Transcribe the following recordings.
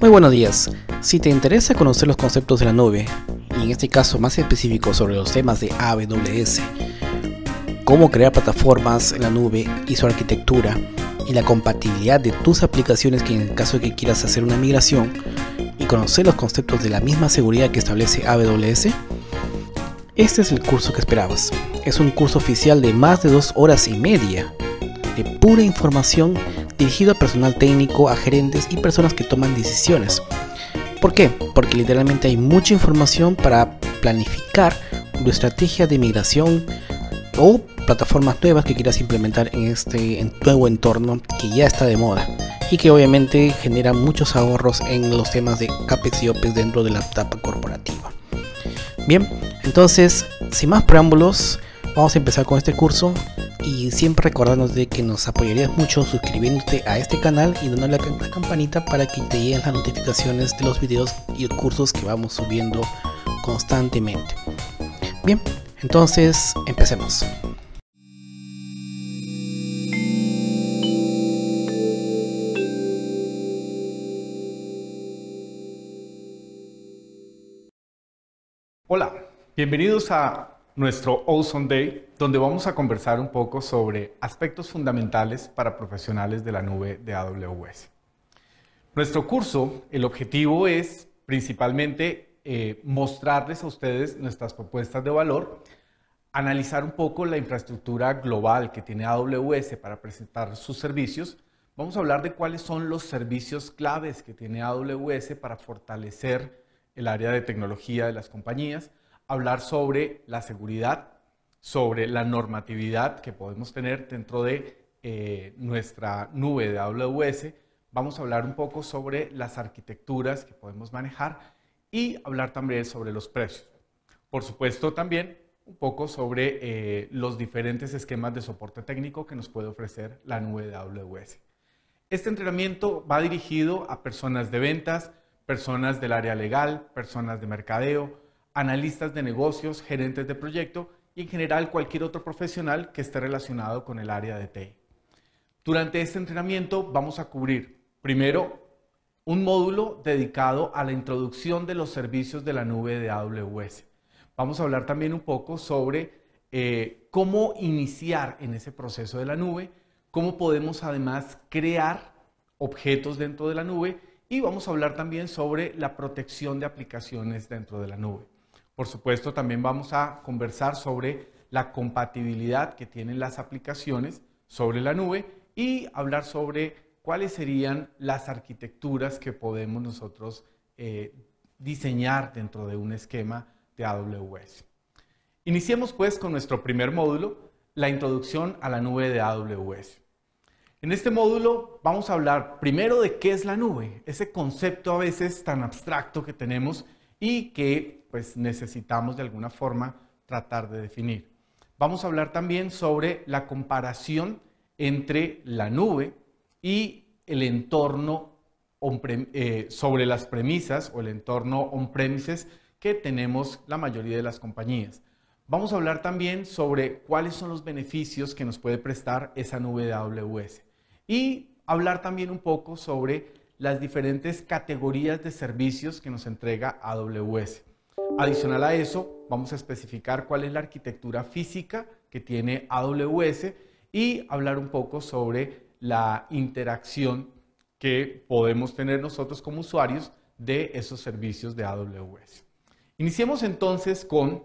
Muy buenos días. Si te interesa conocer los conceptos de la nube, y en este caso más específico sobre los temas de AWS, cómo crear plataformas en la nube y su arquitectura, y la compatibilidad de tus aplicaciones que en el caso de que quieras hacer una migración, y conocer los conceptos de la misma seguridad que establece AWS, este es el curso que esperabas. Es un curso oficial de más de dos horas y media de pura información dirigido a personal técnico, a gerentes y personas que toman decisiones. ¿Por qué? Porque literalmente hay mucha información para planificar tu estrategia de migración o plataformas nuevas que quieras implementar en este nuevo entorno que ya está de moda y que obviamente genera muchos ahorros en los temas de CAPEX y OPEX dentro de la etapa corporativa. Bien, entonces, sin más preámbulos, vamos a empezar con este curso y siempre de que nos apoyarías mucho suscribiéndote a este canal y dándole a la campanita para que te lleguen las notificaciones de los videos y cursos que vamos subiendo constantemente. Bien, entonces empecemos. Hola, bienvenidos a nuestro Ozone Day, donde vamos a conversar un poco sobre aspectos fundamentales para profesionales de la nube de AWS. Nuestro curso, el objetivo es principalmente eh, mostrarles a ustedes nuestras propuestas de valor, analizar un poco la infraestructura global que tiene AWS para presentar sus servicios. Vamos a hablar de cuáles son los servicios claves que tiene AWS para fortalecer el área de tecnología de las compañías hablar sobre la seguridad, sobre la normatividad que podemos tener dentro de eh, nuestra nube de AWS. Vamos a hablar un poco sobre las arquitecturas que podemos manejar y hablar también sobre los precios. Por supuesto, también un poco sobre eh, los diferentes esquemas de soporte técnico que nos puede ofrecer la nube de AWS. Este entrenamiento va dirigido a personas de ventas, personas del área legal, personas de mercadeo, analistas de negocios, gerentes de proyecto y en general cualquier otro profesional que esté relacionado con el área de TI. Durante este entrenamiento vamos a cubrir, primero, un módulo dedicado a la introducción de los servicios de la nube de AWS. Vamos a hablar también un poco sobre eh, cómo iniciar en ese proceso de la nube, cómo podemos además crear objetos dentro de la nube y vamos a hablar también sobre la protección de aplicaciones dentro de la nube. Por supuesto, también vamos a conversar sobre la compatibilidad que tienen las aplicaciones sobre la nube y hablar sobre cuáles serían las arquitecturas que podemos nosotros eh, diseñar dentro de un esquema de AWS. Iniciemos pues con nuestro primer módulo, la introducción a la nube de AWS. En este módulo vamos a hablar primero de qué es la nube, ese concepto a veces tan abstracto que tenemos y que pues necesitamos de alguna forma tratar de definir. Vamos a hablar también sobre la comparación entre la nube y el entorno eh, sobre las premisas o el entorno on-premises que tenemos la mayoría de las compañías. Vamos a hablar también sobre cuáles son los beneficios que nos puede prestar esa nube de AWS y hablar también un poco sobre las diferentes categorías de servicios que nos entrega AWS. Adicional a eso, vamos a especificar cuál es la arquitectura física que tiene AWS y hablar un poco sobre la interacción que podemos tener nosotros como usuarios de esos servicios de AWS. Iniciemos entonces con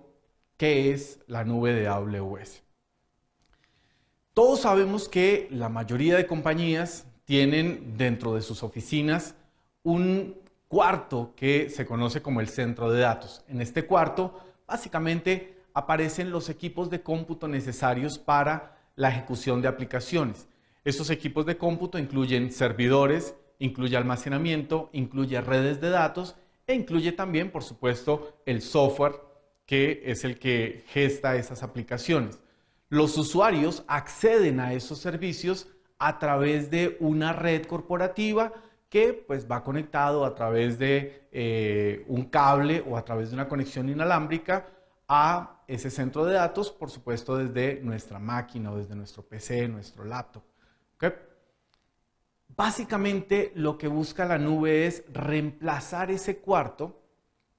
qué es la nube de AWS. Todos sabemos que la mayoría de compañías tienen dentro de sus oficinas un cuarto que se conoce como el centro de datos. En este cuarto, básicamente, aparecen los equipos de cómputo necesarios para la ejecución de aplicaciones. Estos equipos de cómputo incluyen servidores, incluye almacenamiento, incluye redes de datos e incluye también, por supuesto, el software que es el que gesta esas aplicaciones. Los usuarios acceden a esos servicios a través de una red corporativa que pues va conectado a través de eh, un cable o a través de una conexión inalámbrica a ese centro de datos, por supuesto desde nuestra máquina desde nuestro PC, nuestro laptop. Básicamente lo que busca la nube es reemplazar ese cuarto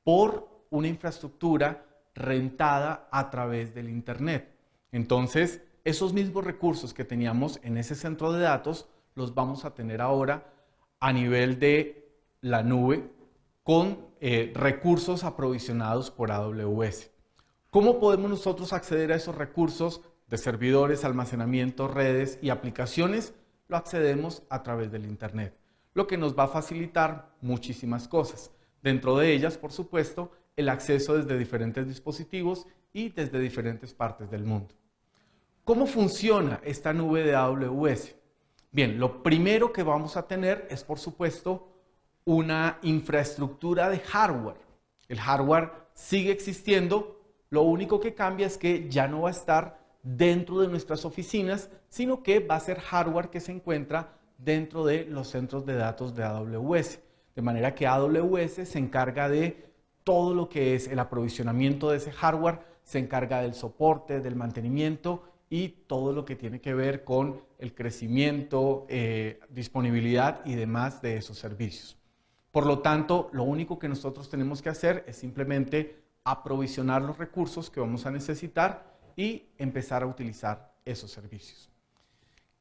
por una infraestructura rentada a través del Internet. Entonces, esos mismos recursos que teníamos en ese centro de datos los vamos a tener ahora a nivel de la nube con eh, recursos aprovisionados por AWS. ¿Cómo podemos nosotros acceder a esos recursos de servidores, almacenamiento, redes y aplicaciones? Lo accedemos a través del Internet, lo que nos va a facilitar muchísimas cosas. Dentro de ellas, por supuesto, el acceso desde diferentes dispositivos y desde diferentes partes del mundo. ¿Cómo funciona esta nube de AWS? Bien, lo primero que vamos a tener es, por supuesto, una infraestructura de hardware. El hardware sigue existiendo, lo único que cambia es que ya no va a estar dentro de nuestras oficinas, sino que va a ser hardware que se encuentra dentro de los centros de datos de AWS. De manera que AWS se encarga de todo lo que es el aprovisionamiento de ese hardware, se encarga del soporte, del mantenimiento y todo lo que tiene que ver con el crecimiento, eh, disponibilidad y demás de esos servicios. Por lo tanto, lo único que nosotros tenemos que hacer es simplemente aprovisionar los recursos que vamos a necesitar y empezar a utilizar esos servicios.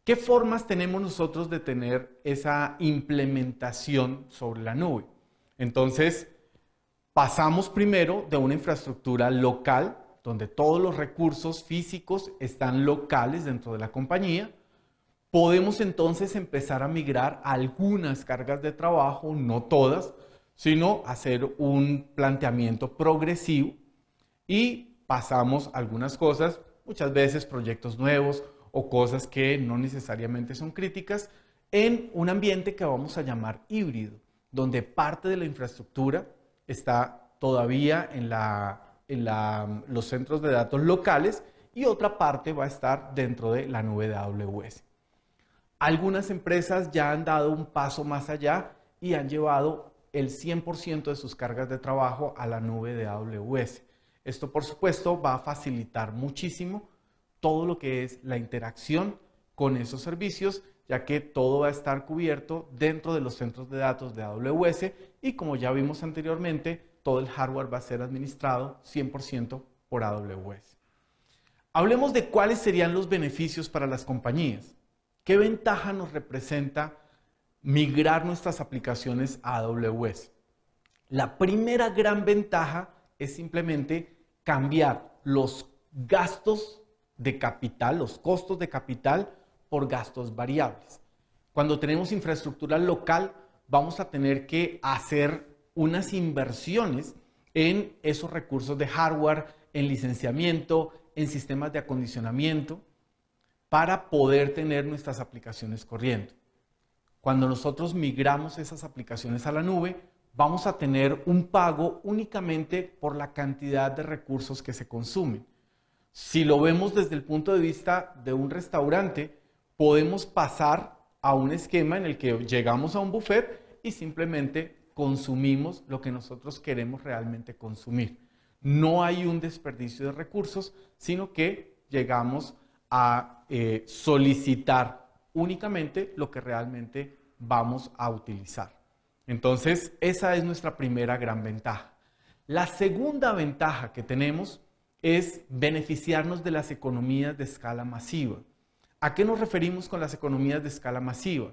¿Qué formas tenemos nosotros de tener esa implementación sobre la nube? Entonces, pasamos primero de una infraestructura local, donde todos los recursos físicos están locales dentro de la compañía, podemos entonces empezar a migrar algunas cargas de trabajo, no todas, sino hacer un planteamiento progresivo y pasamos algunas cosas, muchas veces proyectos nuevos o cosas que no necesariamente son críticas, en un ambiente que vamos a llamar híbrido, donde parte de la infraestructura está todavía en, la, los centros de datos locales y otra parte va a estar dentro de la nube de AWS. Algunas empresas ya han dado un paso más allá y han llevado el 100% de sus cargas de trabajo a la nube de AWS. Esto, por supuesto, va a facilitar muchísimo todo lo que es la interacción con esos servicios, ya que todo va a estar cubierto dentro de los centros de datos de AWS y como ya vimos anteriormente, todo el hardware va a ser administrado 100% por AWS. Hablemos de cuáles serían los beneficios para las compañías. ¿Qué ventaja nos representa migrar nuestras aplicaciones a AWS? La primera gran ventaja es simplemente cambiar los gastos de capital, los costos de capital, por gastos variables. Cuando tenemos infraestructura local, vamos a tener que hacer unas inversiones en esos recursos de hardware, en licenciamiento, en sistemas de acondicionamiento para poder tener nuestras aplicaciones corriendo. Cuando nosotros migramos esas aplicaciones a la nube, vamos a tener un pago únicamente por la cantidad de recursos que se consumen. Si lo vemos desde el punto de vista de un restaurante, podemos pasar a un esquema en el que llegamos a un buffet y simplemente consumimos lo que nosotros queremos realmente consumir. No hay un desperdicio de recursos, sino que llegamos a a eh, solicitar únicamente lo que realmente vamos a utilizar. Entonces, esa es nuestra primera gran ventaja. La segunda ventaja que tenemos es beneficiarnos de las economías de escala masiva. ¿A qué nos referimos con las economías de escala masiva?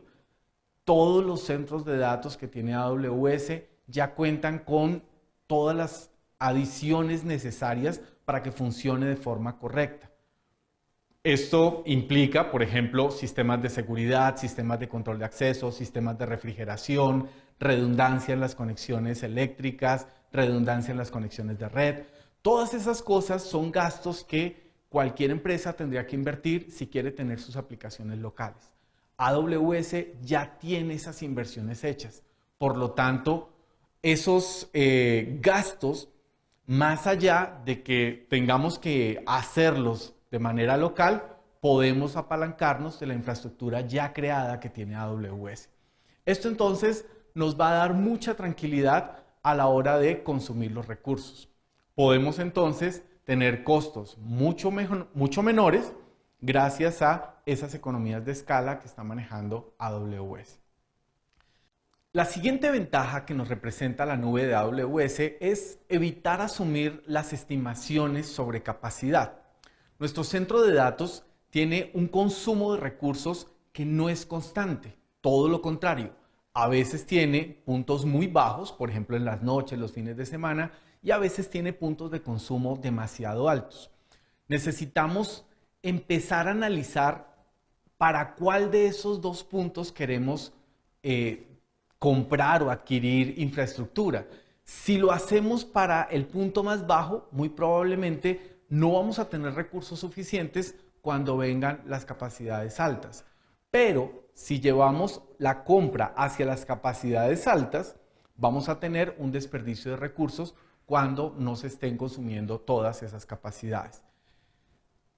Todos los centros de datos que tiene AWS ya cuentan con todas las adiciones necesarias para que funcione de forma correcta. Esto implica, por ejemplo, sistemas de seguridad, sistemas de control de acceso, sistemas de refrigeración, redundancia en las conexiones eléctricas, redundancia en las conexiones de red. Todas esas cosas son gastos que cualquier empresa tendría que invertir si quiere tener sus aplicaciones locales. AWS ya tiene esas inversiones hechas. Por lo tanto, esos eh, gastos, más allá de que tengamos que hacerlos de manera local, podemos apalancarnos de la infraestructura ya creada que tiene AWS. Esto entonces nos va a dar mucha tranquilidad a la hora de consumir los recursos. Podemos entonces tener costos mucho, mejor, mucho menores gracias a esas economías de escala que está manejando AWS. La siguiente ventaja que nos representa la nube de AWS es evitar asumir las estimaciones sobre capacidad. Nuestro centro de datos tiene un consumo de recursos que no es constante, todo lo contrario. A veces tiene puntos muy bajos, por ejemplo en las noches, los fines de semana, y a veces tiene puntos de consumo demasiado altos. Necesitamos empezar a analizar para cuál de esos dos puntos queremos eh, comprar o adquirir infraestructura. Si lo hacemos para el punto más bajo, muy probablemente no vamos a tener recursos suficientes cuando vengan las capacidades altas. Pero si llevamos la compra hacia las capacidades altas, vamos a tener un desperdicio de recursos cuando no se estén consumiendo todas esas capacidades.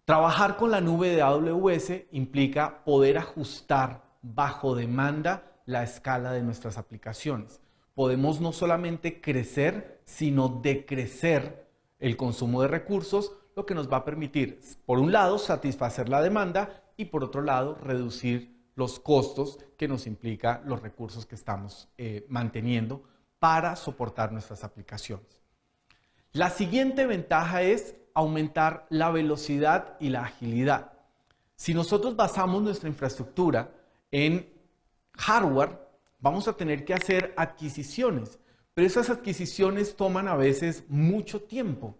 Trabajar con la nube de AWS implica poder ajustar bajo demanda la escala de nuestras aplicaciones. Podemos no solamente crecer, sino decrecer el consumo de recursos lo que nos va a permitir, por un lado, satisfacer la demanda y por otro lado, reducir los costos que nos implica los recursos que estamos eh, manteniendo para soportar nuestras aplicaciones. La siguiente ventaja es aumentar la velocidad y la agilidad. Si nosotros basamos nuestra infraestructura en hardware, vamos a tener que hacer adquisiciones, pero esas adquisiciones toman a veces mucho tiempo.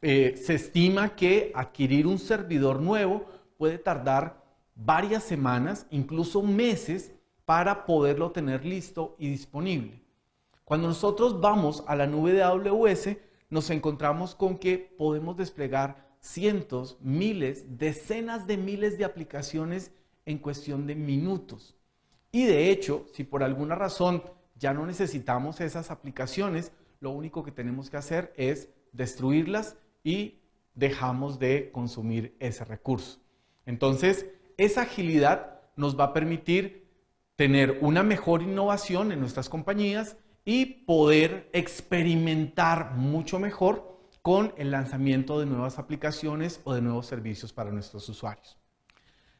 Eh, se estima que adquirir un servidor nuevo puede tardar varias semanas, incluso meses, para poderlo tener listo y disponible. Cuando nosotros vamos a la nube de AWS, nos encontramos con que podemos desplegar cientos, miles, decenas de miles de aplicaciones en cuestión de minutos. Y de hecho, si por alguna razón ya no necesitamos esas aplicaciones, lo único que tenemos que hacer es destruirlas y dejamos de consumir ese recurso. Entonces, esa agilidad nos va a permitir tener una mejor innovación en nuestras compañías y poder experimentar mucho mejor con el lanzamiento de nuevas aplicaciones o de nuevos servicios para nuestros usuarios.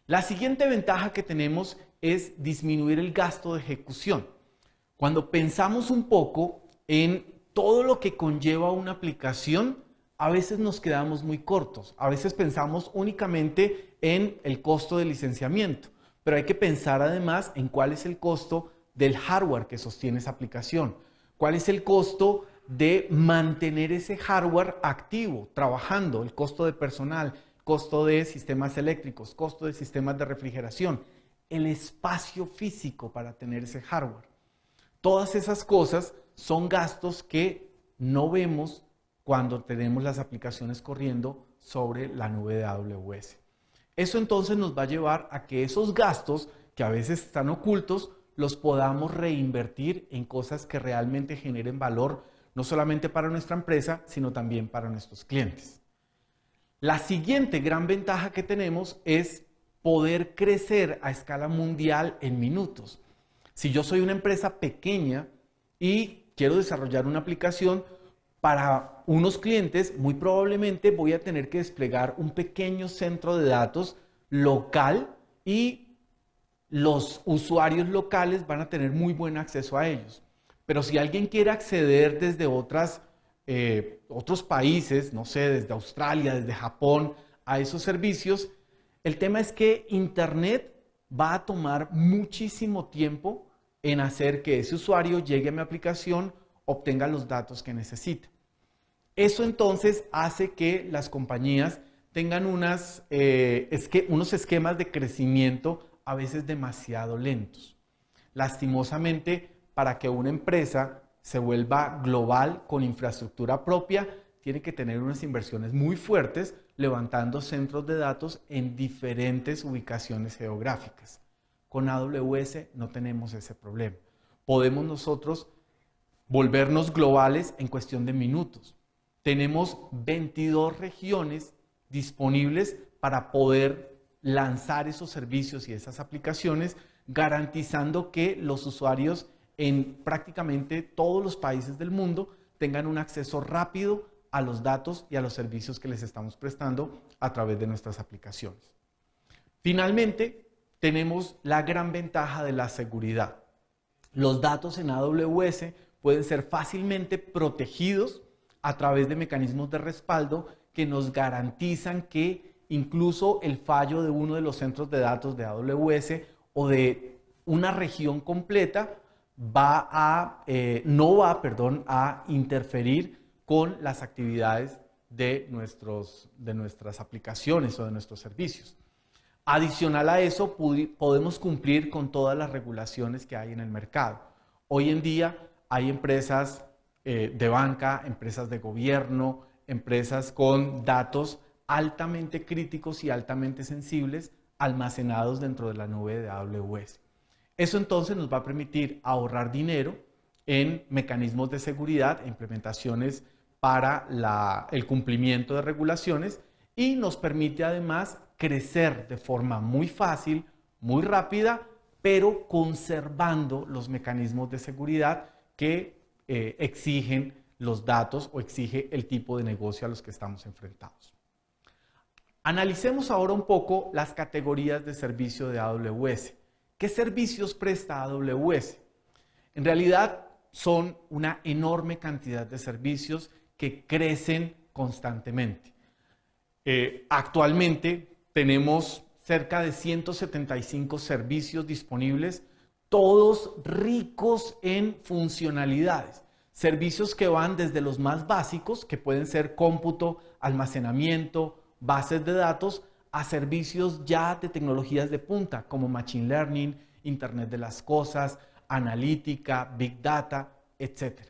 La siguiente ventaja que tenemos es disminuir el gasto de ejecución. Cuando pensamos un poco en todo lo que conlleva una aplicación, a veces nos quedamos muy cortos, a veces pensamos únicamente en el costo de licenciamiento, pero hay que pensar además en cuál es el costo del hardware que sostiene esa aplicación, cuál es el costo de mantener ese hardware activo, trabajando, el costo de personal, costo de sistemas eléctricos, costo de sistemas de refrigeración, el espacio físico para tener ese hardware. Todas esas cosas son gastos que no vemos cuando tenemos las aplicaciones corriendo sobre la nube de AWS. Eso entonces nos va a llevar a que esos gastos que a veces están ocultos los podamos reinvertir en cosas que realmente generen valor, no solamente para nuestra empresa, sino también para nuestros clientes. La siguiente gran ventaja que tenemos es poder crecer a escala mundial en minutos. Si yo soy una empresa pequeña y quiero desarrollar una aplicación para unos clientes, muy probablemente voy a tener que desplegar un pequeño centro de datos local y los usuarios locales van a tener muy buen acceso a ellos. Pero si alguien quiere acceder desde otras, eh, otros países, no sé, desde Australia, desde Japón, a esos servicios, el tema es que Internet va a tomar muchísimo tiempo en hacer que ese usuario llegue a mi aplicación, obtenga los datos que necesita. Eso entonces hace que las compañías tengan eh, unos esquemas de crecimiento a veces demasiado lentos. Lastimosamente, para que una empresa se vuelva global con infraestructura propia, tiene que tener unas inversiones muy fuertes levantando centros de datos en diferentes ubicaciones geográficas. Con AWS no tenemos ese problema. Podemos nosotros volvernos globales en cuestión de minutos tenemos 22 regiones disponibles para poder lanzar esos servicios y esas aplicaciones, garantizando que los usuarios en prácticamente todos los países del mundo tengan un acceso rápido a los datos y a los servicios que les estamos prestando a través de nuestras aplicaciones. Finalmente, tenemos la gran ventaja de la seguridad. Los datos en AWS pueden ser fácilmente protegidos a través de mecanismos de respaldo que nos garantizan que incluso el fallo de uno de los centros de datos de AWS o de una región completa va a, eh, no va perdón, a interferir con las actividades de, nuestros, de nuestras aplicaciones o de nuestros servicios. Adicional a eso, podemos cumplir con todas las regulaciones que hay en el mercado. Hoy en día hay empresas eh, de banca, empresas de gobierno, empresas con datos altamente críticos y altamente sensibles almacenados dentro de la nube de AWS. Eso entonces nos va a permitir ahorrar dinero en mecanismos de seguridad, implementaciones para el cumplimiento de regulaciones y nos permite además crecer de forma muy fácil, muy rápida, pero conservando los mecanismos de seguridad que eh, exigen los datos o exige el tipo de negocio a los que estamos enfrentados. Analicemos ahora un poco las categorías de servicio de AWS. ¿Qué servicios presta AWS? En realidad son una enorme cantidad de servicios que crecen constantemente. Eh, actualmente tenemos cerca de 175 servicios disponibles todos ricos en funcionalidades. Servicios que van desde los más básicos, que pueden ser cómputo, almacenamiento, bases de datos, a servicios ya de tecnologías de punta, como Machine Learning, Internet de las Cosas, analítica, Big Data, etc.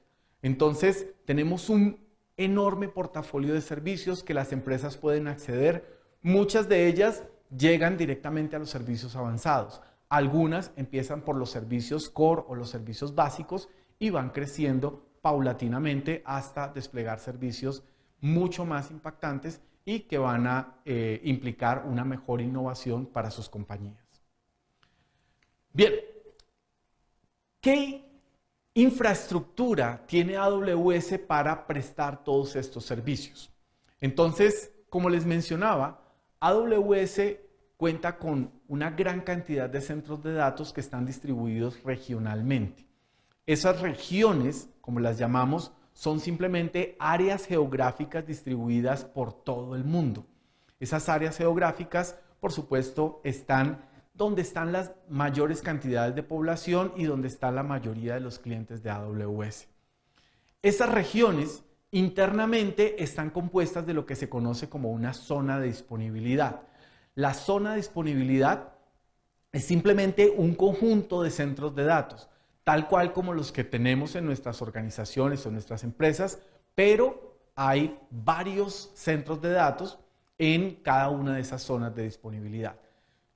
Entonces, tenemos un enorme portafolio de servicios que las empresas pueden acceder. Muchas de ellas llegan directamente a los servicios avanzados. Algunas empiezan por los servicios core o los servicios básicos y van creciendo paulatinamente hasta desplegar servicios mucho más impactantes y que van a eh, implicar una mejor innovación para sus compañías. Bien, ¿qué infraestructura tiene AWS para prestar todos estos servicios? Entonces, como les mencionaba, AWS cuenta con una gran cantidad de centros de datos que están distribuidos regionalmente. Esas regiones, como las llamamos, son simplemente áreas geográficas distribuidas por todo el mundo. Esas áreas geográficas, por supuesto, están donde están las mayores cantidades de población y donde está la mayoría de los clientes de AWS. Esas regiones internamente están compuestas de lo que se conoce como una zona de disponibilidad. La zona de disponibilidad es simplemente un conjunto de centros de datos, tal cual como los que tenemos en nuestras organizaciones o nuestras empresas, pero hay varios centros de datos en cada una de esas zonas de disponibilidad.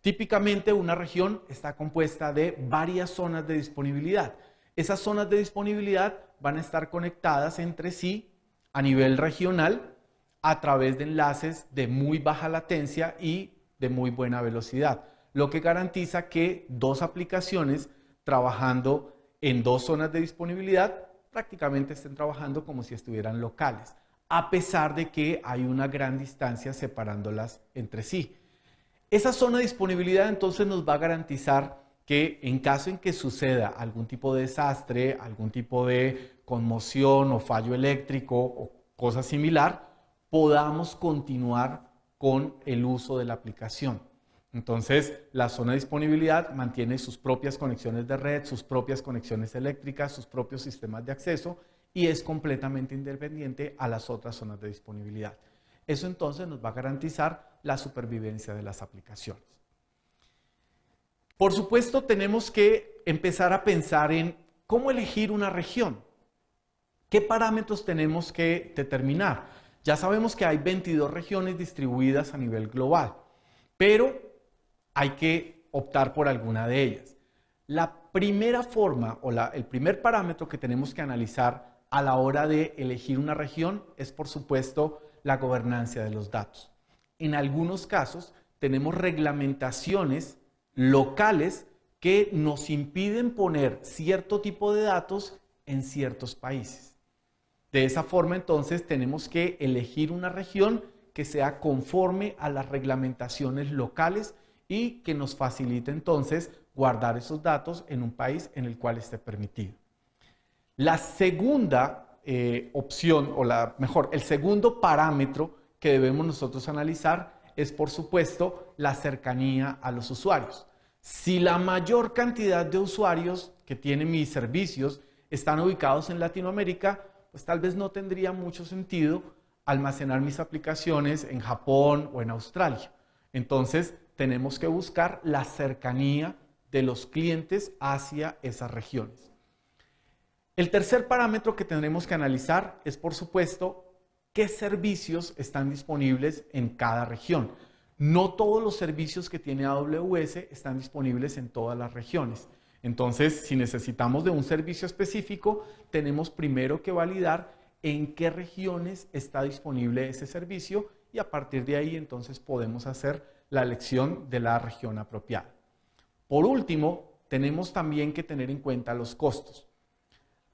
Típicamente una región está compuesta de varias zonas de disponibilidad. Esas zonas de disponibilidad van a estar conectadas entre sí a nivel regional a través de enlaces de muy baja latencia y de muy buena velocidad, lo que garantiza que dos aplicaciones trabajando en dos zonas de disponibilidad prácticamente estén trabajando como si estuvieran locales, a pesar de que hay una gran distancia separándolas entre sí. Esa zona de disponibilidad entonces nos va a garantizar que en caso en que suceda algún tipo de desastre, algún tipo de conmoción o fallo eléctrico o cosa similar, podamos continuar con el uso de la aplicación. Entonces, la zona de disponibilidad mantiene sus propias conexiones de red, sus propias conexiones eléctricas, sus propios sistemas de acceso y es completamente independiente a las otras zonas de disponibilidad. Eso entonces nos va a garantizar la supervivencia de las aplicaciones. Por supuesto, tenemos que empezar a pensar en cómo elegir una región. ¿Qué parámetros tenemos que determinar? Ya sabemos que hay 22 regiones distribuidas a nivel global, pero hay que optar por alguna de ellas. La primera forma o el primer parámetro que tenemos que analizar a la hora de elegir una región es, por supuesto, la gobernancia de los datos. En algunos casos tenemos reglamentaciones locales que nos impiden poner cierto tipo de datos en ciertos países. De esa forma, entonces, tenemos que elegir una región que sea conforme a las reglamentaciones locales y que nos facilite entonces guardar esos datos en un país en el cual esté permitido. La segunda eh, opción, o la mejor, el segundo parámetro que debemos nosotros analizar es, por supuesto, la cercanía a los usuarios. Si la mayor cantidad de usuarios que tienen mis servicios están ubicados en Latinoamérica, pues tal vez no tendría mucho sentido almacenar mis aplicaciones en Japón o en Australia. Entonces, tenemos que buscar la cercanía de los clientes hacia esas regiones. El tercer parámetro que tendremos que analizar es, por supuesto, qué servicios están disponibles en cada región. No todos los servicios que tiene AWS están disponibles en todas las regiones. Entonces, si necesitamos de un servicio específico, tenemos primero que validar en qué regiones está disponible ese servicio y a partir de ahí entonces podemos hacer la elección de la región apropiada. Por último, tenemos también que tener en cuenta los costos.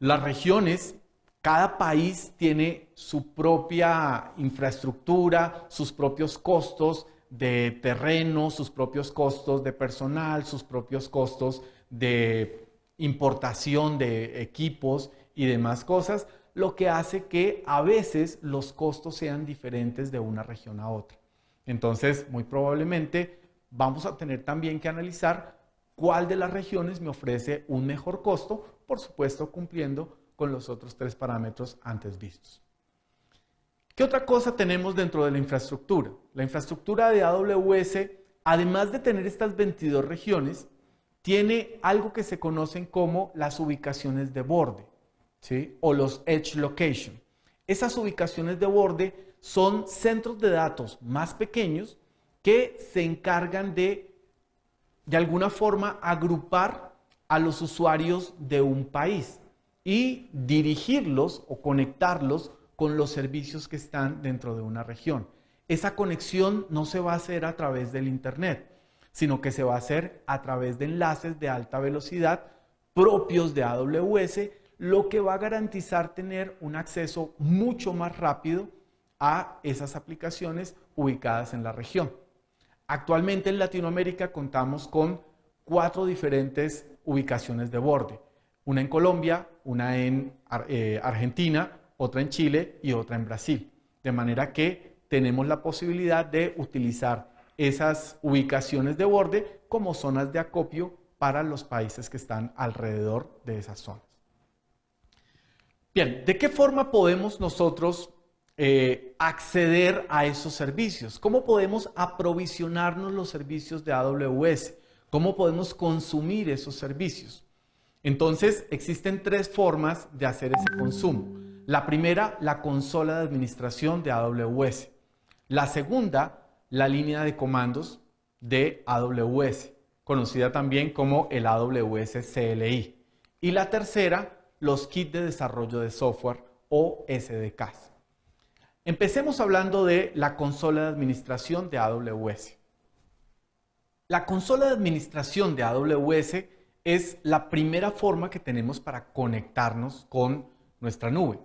Las regiones, cada país tiene su propia infraestructura, sus propios costos de terreno, sus propios costos de personal, sus propios costos de importación de equipos y demás cosas, lo que hace que a veces los costos sean diferentes de una región a otra. Entonces, muy probablemente vamos a tener también que analizar cuál de las regiones me ofrece un mejor costo, por supuesto cumpliendo con los otros tres parámetros antes vistos. ¿Qué otra cosa tenemos dentro de la infraestructura? La infraestructura de AWS, además de tener estas 22 regiones, tiene algo que se conocen como las ubicaciones de borde, O los edge location. Esas ubicaciones de borde son centros de datos más pequeños que se encargan de, de alguna forma, agrupar a los usuarios de un país y dirigirlos o conectarlos con los servicios que están dentro de una región. Esa conexión no se va a hacer a través del Internet, sino que se va a hacer a través de enlaces de alta velocidad propios de AWS, lo que va a garantizar tener un acceso mucho más rápido a esas aplicaciones ubicadas en la región. Actualmente en Latinoamérica contamos con cuatro diferentes ubicaciones de borde. Una en Colombia, una en eh, Argentina, otra en Chile y otra en Brasil. De manera que tenemos la posibilidad de utilizar esas ubicaciones de borde como zonas de acopio para los países que están alrededor de esas zonas. Bien, ¿de qué forma podemos nosotros eh, acceder a esos servicios? ¿Cómo podemos aprovisionarnos los servicios de AWS? ¿Cómo podemos consumir esos servicios? Entonces, existen tres formas de hacer ese consumo. La primera, la consola de administración de AWS. La segunda, la línea de comandos de AWS, conocida también como el AWS CLI. Y la tercera, los kits de desarrollo de software o SDKs. Empecemos hablando de la consola de administración de AWS. La consola de administración de AWS es la primera forma que tenemos para conectarnos con nuestra nube.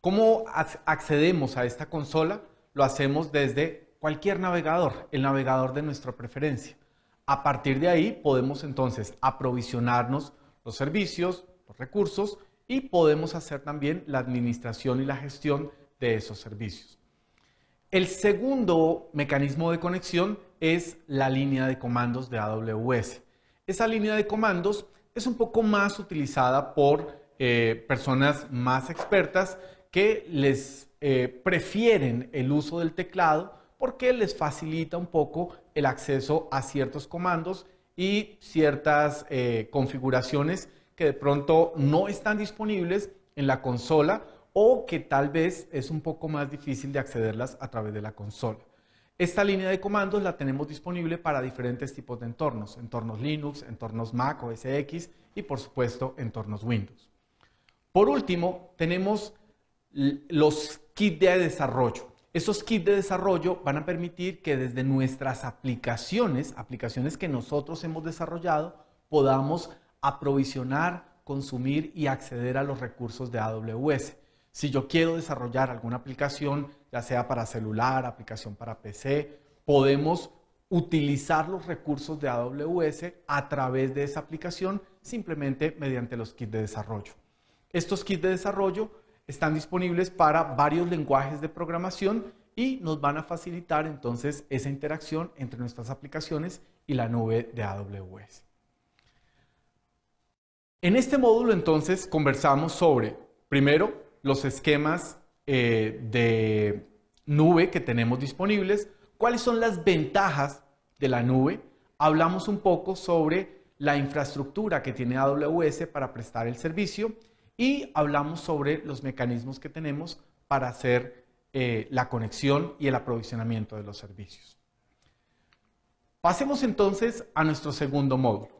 ¿Cómo accedemos a esta consola? Lo hacemos desde cualquier navegador, el navegador de nuestra preferencia. A partir de ahí podemos entonces aprovisionarnos los servicios, los recursos y podemos hacer también la administración y la gestión de esos servicios. El segundo mecanismo de conexión es la línea de comandos de AWS. Esa línea de comandos es un poco más utilizada por eh, personas más expertas que les eh, prefieren el uso del teclado porque les facilita un poco el acceso a ciertos comandos y ciertas eh, configuraciones que de pronto no están disponibles en la consola o que tal vez es un poco más difícil de accederlas a través de la consola. Esta línea de comandos la tenemos disponible para diferentes tipos de entornos, entornos Linux, entornos Mac o SX y por supuesto entornos Windows. Por último, tenemos los kits de desarrollo. Estos kits de desarrollo van a permitir que desde nuestras aplicaciones, aplicaciones que nosotros hemos desarrollado, podamos aprovisionar, consumir y acceder a los recursos de AWS. Si yo quiero desarrollar alguna aplicación, ya sea para celular, aplicación para PC, podemos utilizar los recursos de AWS a través de esa aplicación simplemente mediante los kits de desarrollo. Estos kits de desarrollo están disponibles para varios lenguajes de programación y nos van a facilitar entonces esa interacción entre nuestras aplicaciones y la nube de AWS. En este módulo entonces conversamos sobre, primero, los esquemas eh, de nube que tenemos disponibles, cuáles son las ventajas de la nube, hablamos un poco sobre la infraestructura que tiene AWS para prestar el servicio y hablamos sobre los mecanismos que tenemos para hacer eh, la conexión y el aprovisionamiento de los servicios. Pasemos entonces a nuestro segundo módulo.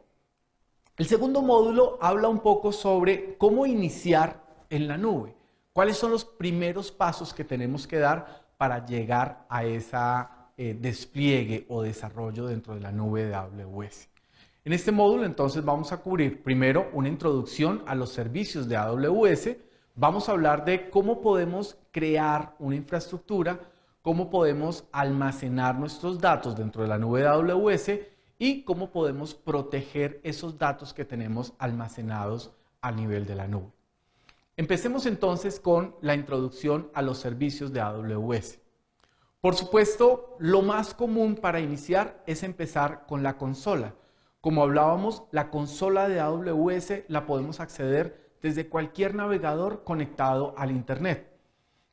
El segundo módulo habla un poco sobre cómo iniciar en la nube, cuáles son los primeros pasos que tenemos que dar para llegar a ese eh, despliegue o desarrollo dentro de la nube de AWS. En este módulo entonces vamos a cubrir primero una introducción a los servicios de AWS, vamos a hablar de cómo podemos crear una infraestructura, cómo podemos almacenar nuestros datos dentro de la nube de AWS y cómo podemos proteger esos datos que tenemos almacenados a nivel de la nube. Empecemos entonces con la introducción a los servicios de AWS. Por supuesto, lo más común para iniciar es empezar con la consola. Como hablábamos, la consola de AWS la podemos acceder desde cualquier navegador conectado al Internet.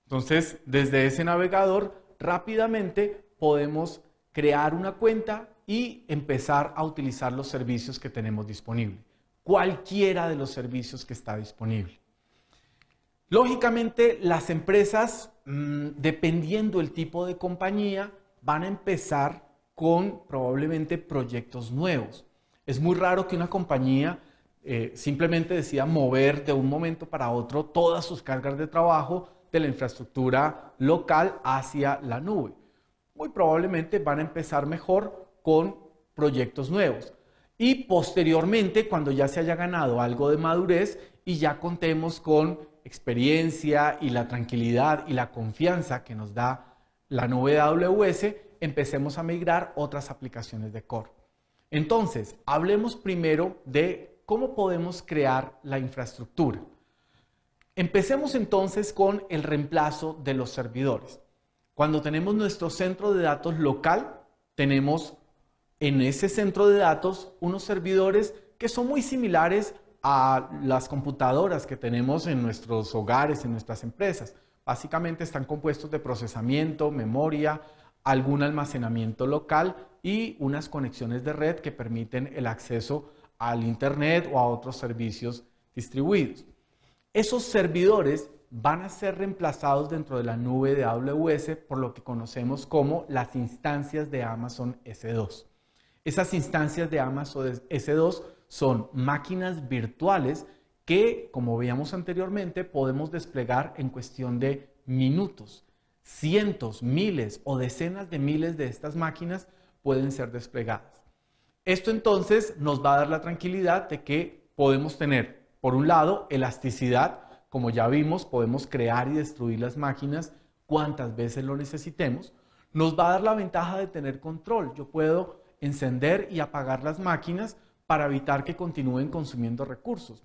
Entonces, desde ese navegador rápidamente podemos crear una cuenta y empezar a utilizar los servicios que tenemos disponibles. Cualquiera de los servicios que está disponible. Lógicamente, las empresas, mm, dependiendo el tipo de compañía, van a empezar con probablemente proyectos nuevos. Es muy raro que una compañía eh, simplemente decida mover de un momento para otro todas sus cargas de trabajo de la infraestructura local hacia la nube. Muy probablemente van a empezar mejor con proyectos nuevos. Y posteriormente, cuando ya se haya ganado algo de madurez y ya contemos con experiencia y la tranquilidad y la confianza que nos da la nube AWS, empecemos a migrar otras aplicaciones de core. Entonces, hablemos primero de cómo podemos crear la infraestructura. Empecemos entonces con el reemplazo de los servidores. Cuando tenemos nuestro centro de datos local, tenemos en ese centro de datos unos servidores que son muy similares a las computadoras que tenemos en nuestros hogares, en nuestras empresas. Básicamente están compuestos de procesamiento, memoria, algún almacenamiento local y unas conexiones de red que permiten el acceso al Internet o a otros servicios distribuidos. Esos servidores van a ser reemplazados dentro de la nube de AWS por lo que conocemos como las instancias de Amazon S2. Esas instancias de Amazon S2 son máquinas virtuales que, como veíamos anteriormente, podemos desplegar en cuestión de minutos cientos, miles o decenas de miles de estas máquinas pueden ser desplegadas. Esto entonces nos va a dar la tranquilidad de que podemos tener, por un lado, elasticidad, como ya vimos, podemos crear y destruir las máquinas cuantas veces lo necesitemos. Nos va a dar la ventaja de tener control. Yo puedo encender y apagar las máquinas para evitar que continúen consumiendo recursos.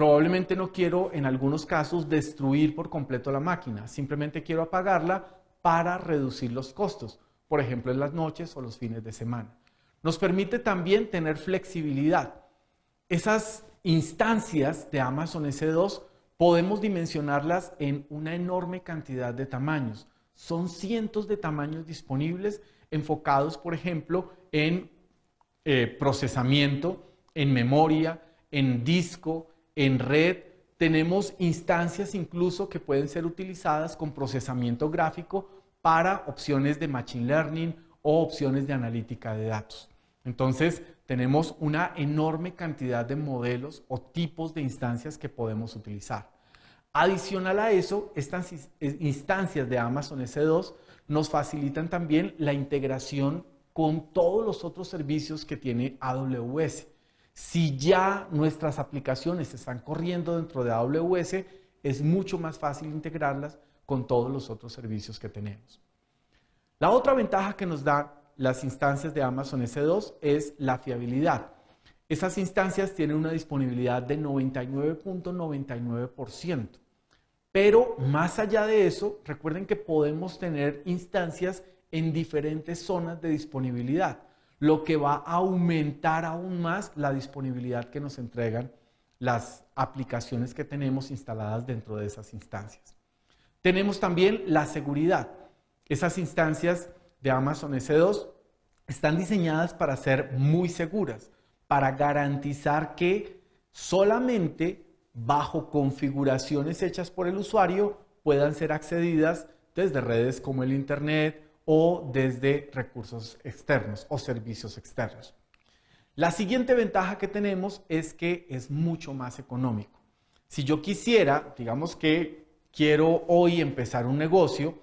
Probablemente no quiero en algunos casos destruir por completo la máquina, simplemente quiero apagarla para reducir los costos, por ejemplo en las noches o los fines de semana. Nos permite también tener flexibilidad. Esas instancias de Amazon S2 podemos dimensionarlas en una enorme cantidad de tamaños. Son cientos de tamaños disponibles enfocados, por ejemplo, en eh, procesamiento, en memoria, en disco, en red, tenemos instancias incluso que pueden ser utilizadas con procesamiento gráfico para opciones de Machine Learning o opciones de analítica de datos. Entonces, tenemos una enorme cantidad de modelos o tipos de instancias que podemos utilizar. Adicional a eso, estas eh, instancias de Amazon S2 nos facilitan también la integración con todos los otros servicios que tiene AWS. Si ya nuestras aplicaciones están corriendo dentro de AWS, es mucho más fácil integrarlas con todos los otros servicios que tenemos. La otra ventaja que nos dan las instancias de Amazon S2 es la fiabilidad. Esas instancias tienen una disponibilidad de 99.99%. pero más allá de eso, recuerden que podemos tener instancias en diferentes zonas de disponibilidad lo que va a aumentar aún más la disponibilidad que nos entregan las aplicaciones que tenemos instaladas dentro de esas instancias. Tenemos también la seguridad. Esas instancias de Amazon S2 están diseñadas para ser muy seguras, para garantizar que solamente bajo configuraciones hechas por el usuario puedan ser accedidas desde redes como el Internet, o desde recursos externos o servicios externos. La siguiente ventaja que tenemos es que es mucho más económico. Si yo quisiera, digamos que quiero hoy empezar un negocio,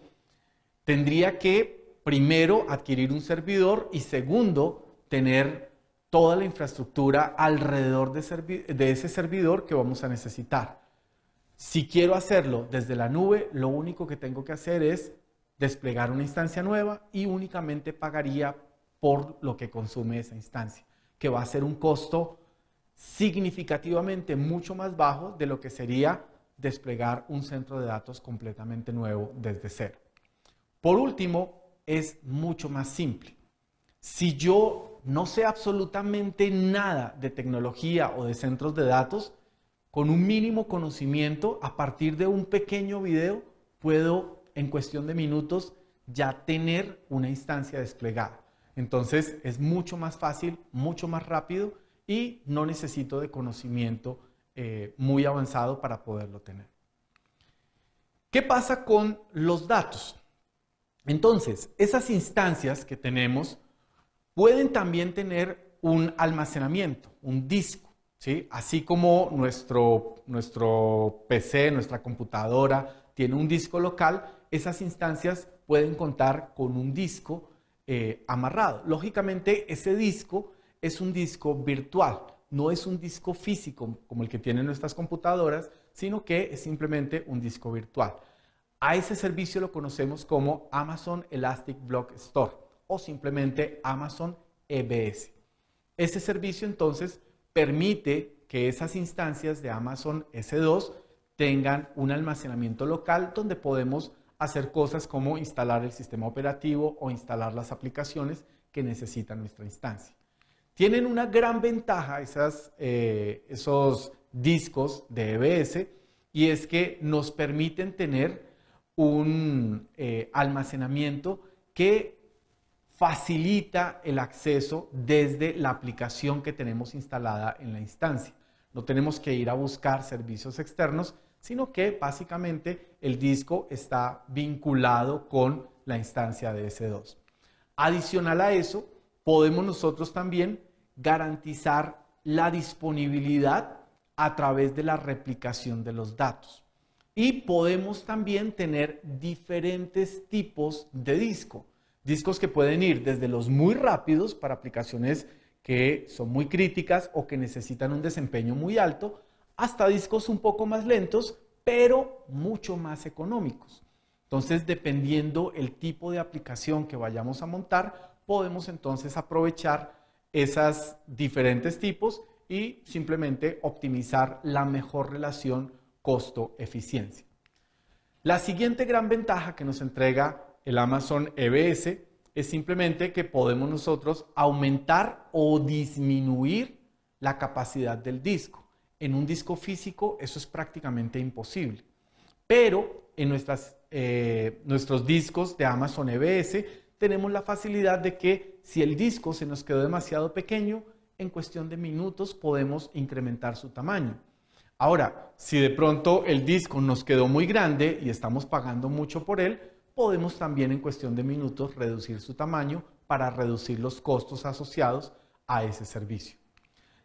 tendría que primero adquirir un servidor y segundo tener toda la infraestructura alrededor de, de ese servidor que vamos a necesitar. Si quiero hacerlo desde la nube, lo único que tengo que hacer es desplegar una instancia nueva y únicamente pagaría por lo que consume esa instancia, que va a ser un costo significativamente mucho más bajo de lo que sería desplegar un centro de datos completamente nuevo desde cero. Por último, es mucho más simple. Si yo no sé absolutamente nada de tecnología o de centros de datos, con un mínimo conocimiento, a partir de un pequeño video, puedo en cuestión de minutos ya tener una instancia desplegada. Entonces es mucho más fácil, mucho más rápido y no necesito de conocimiento eh, muy avanzado para poderlo tener. ¿Qué pasa con los datos? Entonces, esas instancias que tenemos pueden también tener un almacenamiento, un disco, ¿sí? Así como nuestro, nuestro PC, nuestra computadora tiene un disco local, esas instancias pueden contar con un disco eh, amarrado. Lógicamente, ese disco es un disco virtual, no es un disco físico como el que tienen nuestras computadoras, sino que es simplemente un disco virtual. A ese servicio lo conocemos como Amazon Elastic Block Store o simplemente Amazon EBS. Ese servicio entonces permite que esas instancias de Amazon S2 tengan un almacenamiento local donde podemos hacer cosas como instalar el sistema operativo o instalar las aplicaciones que necesita nuestra instancia. Tienen una gran ventaja eh, esos discos de EBS y es que nos permiten tener un eh, almacenamiento que facilita el acceso desde la aplicación que tenemos instalada en la instancia. No tenemos que ir a buscar servicios externos, sino que básicamente el disco está vinculado con la instancia de S2. Adicional a eso, podemos nosotros también garantizar la disponibilidad a través de la replicación de los datos. Y podemos también tener diferentes tipos de disco. Discos que pueden ir desde los muy rápidos para aplicaciones que son muy críticas o que necesitan un desempeño muy alto, hasta discos un poco más lentos pero mucho más económicos. Entonces, dependiendo el tipo de aplicación que vayamos a montar, podemos entonces aprovechar esos diferentes tipos y simplemente optimizar la mejor relación costo-eficiencia. La siguiente gran ventaja que nos entrega el Amazon EBS es simplemente que podemos nosotros aumentar o disminuir la capacidad del disco en un disco físico eso es prácticamente imposible. Pero en eh, nuestros discos de Amazon EBS tenemos la facilidad de que si el disco se nos quedó demasiado pequeño, en cuestión de minutos podemos incrementar su tamaño. Ahora, si de pronto el disco nos quedó muy grande y estamos pagando mucho por él, podemos también en cuestión de minutos reducir su tamaño para reducir los costos asociados a ese servicio.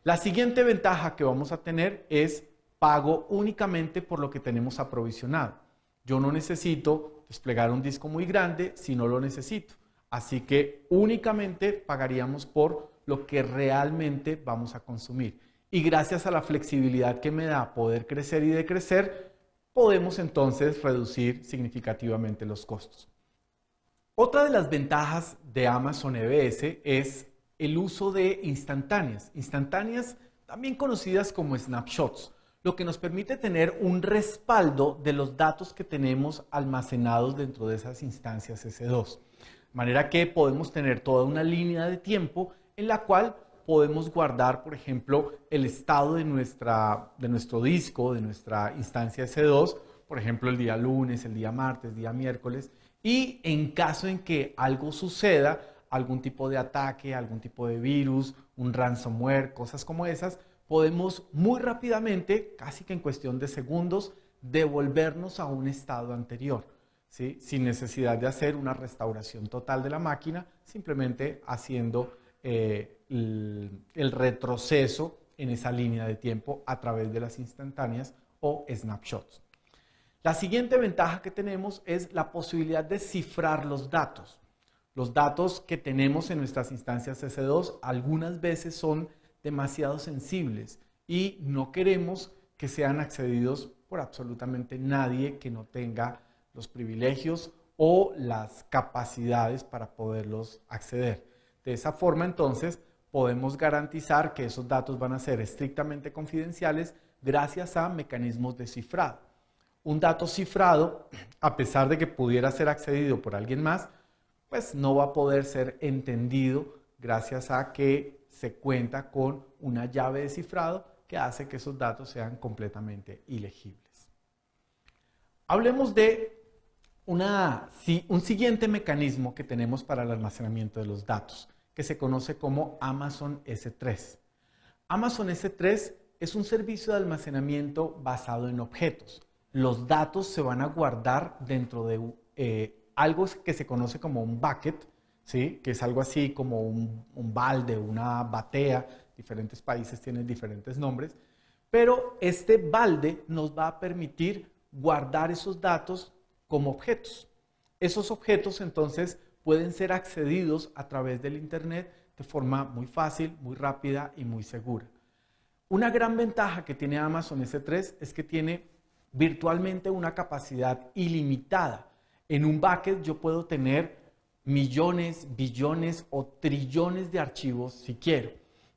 La siguiente ventaja que vamos a tener es pago únicamente por lo que tenemos aprovisionado. Yo no necesito desplegar un disco muy grande si no lo necesito. Así que únicamente pagaríamos por lo que realmente vamos a consumir. Y gracias a la flexibilidad que me da poder crecer y decrecer, podemos entonces reducir significativamente los costos. Otra de las ventajas de Amazon EBS es el uso de instantáneas, instantáneas también conocidas como snapshots, lo que nos permite tener un respaldo de los datos que tenemos almacenados dentro de esas instancias S2. De manera que podemos tener toda una línea de tiempo en la cual podemos guardar, por ejemplo, el estado de, nuestra, de nuestro disco, de nuestra instancia S2, por ejemplo, el día lunes, el día martes, el día miércoles, y en caso en que algo suceda, algún tipo de ataque, algún tipo de virus, un ransomware, cosas como esas, podemos muy rápidamente, casi que en cuestión de segundos, devolvernos a un estado anterior, sin necesidad de hacer una restauración total de la máquina, simplemente haciendo eh, el retroceso en esa línea de tiempo a través de las instantáneas o snapshots. La siguiente ventaja que tenemos es la posibilidad de cifrar los datos. Los datos que tenemos en nuestras instancias s 2 algunas veces son demasiado sensibles y no queremos que sean accedidos por absolutamente nadie que no tenga los privilegios o las capacidades para poderlos acceder. De esa forma, entonces, podemos garantizar que esos datos van a ser estrictamente confidenciales gracias a mecanismos de cifrado. Un dato cifrado, a pesar de que pudiera ser accedido por alguien más, pues no va a poder ser entendido gracias a que se cuenta con una llave de cifrado que hace que esos datos sean completamente ilegibles. Hablemos de una, un siguiente mecanismo que tenemos para el almacenamiento de los datos, que se conoce como Amazon S3. Amazon S3 es un servicio de almacenamiento basado en objetos. Los datos se van a guardar dentro de eh, algo que se conoce como un bucket, ¿sí? que es algo así como un, un balde, una batea, diferentes países tienen diferentes nombres, pero este balde nos va a permitir guardar esos datos como objetos. Esos objetos entonces pueden ser accedidos a través del Internet de forma muy fácil, muy rápida y muy segura. Una gran ventaja que tiene Amazon S3 es que tiene virtualmente una capacidad ilimitada en un bucket yo puedo tener millones, billones o trillones de archivos si quiero.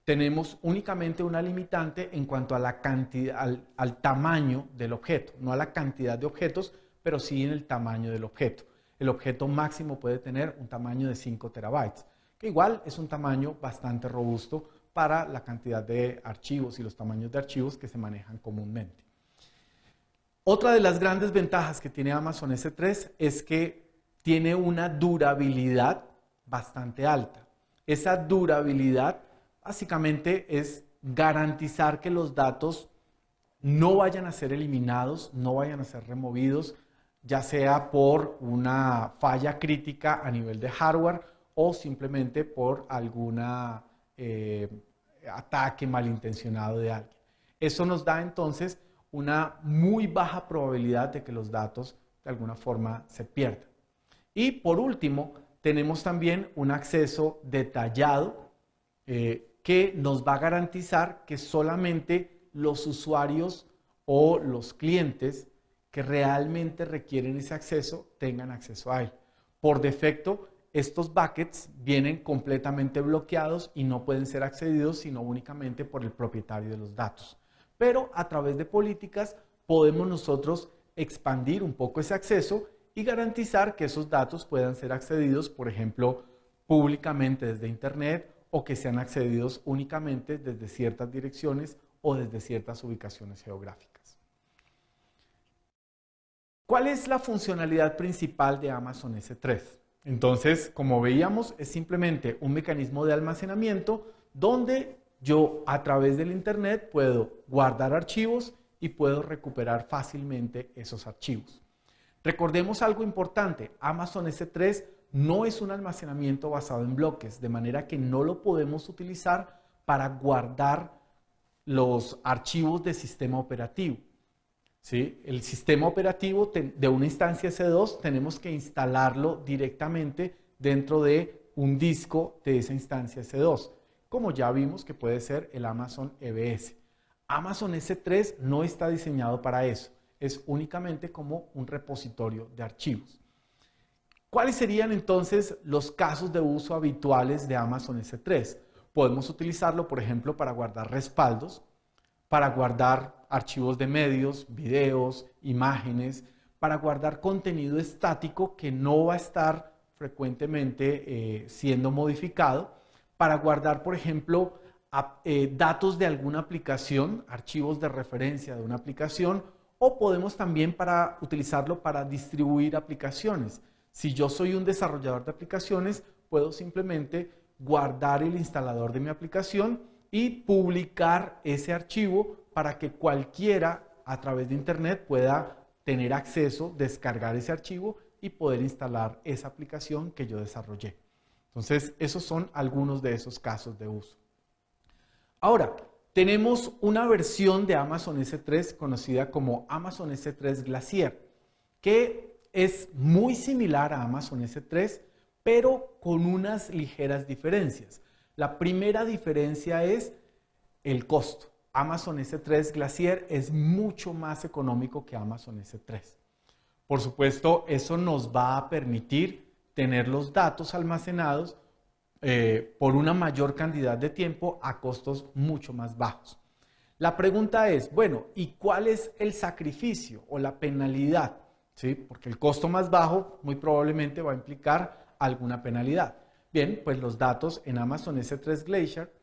Tenemos únicamente una limitante en cuanto a la cantidad, al, al tamaño del objeto, no a la cantidad de objetos, pero sí en el tamaño del objeto. El objeto máximo puede tener un tamaño de 5 terabytes, que igual es un tamaño bastante robusto para la cantidad de archivos y los tamaños de archivos que se manejan comúnmente. Otra de las grandes ventajas que tiene Amazon S3 es que tiene una durabilidad bastante alta. Esa durabilidad básicamente es garantizar que los datos no vayan a ser eliminados, no vayan a ser removidos, ya sea por una falla crítica a nivel de hardware o simplemente por algún eh, ataque malintencionado de alguien. Eso nos da entonces una muy baja probabilidad de que los datos de alguna forma se pierdan. Y por último, tenemos también un acceso detallado eh, que nos va a garantizar que solamente los usuarios o los clientes que realmente requieren ese acceso tengan acceso a él. Por defecto, estos buckets vienen completamente bloqueados y no pueden ser accedidos sino únicamente por el propietario de los datos pero a través de políticas podemos nosotros expandir un poco ese acceso y garantizar que esos datos puedan ser accedidos, por ejemplo, públicamente desde Internet o que sean accedidos únicamente desde ciertas direcciones o desde ciertas ubicaciones geográficas. ¿Cuál es la funcionalidad principal de Amazon S3? Entonces, como veíamos, es simplemente un mecanismo de almacenamiento donde yo a través del Internet puedo guardar archivos y puedo recuperar fácilmente esos archivos. Recordemos algo importante, Amazon S3 no es un almacenamiento basado en bloques, de manera que no lo podemos utilizar para guardar los archivos de sistema operativo. ¿Sí? El sistema operativo de una instancia S2 tenemos que instalarlo directamente dentro de un disco de esa instancia S2 como ya vimos que puede ser el Amazon EBS. Amazon S3 no está diseñado para eso, es únicamente como un repositorio de archivos. ¿Cuáles serían entonces los casos de uso habituales de Amazon S3? Podemos utilizarlo, por ejemplo, para guardar respaldos, para guardar archivos de medios, videos, imágenes, para guardar contenido estático que no va a estar frecuentemente eh, siendo modificado para guardar, por ejemplo, eh, datos de alguna aplicación, archivos de referencia de una aplicación, o podemos también para utilizarlo para distribuir aplicaciones. Si yo soy un desarrollador de aplicaciones, puedo simplemente guardar el instalador de mi aplicación y publicar ese archivo para que cualquiera a través de internet pueda tener acceso, descargar ese archivo y poder instalar esa aplicación que yo desarrollé. Entonces, esos son algunos de esos casos de uso. Ahora, tenemos una versión de Amazon S3 conocida como Amazon S3 Glacier, que es muy similar a Amazon S3, pero con unas ligeras diferencias. La primera diferencia es el costo. Amazon S3 Glacier es mucho más económico que Amazon S3. Por supuesto, eso nos va a permitir tener los datos almacenados eh, por una mayor cantidad de tiempo a costos mucho más bajos. La pregunta es, bueno, ¿y cuál es el sacrificio o la penalidad? ¿Sí? Porque el costo más bajo muy probablemente va a implicar alguna penalidad. Bien, pues los datos en Amazon S3 Glacier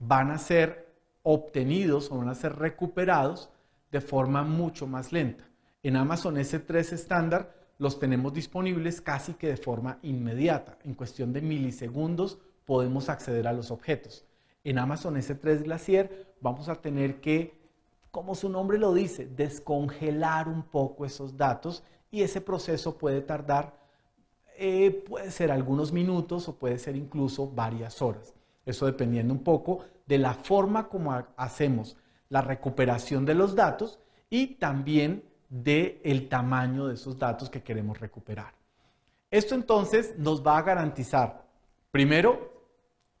van a ser obtenidos o van a ser recuperados de forma mucho más lenta. En Amazon S3 estándar los tenemos disponibles casi que de forma inmediata. En cuestión de milisegundos podemos acceder a los objetos. En Amazon S3 Glacier vamos a tener que, como su nombre lo dice, descongelar un poco esos datos y ese proceso puede tardar, eh, puede ser algunos minutos o puede ser incluso varias horas. Eso dependiendo un poco de la forma como hacemos la recuperación de los datos y también del tamaño de esos datos que queremos recuperar. Esto entonces nos va a garantizar, primero,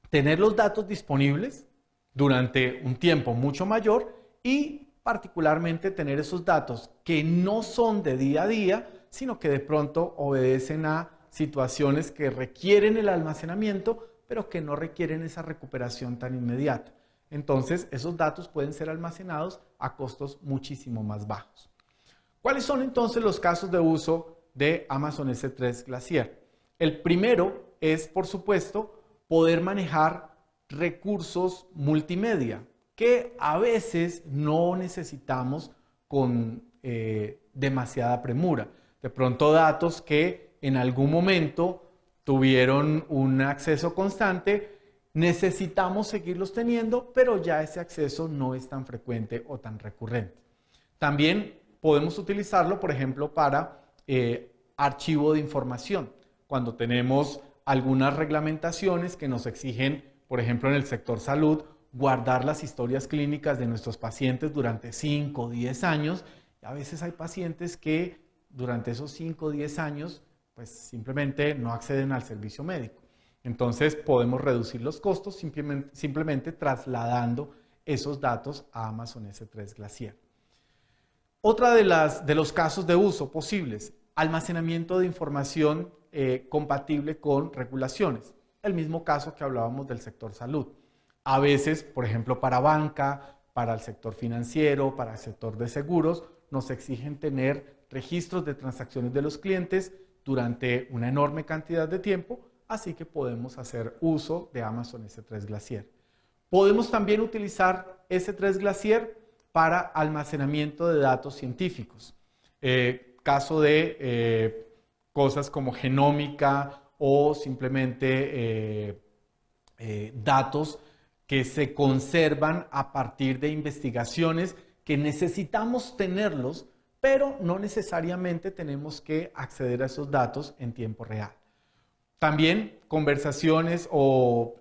tener los datos disponibles durante un tiempo mucho mayor y particularmente tener esos datos que no son de día a día, sino que de pronto obedecen a situaciones que requieren el almacenamiento, pero que no requieren esa recuperación tan inmediata. Entonces, esos datos pueden ser almacenados a costos muchísimo más bajos. ¿Cuáles son entonces los casos de uso de Amazon S3 Glacier? El primero es, por supuesto, poder manejar recursos multimedia que a veces no necesitamos con eh, demasiada premura. De pronto datos que en algún momento tuvieron un acceso constante, necesitamos seguirlos teniendo, pero ya ese acceso no es tan frecuente o tan recurrente. También podemos utilizarlo, por ejemplo, para eh, archivo de información. Cuando tenemos algunas reglamentaciones que nos exigen, por ejemplo, en el sector salud, guardar las historias clínicas de nuestros pacientes durante 5 o 10 años. Y a veces hay pacientes que durante esos 5 o 10 años, pues simplemente no acceden al servicio médico. Entonces podemos reducir los costos simplemente, simplemente trasladando esos datos a Amazon S3 Glacier. Otra de, las, de los casos de uso posibles, almacenamiento de información eh, compatible con regulaciones. El mismo caso que hablábamos del sector salud. A veces, por ejemplo, para banca, para el sector financiero, para el sector de seguros, nos exigen tener registros de transacciones de los clientes durante una enorme cantidad de tiempo, así que podemos hacer uso de Amazon S3 Glacier. Podemos también utilizar S3 Glacier para almacenamiento de datos científicos. Eh, caso de eh, cosas como genómica o simplemente eh, datos que se conservan a partir de investigaciones que necesitamos tenerlos, pero no necesariamente tenemos que acceder a esos datos en tiempo real. También conversaciones o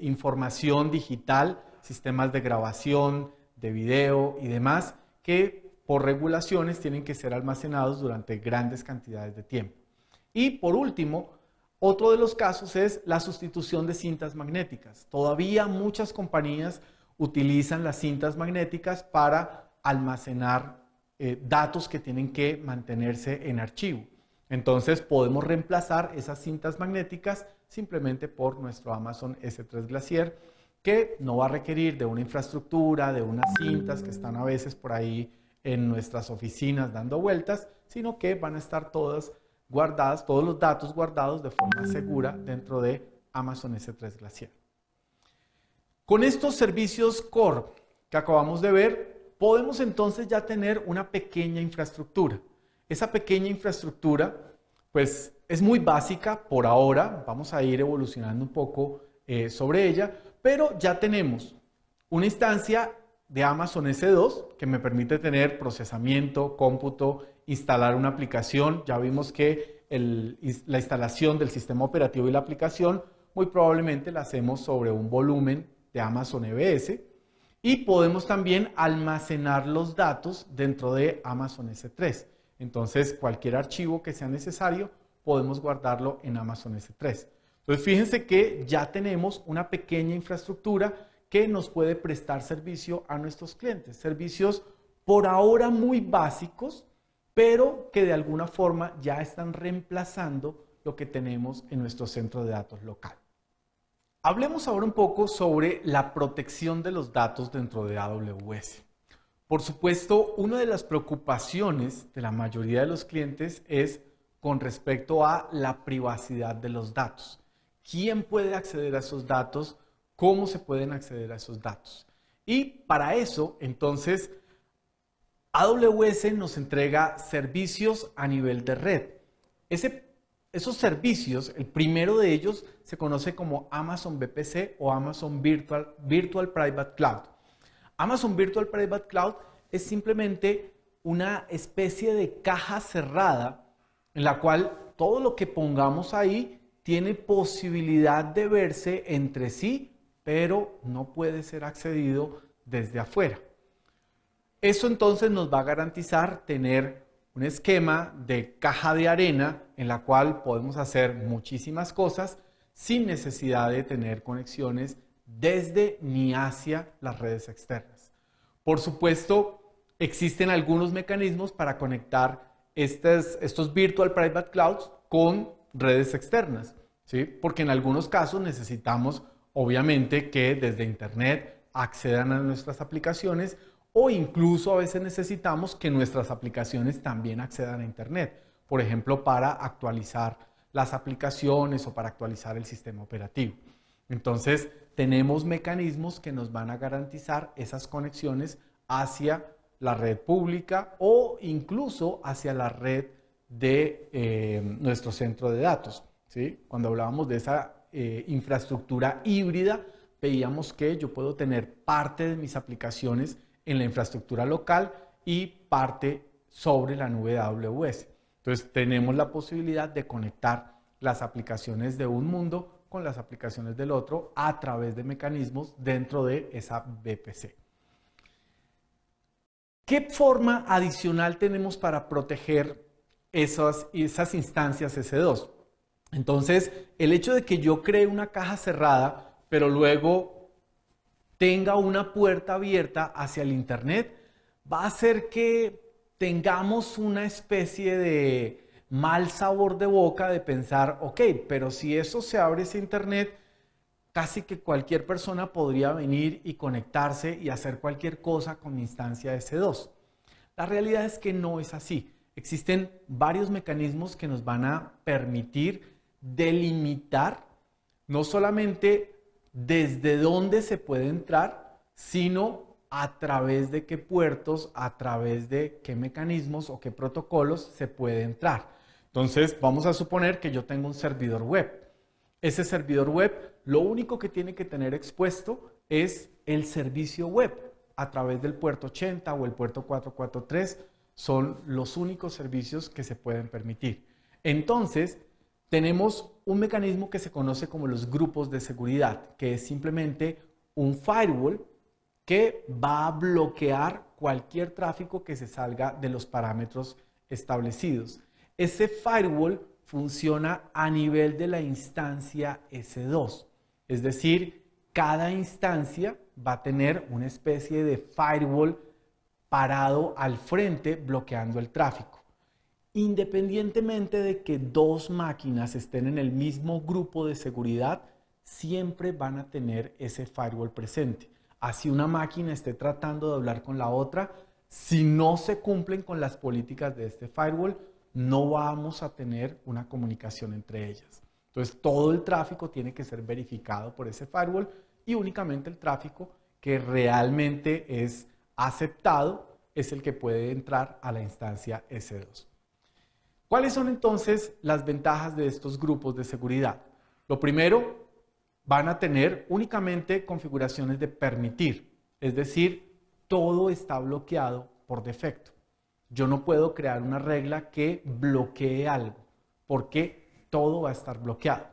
información digital, sistemas de grabación, de video y demás, que por regulaciones tienen que ser almacenados durante grandes cantidades de tiempo. Y por último, otro de los casos es la sustitución de cintas magnéticas. Todavía muchas compañías utilizan las cintas magnéticas para almacenar eh, datos que tienen que mantenerse en archivo. Entonces podemos reemplazar esas cintas magnéticas simplemente por nuestro Amazon S3 Glacier que no va a requerir de una infraestructura, de unas cintas que están a veces por ahí en nuestras oficinas dando vueltas, sino que van a estar todas guardadas, todos los datos guardados de forma segura dentro de Amazon S3 Glacier. Con estos servicios core que acabamos de ver, podemos entonces ya tener una pequeña infraestructura. Esa pequeña infraestructura, pues es muy básica por ahora, vamos a ir evolucionando un poco eh, sobre ella, pero ya tenemos una instancia de Amazon S2 que me permite tener procesamiento, cómputo, instalar una aplicación. Ya vimos que la instalación del sistema operativo y la aplicación muy probablemente la hacemos sobre un volumen de Amazon EBS y podemos también almacenar los datos dentro de Amazon S3. Entonces, cualquier archivo que sea necesario podemos guardarlo en Amazon S3. Entonces, fíjense que ya tenemos una pequeña infraestructura que nos puede prestar servicio a nuestros clientes. Servicios por ahora muy básicos, pero que de alguna forma ya están reemplazando lo que tenemos en nuestro centro de datos local. Hablemos ahora un poco sobre la protección de los datos dentro de AWS. Por supuesto, una de las preocupaciones de la mayoría de los clientes es con respecto a la privacidad de los datos quién puede acceder a esos datos, cómo se pueden acceder a esos datos. Y para eso, entonces, AWS nos entrega servicios a nivel de red. Ese, esos servicios, el primero de ellos se conoce como Amazon VPC o Amazon Virtual, Virtual Private Cloud. Amazon Virtual Private Cloud es simplemente una especie de caja cerrada en la cual todo lo que pongamos ahí tiene posibilidad de verse entre sí, pero no puede ser accedido desde afuera. Eso entonces nos va a garantizar tener un esquema de caja de arena en la cual podemos hacer muchísimas cosas sin necesidad de tener conexiones desde ni hacia las redes externas. Por supuesto, existen algunos mecanismos para conectar estos, estos Virtual Private Clouds con redes externas. ¿sí? Porque en algunos casos necesitamos, obviamente, que desde Internet accedan a nuestras aplicaciones o incluso a veces necesitamos que nuestras aplicaciones también accedan a Internet, por ejemplo, para actualizar las aplicaciones o para actualizar el sistema operativo. Entonces, tenemos mecanismos que nos van a garantizar esas conexiones hacia la red pública o incluso hacia la red de eh, nuestro centro de datos. Cuando hablábamos de esa eh, infraestructura híbrida, veíamos que yo puedo tener parte de mis aplicaciones en la infraestructura local y parte sobre la nube de AWS. Entonces tenemos la posibilidad de conectar las aplicaciones de un mundo con las aplicaciones del otro a través de mecanismos dentro de esa VPC. ¿Qué forma adicional tenemos para proteger esas, esas instancias S2? Entonces, el hecho de que yo cree una caja cerrada, pero luego tenga una puerta abierta hacia el Internet, va a hacer que tengamos una especie de mal sabor de boca de pensar, ok, pero si eso se abre ese Internet, casi que cualquier persona podría venir y conectarse y hacer cualquier cosa con instancia S2. La realidad es que no es así. Existen varios mecanismos que nos van a permitir delimitar no solamente desde dónde se puede entrar, sino a través de qué puertos, a través de qué mecanismos o qué protocolos se puede entrar. Entonces, vamos a suponer que yo tengo un servidor web. Ese servidor web, lo único que tiene que tener expuesto es el servicio web a través del puerto 80 o el puerto 443. Son los únicos servicios que se pueden permitir. Entonces, tenemos un mecanismo que se conoce como los grupos de seguridad, que es simplemente un firewall que va a bloquear cualquier tráfico que se salga de los parámetros establecidos. Ese firewall funciona a nivel de la instancia S2, es decir, cada instancia va a tener una especie de firewall parado al frente bloqueando el tráfico. Independientemente de que dos máquinas estén en el mismo grupo de seguridad, siempre van a tener ese firewall presente. Así una máquina esté tratando de hablar con la otra, si no se cumplen con las políticas de este firewall, no vamos a tener una comunicación entre ellas. Entonces todo el tráfico tiene que ser verificado por ese firewall y únicamente el tráfico que realmente es aceptado es el que puede entrar a la instancia S2. ¿Cuáles son entonces las ventajas de estos grupos de seguridad? Lo primero, van a tener únicamente configuraciones de permitir, es decir, todo está bloqueado por defecto. Yo no puedo crear una regla que bloquee algo, porque todo va a estar bloqueado.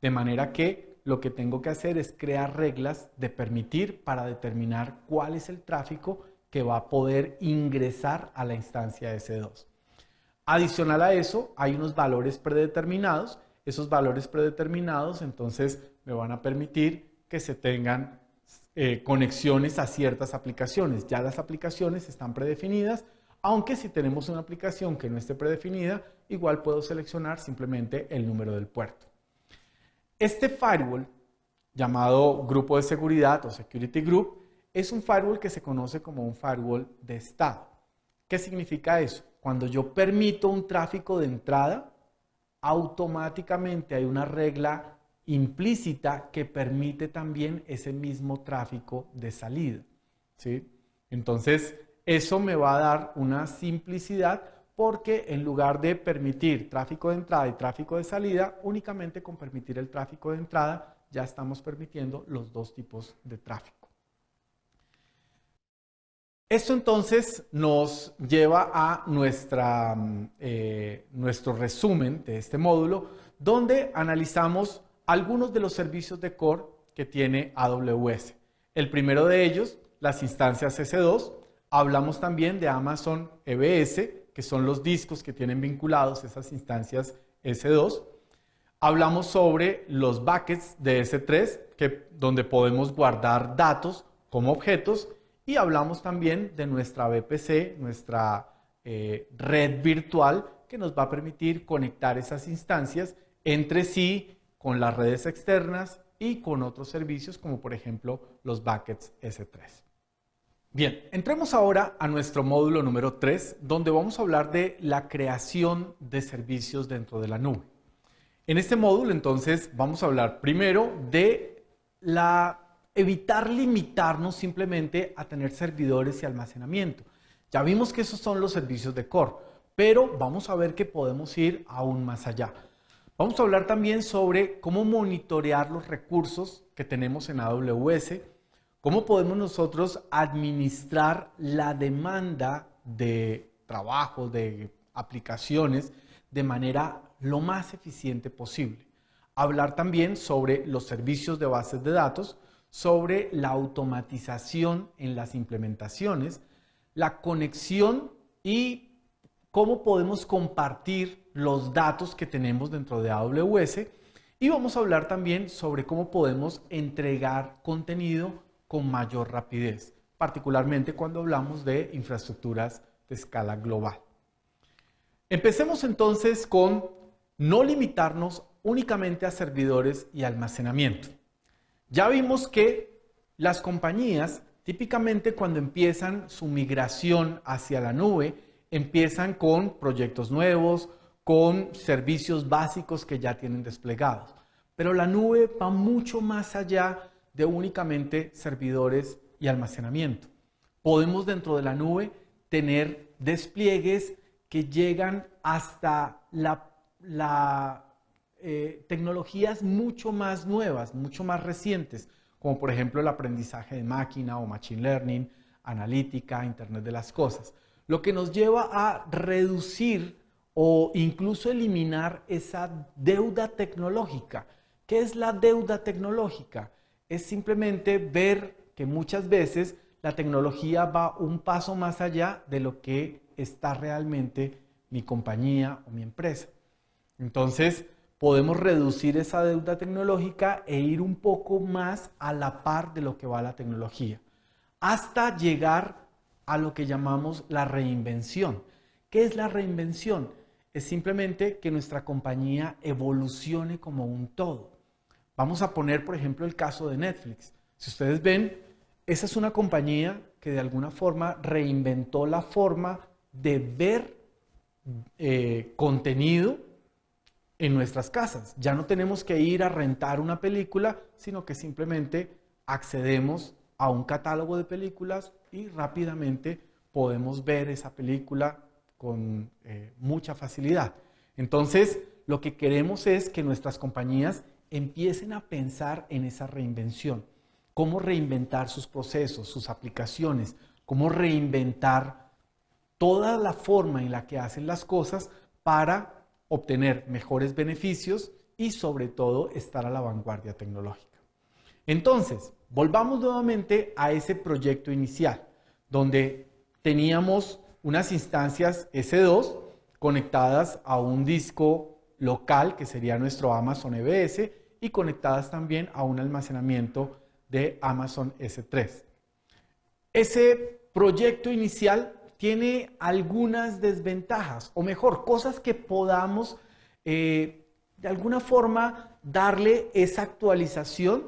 De manera que lo que tengo que hacer es crear reglas de permitir para determinar cuál es el tráfico que va a poder ingresar a la instancia S2. Adicional a eso, hay unos valores predeterminados. Esos valores predeterminados entonces me van a permitir que se tengan eh, conexiones a ciertas aplicaciones. Ya las aplicaciones están predefinidas, aunque si tenemos una aplicación que no esté predefinida, igual puedo seleccionar simplemente el número del puerto. Este firewall, llamado grupo de seguridad o security group, es un firewall que se conoce como un firewall de estado. ¿Qué significa eso? Cuando yo permito un tráfico de entrada, automáticamente hay una regla implícita que permite también ese mismo tráfico de salida. Entonces, eso me va a dar una simplicidad porque en lugar de permitir tráfico de entrada y tráfico de salida, únicamente con permitir el tráfico de entrada ya estamos permitiendo los dos tipos de tráfico. Esto entonces nos lleva a nuestra, mm, eh, nuestro resumen de este módulo, donde analizamos algunos de los servicios de core que tiene AWS. El primero de ellos, las instancias S2. Hablamos también de Amazon EBS, que son los discos que tienen vinculados esas instancias S2. Hablamos sobre los buckets de S3, que, donde podemos guardar datos como objetos y hablamos también de nuestra VPC, nuestra eh, red virtual, que nos va a permitir conectar esas instancias entre sí, con las redes externas y con otros servicios, como por ejemplo los buckets S3. Bien, entremos ahora a nuestro módulo número 3, donde vamos a hablar de la creación de servicios dentro de la nube. En este módulo, entonces, vamos a hablar primero de la evitar limitarnos simplemente a tener servidores y almacenamiento. Ya vimos que esos son los servicios de core, pero vamos a ver que podemos ir aún más allá. Vamos a hablar también sobre cómo monitorear los recursos que tenemos en AWS, cómo podemos nosotros administrar la demanda de trabajo, de aplicaciones, de manera lo más eficiente posible. Hablar también sobre los servicios de bases de datos, sobre la automatización en las implementaciones, la conexión y cómo podemos compartir los datos que tenemos dentro de AWS. Y vamos a hablar también sobre cómo podemos entregar contenido con mayor rapidez, particularmente cuando hablamos de infraestructuras de escala global. Empecemos entonces con no limitarnos únicamente a servidores y almacenamiento. Ya vimos que las compañías típicamente cuando empiezan su migración hacia la nube, empiezan con proyectos nuevos, con servicios básicos que ya tienen desplegados. Pero la nube va mucho más allá de únicamente servidores y almacenamiento. Podemos dentro de la nube tener despliegues que llegan hasta la, la eh, tecnologías mucho más nuevas, mucho más recientes, como por ejemplo el aprendizaje de máquina o machine learning, analítica, Internet de las Cosas, lo que nos lleva a reducir o incluso eliminar esa deuda tecnológica. ¿Qué es la deuda tecnológica? Es simplemente ver que muchas veces la tecnología va un paso más allá de lo que está realmente mi compañía o mi empresa. Entonces, podemos reducir esa deuda tecnológica e ir un poco más a la par de lo que va la tecnología, hasta llegar a lo que llamamos la reinvención. ¿Qué es la reinvención? Es simplemente que nuestra compañía evolucione como un todo. Vamos a poner, por ejemplo, el caso de Netflix. Si ustedes ven, esa es una compañía que de alguna forma reinventó la forma de ver eh, contenido en nuestras casas. Ya no tenemos que ir a rentar una película, sino que simplemente accedemos a un catálogo de películas y rápidamente podemos ver esa película con eh, mucha facilidad. Entonces, lo que queremos es que nuestras compañías empiecen a pensar en esa reinvención, cómo reinventar sus procesos, sus aplicaciones, cómo reinventar toda la forma en la que hacen las cosas para obtener mejores beneficios y sobre todo estar a la vanguardia tecnológica. Entonces, volvamos nuevamente a ese proyecto inicial, donde teníamos unas instancias S2 conectadas a un disco local, que sería nuestro Amazon EBS, y conectadas también a un almacenamiento de Amazon S3. Ese proyecto inicial tiene algunas desventajas, o mejor, cosas que podamos eh, de alguna forma darle esa actualización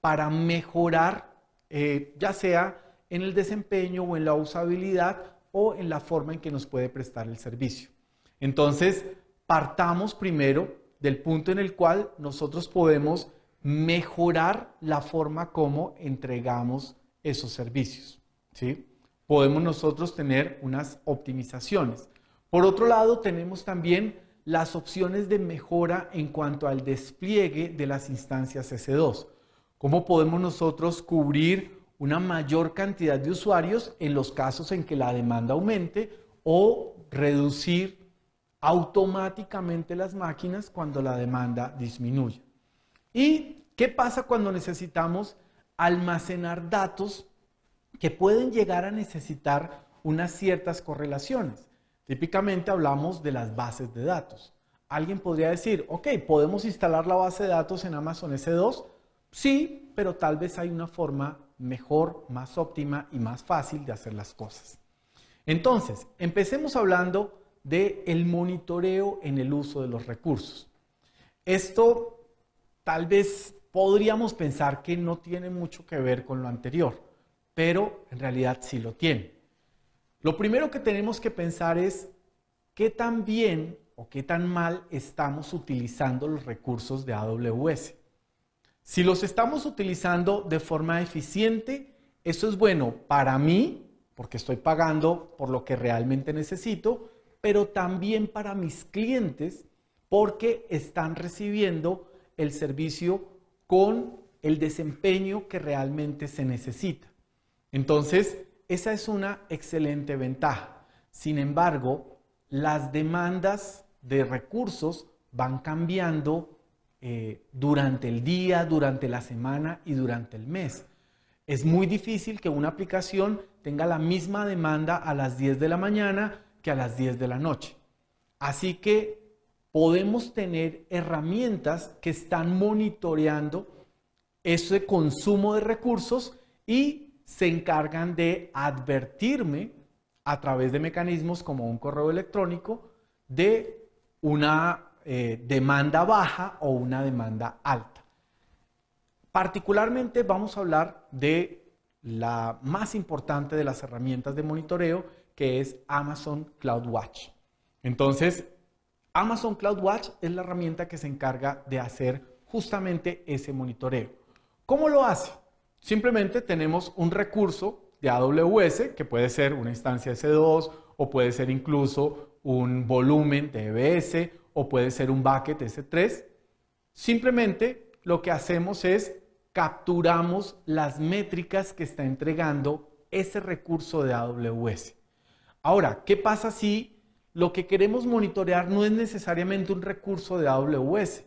para mejorar, eh, ya sea en el desempeño o en la usabilidad o en la forma en que nos puede prestar el servicio. Entonces, partamos primero del punto en el cual nosotros podemos mejorar la forma como entregamos esos servicios. ¿sí? podemos nosotros tener unas optimizaciones. Por otro lado, tenemos también las opciones de mejora en cuanto al despliegue de las instancias S2. ¿Cómo podemos nosotros cubrir una mayor cantidad de usuarios en los casos en que la demanda aumente o reducir automáticamente las máquinas cuando la demanda disminuya? ¿Y qué pasa cuando necesitamos almacenar datos que pueden llegar a necesitar unas ciertas correlaciones. Típicamente hablamos de las bases de datos. Alguien podría decir, ok, ¿podemos instalar la base de datos en Amazon S2? Sí, pero tal vez hay una forma mejor, más óptima y más fácil de hacer las cosas. Entonces, empecemos hablando del monitoreo en el uso de los recursos. Esto tal vez podríamos pensar que no tiene mucho que ver con lo anterior, pero en realidad sí lo tiene. Lo primero que tenemos que pensar es qué tan bien o qué tan mal estamos utilizando los recursos de AWS. Si los estamos utilizando de forma eficiente, eso es bueno para mí, porque estoy pagando por lo que realmente necesito, pero también para mis clientes, porque están recibiendo el servicio con el desempeño que realmente se necesita. Entonces, esa es una excelente ventaja. Sin embargo, las demandas de recursos van cambiando eh, durante el día, durante la semana y durante el mes. Es muy difícil que una aplicación tenga la misma demanda a las 10 de la mañana que a las 10 de la noche. Así que podemos tener herramientas que están monitoreando ese consumo de recursos y se encargan de advertirme a través de mecanismos como un correo electrónico de una eh, demanda baja o una demanda alta. Particularmente vamos a hablar de la más importante de las herramientas de monitoreo, que es Amazon CloudWatch. Entonces, Amazon CloudWatch es la herramienta que se encarga de hacer justamente ese monitoreo. ¿Cómo lo hace? Simplemente tenemos un recurso de AWS que puede ser una instancia S2 o puede ser incluso un volumen de EBS o puede ser un bucket S3. Simplemente lo que hacemos es capturamos las métricas que está entregando ese recurso de AWS. Ahora, ¿qué pasa si lo que queremos monitorear no es necesariamente un recurso de AWS?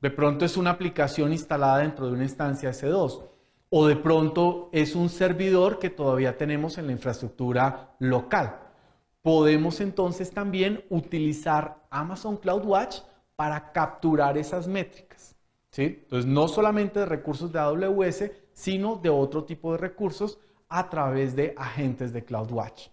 De pronto es una aplicación instalada dentro de una instancia S2 o de pronto es un servidor que todavía tenemos en la infraestructura local. Podemos entonces también utilizar Amazon CloudWatch para capturar esas métricas. ¿sí? Entonces, no solamente de recursos de AWS, sino de otro tipo de recursos a través de agentes de CloudWatch.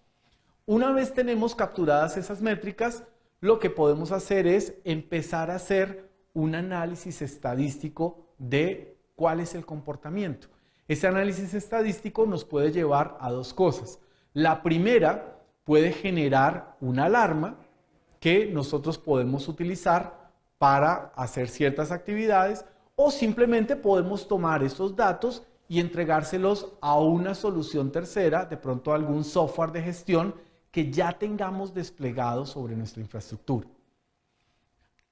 Una vez tenemos capturadas esas métricas, lo que podemos hacer es empezar a hacer un análisis estadístico de cuál es el comportamiento. Ese análisis estadístico nos puede llevar a dos cosas. La primera puede generar una alarma que nosotros podemos utilizar para hacer ciertas actividades o simplemente podemos tomar esos datos y entregárselos a una solución tercera, de pronto algún software de gestión que ya tengamos desplegado sobre nuestra infraestructura.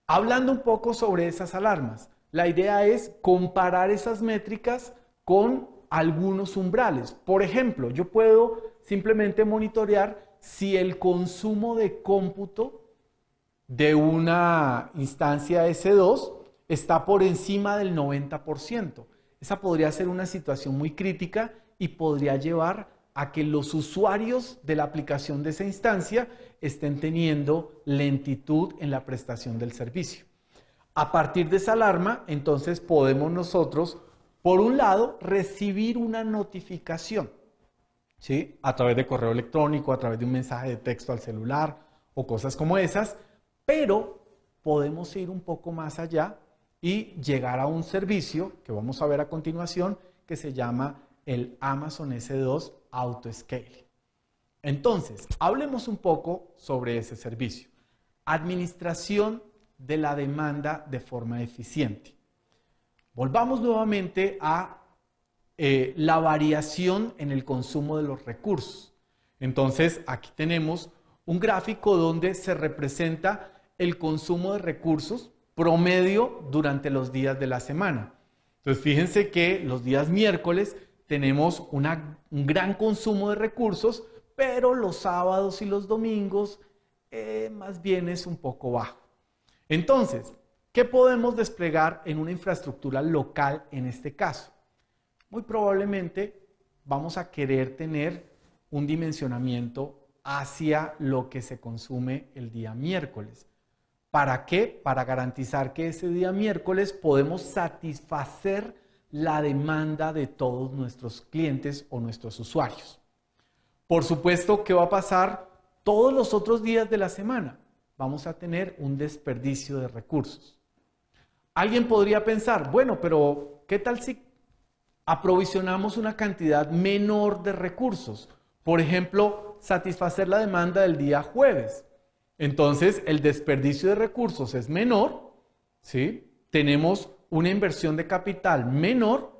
Hablando un poco sobre esas alarmas, la idea es comparar esas métricas con algunos umbrales. Por ejemplo, yo puedo simplemente monitorear si el consumo de cómputo de una instancia S2 está por encima del 90%. Esa podría ser una situación muy crítica y podría llevar a que los usuarios de la aplicación de esa instancia estén teniendo lentitud en la prestación del servicio. A partir de esa alarma, entonces podemos nosotros por un lado, recibir una notificación, ¿sí? A través de correo electrónico, a través de un mensaje de texto al celular o cosas como esas, pero podemos ir un poco más allá y llegar a un servicio que vamos a ver a continuación que se llama el Amazon S2 Auto Scale. Entonces, hablemos un poco sobre ese servicio. Administración de la demanda de forma eficiente. Volvamos nuevamente a eh, la variación en el consumo de los recursos. Entonces, aquí tenemos un gráfico donde se representa el consumo de recursos promedio durante los días de la semana. Entonces, fíjense que los días miércoles tenemos un gran consumo de recursos, pero los sábados y los domingos eh, más bien es un poco bajo. Entonces, ¿Qué podemos desplegar en una infraestructura local en este caso? Muy probablemente vamos a querer tener un dimensionamiento hacia lo que se consume el día miércoles. ¿Para qué? Para garantizar que ese día miércoles podemos satisfacer la demanda de todos nuestros clientes o nuestros usuarios. Por supuesto, ¿qué va a pasar todos los otros días de la semana? Vamos a tener un desperdicio de recursos. Alguien podría pensar, bueno, pero ¿qué tal si aprovisionamos una cantidad menor de recursos? Por ejemplo, satisfacer la demanda del día jueves. Entonces, el desperdicio de recursos es menor, ¿sí? Tenemos una inversión de capital menor,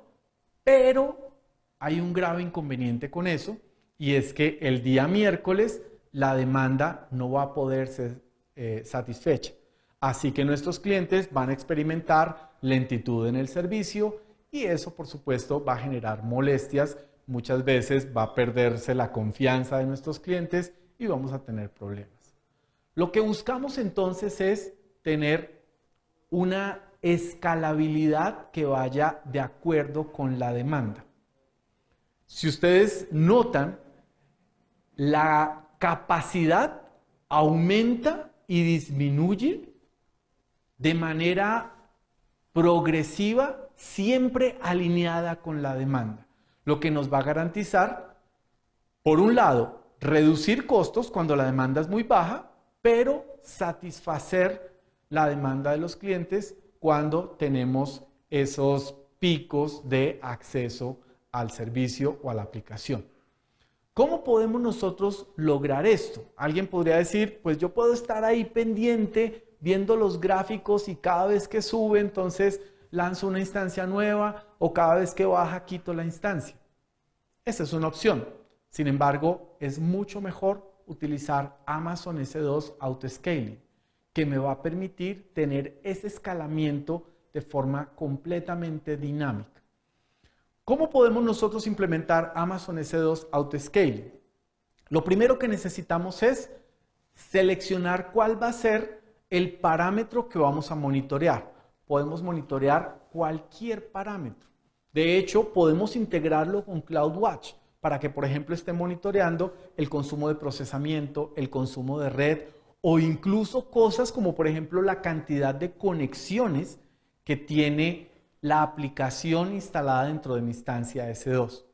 pero hay un grave inconveniente con eso y es que el día miércoles la demanda no va a poder ser eh, satisfecha. Así que nuestros clientes van a experimentar lentitud en el servicio y eso por supuesto va a generar molestias, muchas veces va a perderse la confianza de nuestros clientes y vamos a tener problemas. Lo que buscamos entonces es tener una escalabilidad que vaya de acuerdo con la demanda. Si ustedes notan, la capacidad aumenta y disminuye de manera progresiva, siempre alineada con la demanda, lo que nos va a garantizar, por un lado, reducir costos cuando la demanda es muy baja, pero satisfacer la demanda de los clientes cuando tenemos esos picos de acceso al servicio o a la aplicación. ¿Cómo podemos nosotros lograr esto? Alguien podría decir, pues yo puedo estar ahí pendiente viendo los gráficos y cada vez que sube, entonces lanzo una instancia nueva o cada vez que baja quito la instancia. Esa es una opción. Sin embargo, es mucho mejor utilizar Amazon S2 Auto Scaling, que me va a permitir tener ese escalamiento de forma completamente dinámica. ¿Cómo podemos nosotros implementar Amazon S2 Auto Scaling? Lo primero que necesitamos es seleccionar cuál va a ser el parámetro que vamos a monitorear. Podemos monitorear cualquier parámetro. De hecho, podemos integrarlo con CloudWatch para que, por ejemplo, esté monitoreando el consumo de procesamiento, el consumo de red o incluso cosas como, por ejemplo, la cantidad de conexiones que tiene la aplicación instalada dentro de mi instancia S2.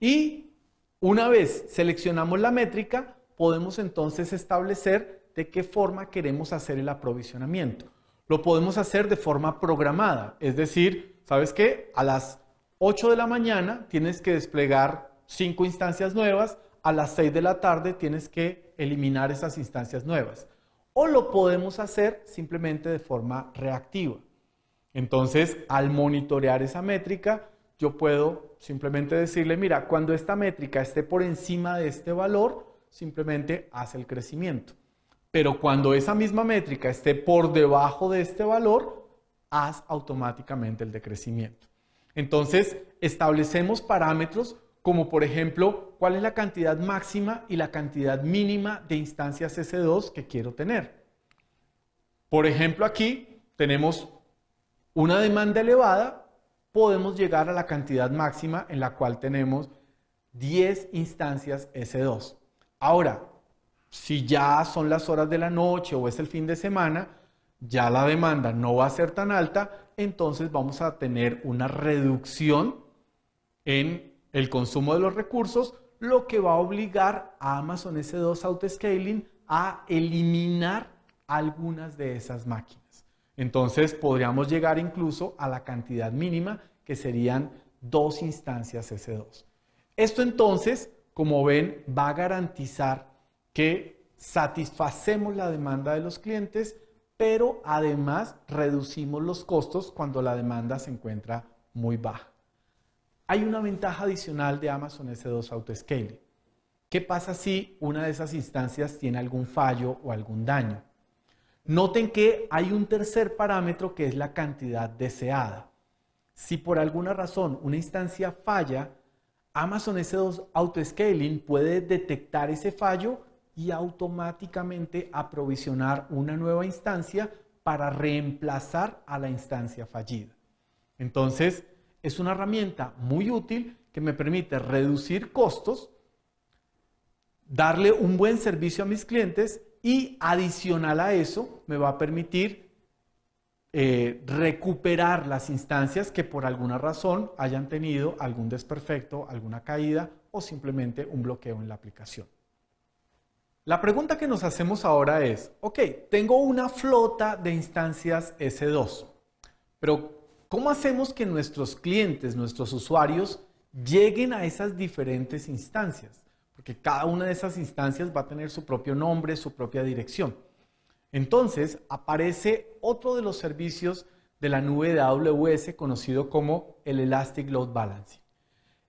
Y una vez seleccionamos la métrica, podemos entonces establecer de qué forma queremos hacer el aprovisionamiento. Lo podemos hacer de forma programada, es decir, ¿sabes qué? A las 8 de la mañana tienes que desplegar 5 instancias nuevas, a las 6 de la tarde tienes que eliminar esas instancias nuevas. O lo podemos hacer simplemente de forma reactiva. Entonces, al monitorear esa métrica, yo puedo simplemente decirle, mira, cuando esta métrica esté por encima de este valor, simplemente hace el crecimiento pero cuando esa misma métrica esté por debajo de este valor, haz automáticamente el decrecimiento. Entonces, establecemos parámetros como por ejemplo, cuál es la cantidad máxima y la cantidad mínima de instancias S2 que quiero tener. Por ejemplo, aquí tenemos una demanda elevada, podemos llegar a la cantidad máxima en la cual tenemos 10 instancias S2. Ahora, si ya son las horas de la noche o es el fin de semana, ya la demanda no va a ser tan alta, entonces vamos a tener una reducción en el consumo de los recursos, lo que va a obligar a Amazon S2 Scaling a eliminar algunas de esas máquinas. Entonces podríamos llegar incluso a la cantidad mínima que serían dos instancias S2. Esto entonces, como ven, va a garantizar que satisfacemos la demanda de los clientes, pero además reducimos los costos cuando la demanda se encuentra muy baja. Hay una ventaja adicional de Amazon S2 Scaling. ¿Qué pasa si una de esas instancias tiene algún fallo o algún daño? Noten que hay un tercer parámetro que es la cantidad deseada. Si por alguna razón una instancia falla, Amazon S2 Scaling puede detectar ese fallo y automáticamente aprovisionar una nueva instancia para reemplazar a la instancia fallida. Entonces, es una herramienta muy útil que me permite reducir costos, darle un buen servicio a mis clientes y adicional a eso me va a permitir eh, recuperar las instancias que por alguna razón hayan tenido algún desperfecto, alguna caída o simplemente un bloqueo en la aplicación. La pregunta que nos hacemos ahora es, ok, tengo una flota de instancias S2, pero ¿cómo hacemos que nuestros clientes, nuestros usuarios, lleguen a esas diferentes instancias? Porque cada una de esas instancias va a tener su propio nombre, su propia dirección. Entonces aparece otro de los servicios de la nube de AWS conocido como el Elastic Load Balancing.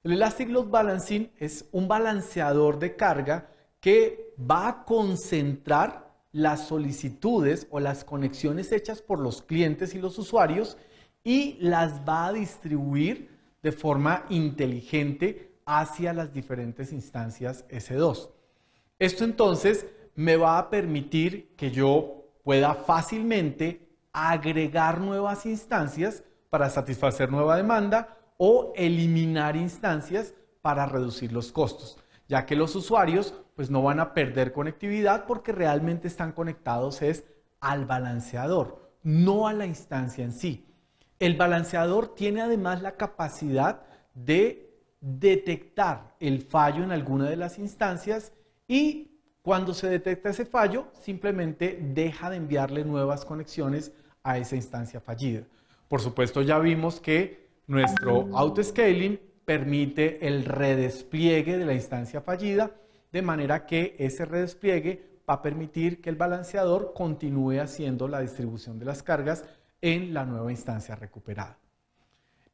El Elastic Load Balancing es un balanceador de carga que va a concentrar las solicitudes o las conexiones hechas por los clientes y los usuarios y las va a distribuir de forma inteligente hacia las diferentes instancias S2. Esto entonces me va a permitir que yo pueda fácilmente agregar nuevas instancias para satisfacer nueva demanda o eliminar instancias para reducir los costos ya que los usuarios pues no van a perder conectividad porque realmente están conectados es al balanceador, no a la instancia en sí. El balanceador tiene además la capacidad de detectar el fallo en alguna de las instancias y cuando se detecta ese fallo, simplemente deja de enviarle nuevas conexiones a esa instancia fallida. Por supuesto, ya vimos que nuestro auto-scaling permite el redespliegue de la instancia fallida, de manera que ese redespliegue va a permitir que el balanceador continúe haciendo la distribución de las cargas en la nueva instancia recuperada.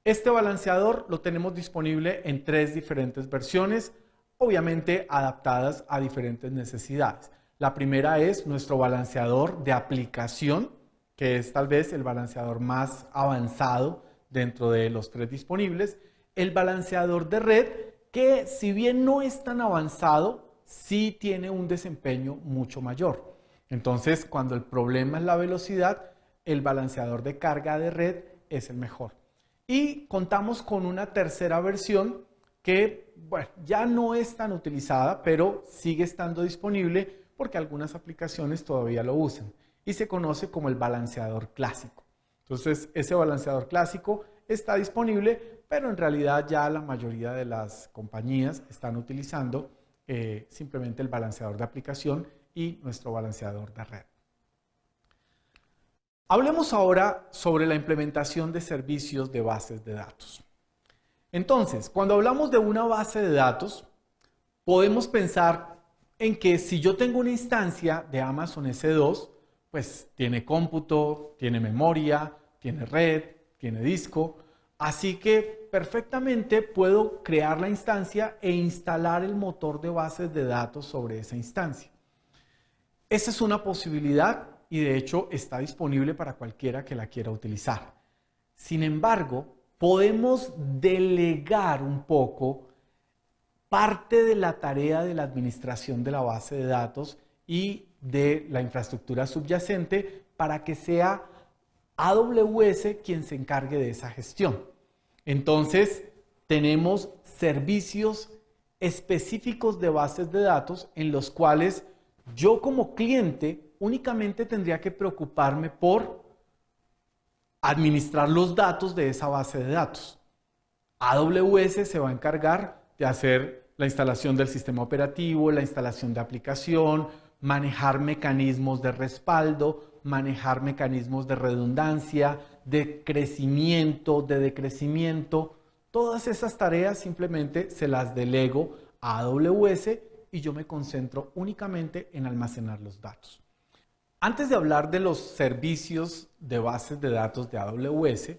Este balanceador lo tenemos disponible en tres diferentes versiones, obviamente adaptadas a diferentes necesidades. La primera es nuestro balanceador de aplicación, que es tal vez el balanceador más avanzado dentro de los tres disponibles el balanceador de red que si bien no es tan avanzado, sí tiene un desempeño mucho mayor. Entonces, cuando el problema es la velocidad, el balanceador de carga de red es el mejor. Y contamos con una tercera versión que bueno, ya no es tan utilizada, pero sigue estando disponible porque algunas aplicaciones todavía lo usan y se conoce como el balanceador clásico. Entonces, ese balanceador clásico está disponible pero en realidad ya la mayoría de las compañías están utilizando eh, simplemente el balanceador de aplicación y nuestro balanceador de red. Hablemos ahora sobre la implementación de servicios de bases de datos. Entonces, cuando hablamos de una base de datos, podemos pensar en que si yo tengo una instancia de Amazon S2, pues tiene cómputo, tiene memoria, tiene red, tiene disco, así que perfectamente puedo crear la instancia e instalar el motor de bases de datos sobre esa instancia. Esa es una posibilidad y de hecho está disponible para cualquiera que la quiera utilizar. Sin embargo, podemos delegar un poco parte de la tarea de la administración de la base de datos y de la infraestructura subyacente para que sea AWS quien se encargue de esa gestión. Entonces, tenemos servicios específicos de bases de datos en los cuales yo como cliente únicamente tendría que preocuparme por administrar los datos de esa base de datos. AWS se va a encargar de hacer la instalación del sistema operativo, la instalación de aplicación, manejar mecanismos de respaldo, manejar mecanismos de redundancia, de crecimiento, de decrecimiento. Todas esas tareas simplemente se las delego a AWS y yo me concentro únicamente en almacenar los datos. Antes de hablar de los servicios de bases de datos de AWS,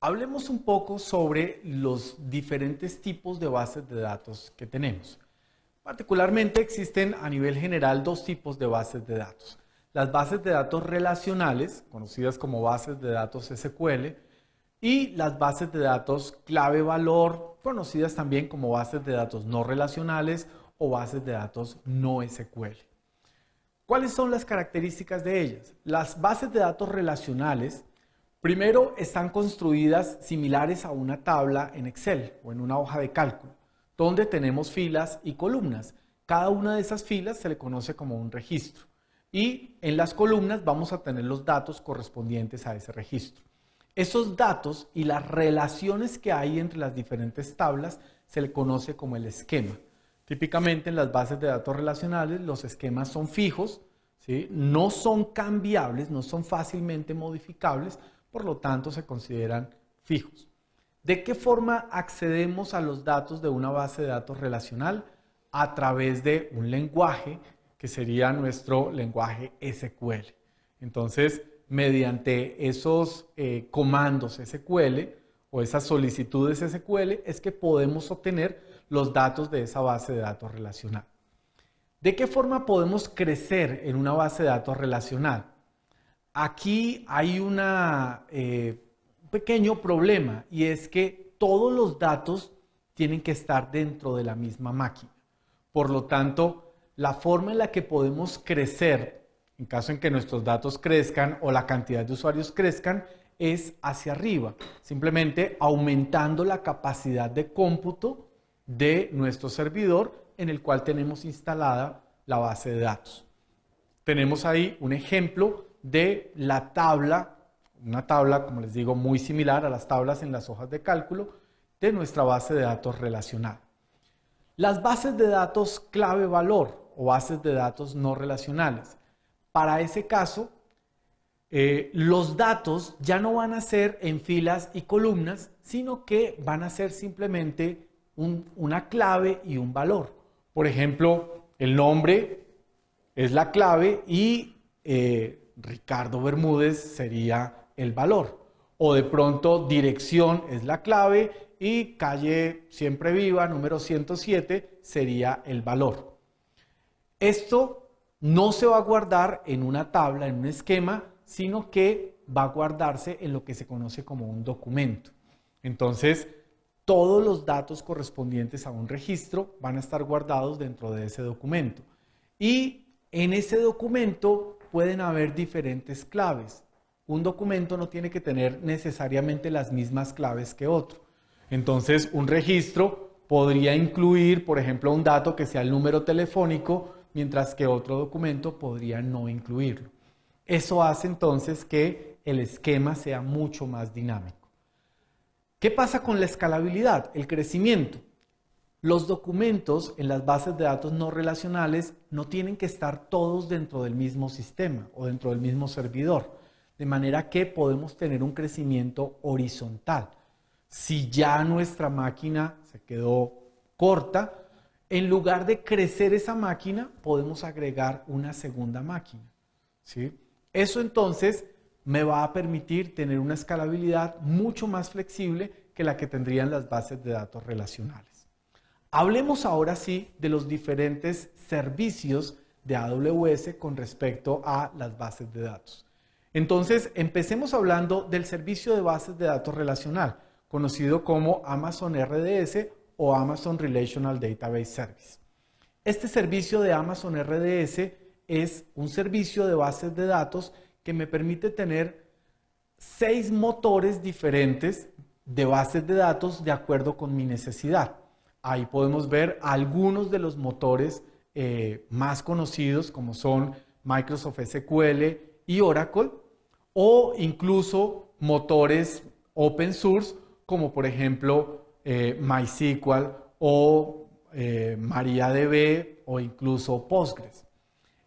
hablemos un poco sobre los diferentes tipos de bases de datos que tenemos. Particularmente existen a nivel general dos tipos de bases de datos las bases de datos relacionales, conocidas como bases de datos SQL, y las bases de datos clave-valor, conocidas también como bases de datos no relacionales o bases de datos no SQL. ¿Cuáles son las características de ellas? Las bases de datos relacionales, primero, están construidas similares a una tabla en Excel o en una hoja de cálculo, donde tenemos filas y columnas. Cada una de esas filas se le conoce como un registro y en las columnas vamos a tener los datos correspondientes a ese registro. Esos datos y las relaciones que hay entre las diferentes tablas se le conoce como el esquema. Típicamente en las bases de datos relacionales los esquemas son fijos, no son cambiables, no son fácilmente modificables, por lo tanto se consideran fijos. ¿De qué forma accedemos a los datos de una base de datos relacional? A través de un lenguaje que sería nuestro lenguaje SQL. Entonces, mediante esos eh, comandos SQL o esas solicitudes SQL es que podemos obtener los datos de esa base de datos relacional. ¿De qué forma podemos crecer en una base de datos relacional? Aquí hay un eh, pequeño problema y es que todos los datos tienen que estar dentro de la misma máquina. Por lo tanto, la forma en la que podemos crecer, en caso en que nuestros datos crezcan o la cantidad de usuarios crezcan, es hacia arriba, simplemente aumentando la capacidad de cómputo de nuestro servidor en el cual tenemos instalada la base de datos. Tenemos ahí un ejemplo de la tabla, una tabla, como les digo, muy similar a las tablas en las hojas de cálculo de nuestra base de datos relacional. Las bases de datos clave valor o bases de datos no relacionales. Para ese caso, eh, los datos ya no van a ser en filas y columnas, sino que van a ser simplemente una clave y un valor. Por ejemplo, el nombre es la clave y eh, Ricardo Bermúdez sería el valor. O de pronto dirección es la clave y calle siempre viva, número 107, sería el valor. Esto no se va a guardar en una tabla, en un esquema, sino que va a guardarse en lo que se conoce como un documento. Entonces, todos los datos correspondientes a un registro van a estar guardados dentro de ese documento. Y en ese documento pueden haber diferentes claves. Un documento no tiene que tener necesariamente las mismas claves que otro. Entonces, un registro podría incluir, por ejemplo, un dato que sea el número telefónico, mientras que otro documento podría no incluirlo. Eso hace entonces que el esquema sea mucho más dinámico. ¿Qué pasa con la escalabilidad, el crecimiento? Los documentos en las bases de datos no relacionales no tienen que estar todos dentro del mismo sistema o dentro del mismo servidor, de manera que podemos tener un crecimiento horizontal. Si ya nuestra máquina se quedó corta, en lugar de crecer esa máquina, podemos agregar una segunda máquina. ¿sí? Eso entonces me va a permitir tener una escalabilidad mucho más flexible que la que tendrían las bases de datos relacionales. Hablemos ahora sí de los diferentes servicios de AWS con respecto a las bases de datos. Entonces, empecemos hablando del servicio de bases de datos relacional, conocido como Amazon RDS o Amazon Relational Database Service. Este servicio de Amazon RDS es un servicio de bases de datos que me permite tener seis motores diferentes de bases de datos de acuerdo con mi necesidad. Ahí podemos ver algunos de los motores eh, más conocidos como son Microsoft SQL y Oracle o incluso motores open source como por ejemplo eh, MySQL o eh, MariaDB o incluso Postgres.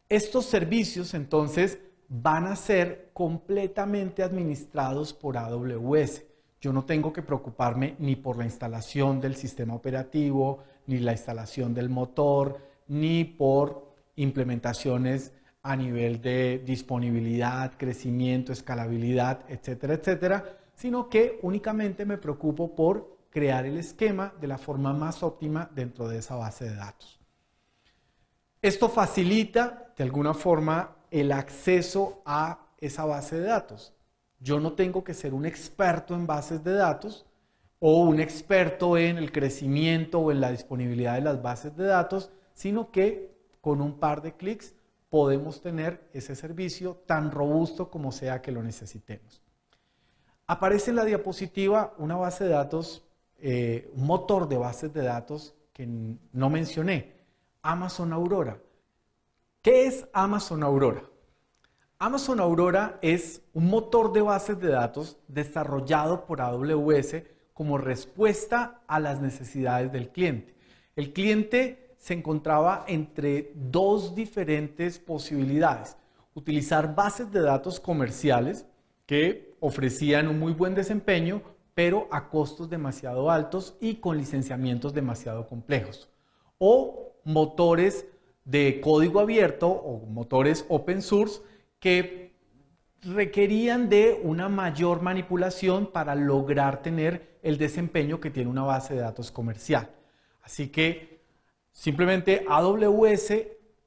Estos servicios entonces van a ser completamente administrados por AWS. Yo no tengo que preocuparme ni por la instalación del sistema operativo, ni la instalación del motor, ni por implementaciones a nivel de disponibilidad, crecimiento, escalabilidad, etcétera, etcétera, sino que únicamente me preocupo por crear el esquema de la forma más óptima dentro de esa base de datos. Esto facilita de alguna forma el acceso a esa base de datos. Yo no tengo que ser un experto en bases de datos o un experto en el crecimiento o en la disponibilidad de las bases de datos, sino que con un par de clics podemos tener ese servicio tan robusto como sea que lo necesitemos. Aparece en la diapositiva una base de datos eh, un motor de bases de datos que no mencioné, Amazon Aurora. ¿Qué es Amazon Aurora? Amazon Aurora es un motor de bases de datos desarrollado por AWS como respuesta a las necesidades del cliente. El cliente se encontraba entre dos diferentes posibilidades. Utilizar bases de datos comerciales que ofrecían un muy buen desempeño pero a costos demasiado altos y con licenciamientos demasiado complejos. O motores de código abierto o motores open source que requerían de una mayor manipulación para lograr tener el desempeño que tiene una base de datos comercial. Así que simplemente AWS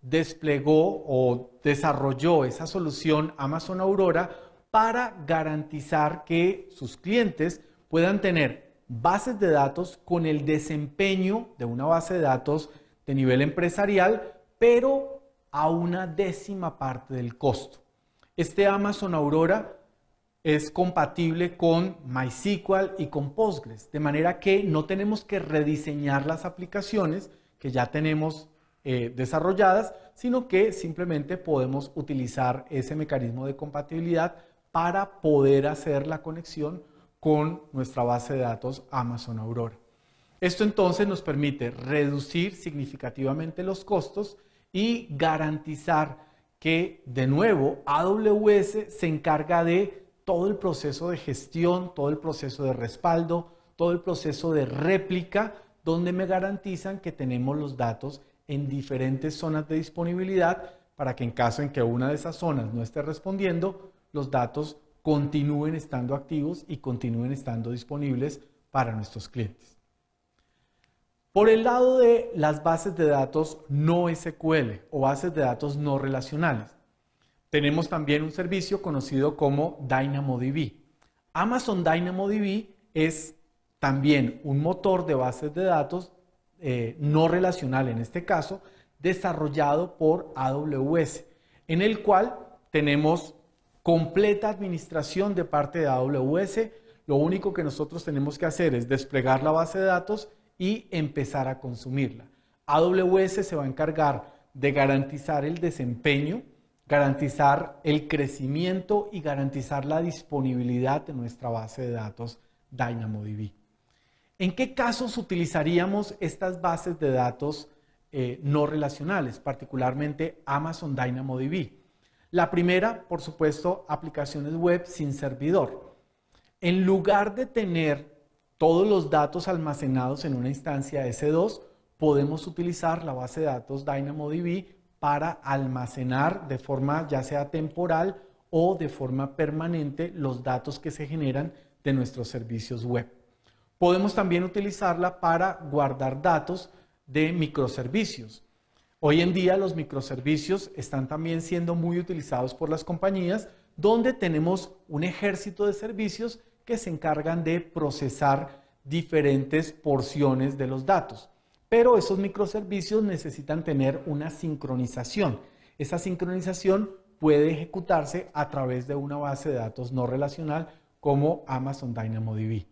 desplegó o desarrolló esa solución Amazon Aurora para garantizar que sus clientes puedan tener bases de datos con el desempeño de una base de datos de nivel empresarial, pero a una décima parte del costo. Este Amazon Aurora es compatible con MySQL y con Postgres, de manera que no tenemos que rediseñar las aplicaciones que ya tenemos eh, desarrolladas, sino que simplemente podemos utilizar ese mecanismo de compatibilidad para poder hacer la conexión con nuestra base de datos Amazon Aurora. Esto entonces nos permite reducir significativamente los costos y garantizar que de nuevo AWS se encarga de todo el proceso de gestión, todo el proceso de respaldo, todo el proceso de réplica, donde me garantizan que tenemos los datos en diferentes zonas de disponibilidad para que en caso en que una de esas zonas no esté respondiendo, los datos continúen estando activos y continúen estando disponibles para nuestros clientes. Por el lado de las bases de datos no SQL o bases de datos no relacionales, tenemos también un servicio conocido como DynamoDB. Amazon DynamoDB es también un motor de bases de datos eh, no relacional, en este caso, desarrollado por AWS, en el cual tenemos completa administración de parte de AWS. Lo único que nosotros tenemos que hacer es desplegar la base de datos y empezar a consumirla. AWS se va a encargar de garantizar el desempeño, garantizar el crecimiento y garantizar la disponibilidad de nuestra base de datos DynamoDB. ¿En qué casos utilizaríamos estas bases de datos eh, no relacionales, particularmente Amazon DynamoDB? La primera, por supuesto, aplicaciones web sin servidor. En lugar de tener todos los datos almacenados en una instancia S2, podemos utilizar la base de datos DynamoDB para almacenar de forma ya sea temporal o de forma permanente los datos que se generan de nuestros servicios web. Podemos también utilizarla para guardar datos de microservicios. Hoy en día los microservicios están también siendo muy utilizados por las compañías donde tenemos un ejército de servicios que se encargan de procesar diferentes porciones de los datos. Pero esos microservicios necesitan tener una sincronización. Esa sincronización puede ejecutarse a través de una base de datos no relacional como Amazon DynamoDB.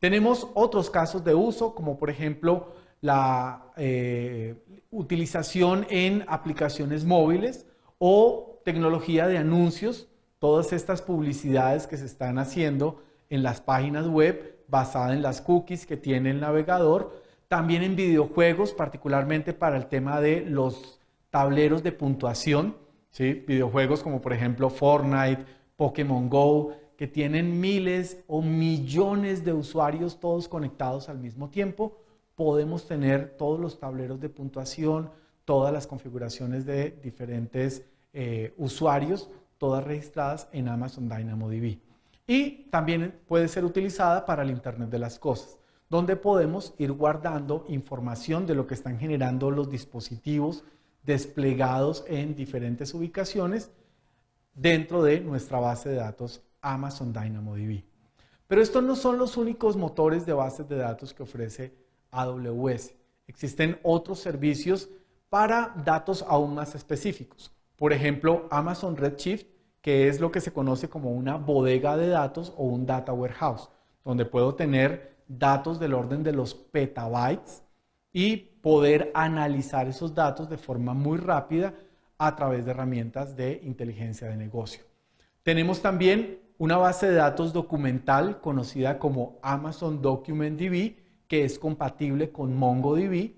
Tenemos otros casos de uso, como por ejemplo la, eh, utilización en aplicaciones móviles o tecnología de anuncios, todas estas publicidades que se están haciendo en las páginas web basadas en las cookies que tiene el navegador, también en videojuegos, particularmente para el tema de los tableros de puntuación, videojuegos como por ejemplo Fortnite, Pokémon Go, que tienen miles o millones de usuarios todos conectados al mismo tiempo podemos tener todos los tableros de puntuación, todas las configuraciones de diferentes eh, usuarios, todas registradas en Amazon DynamoDB. Y también puede ser utilizada para el Internet de las Cosas, donde podemos ir guardando información de lo que están generando los dispositivos desplegados en diferentes ubicaciones dentro de nuestra base de datos Amazon DynamoDB. Pero estos no son los únicos motores de bases de datos que ofrece AWS. Existen otros servicios para datos aún más específicos. Por ejemplo, Amazon Redshift, que es lo que se conoce como una bodega de datos o un data warehouse, donde puedo tener datos del orden de los petabytes y poder analizar esos datos de forma muy rápida a través de herramientas de inteligencia de negocio. Tenemos también una base de datos documental conocida como Amazon DocumentDB, que es compatible con MongoDB.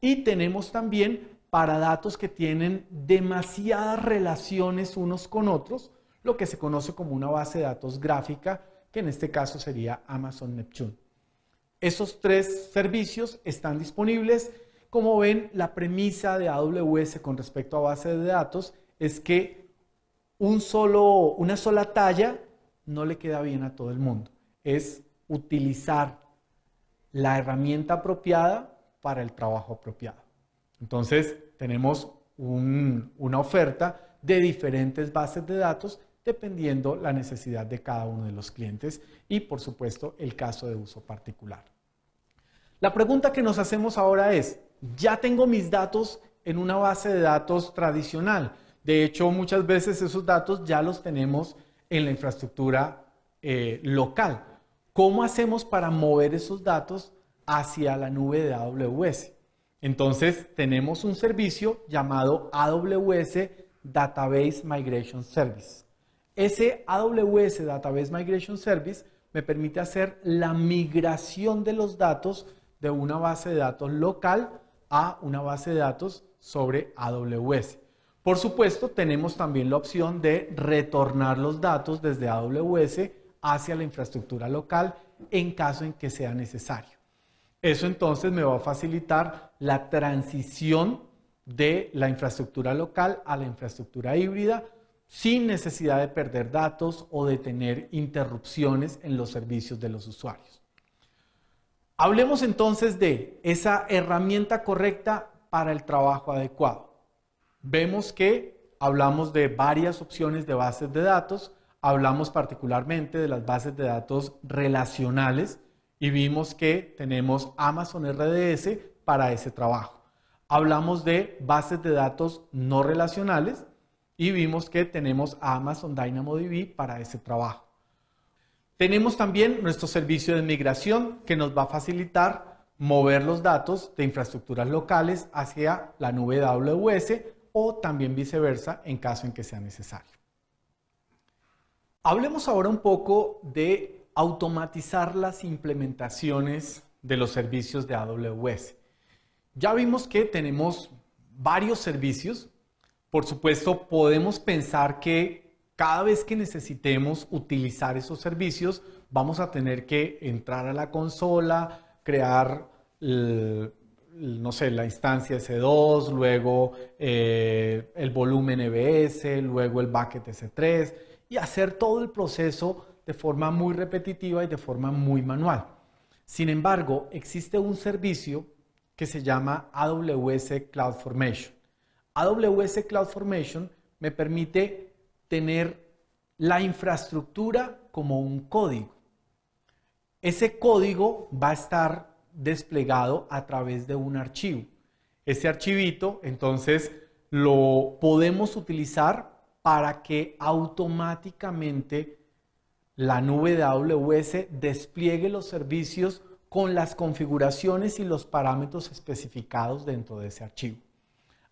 Y tenemos también para datos que tienen demasiadas relaciones unos con otros, lo que se conoce como una base de datos gráfica, que en este caso sería Amazon Neptune. Esos tres servicios están disponibles. Como ven, la premisa de AWS con respecto a base de datos es que un solo, una sola talla no le queda bien a todo el mundo. Es utilizar la herramienta apropiada para el trabajo apropiado. Entonces, tenemos una oferta de diferentes bases de datos dependiendo la necesidad de cada uno de los clientes y, por supuesto, el caso de uso particular. La pregunta que nos hacemos ahora es, ya tengo mis datos en una base de datos tradicional. De hecho, muchas veces esos datos ya los tenemos en la infraestructura eh, local. ¿Cómo hacemos para mover esos datos hacia la nube de AWS? Entonces, tenemos un servicio llamado AWS Database Migration Service. Ese AWS Database Migration Service me permite hacer la migración de los datos de una base de datos local a una base de datos sobre AWS. Por supuesto, tenemos también la opción de retornar los datos desde AWS hacia la infraestructura local en caso en que sea necesario. Eso entonces me va a facilitar la transición de la infraestructura local a la infraestructura híbrida sin necesidad de perder datos o de tener interrupciones en los servicios de los usuarios. Hablemos entonces de esa herramienta correcta para el trabajo adecuado. Vemos que hablamos de varias opciones de bases de datos, hablamos particularmente de las bases de datos relacionales y vimos que tenemos Amazon RDS para ese trabajo. Hablamos de bases de datos no relacionales y vimos que tenemos Amazon DynamoDB para ese trabajo. Tenemos también nuestro servicio de migración que nos va a facilitar mover los datos de infraestructuras locales hacia la nube AWS o también viceversa en caso en que sea necesario. Hablemos ahora un poco de automatizar las implementaciones de los servicios de AWS. Ya vimos que tenemos varios servicios. Por supuesto, podemos pensar que cada vez que necesitemos utilizar esos servicios, vamos a tener que entrar a la consola, crear, eh, no sé, la instancia S2, luego eh, el volumen EBS, luego el bucket S3 y hacer todo el proceso de forma muy repetitiva y de forma muy manual. Sin embargo, existe un servicio que se llama AWS Cloud Formation. AWS Cloud Formation me permite tener la infraestructura como un código. Ese código va a estar desplegado a través de un archivo. Ese archivito, entonces, lo podemos utilizar para que automáticamente la nube de AWS despliegue los servicios con las configuraciones y los parámetros especificados dentro de ese archivo.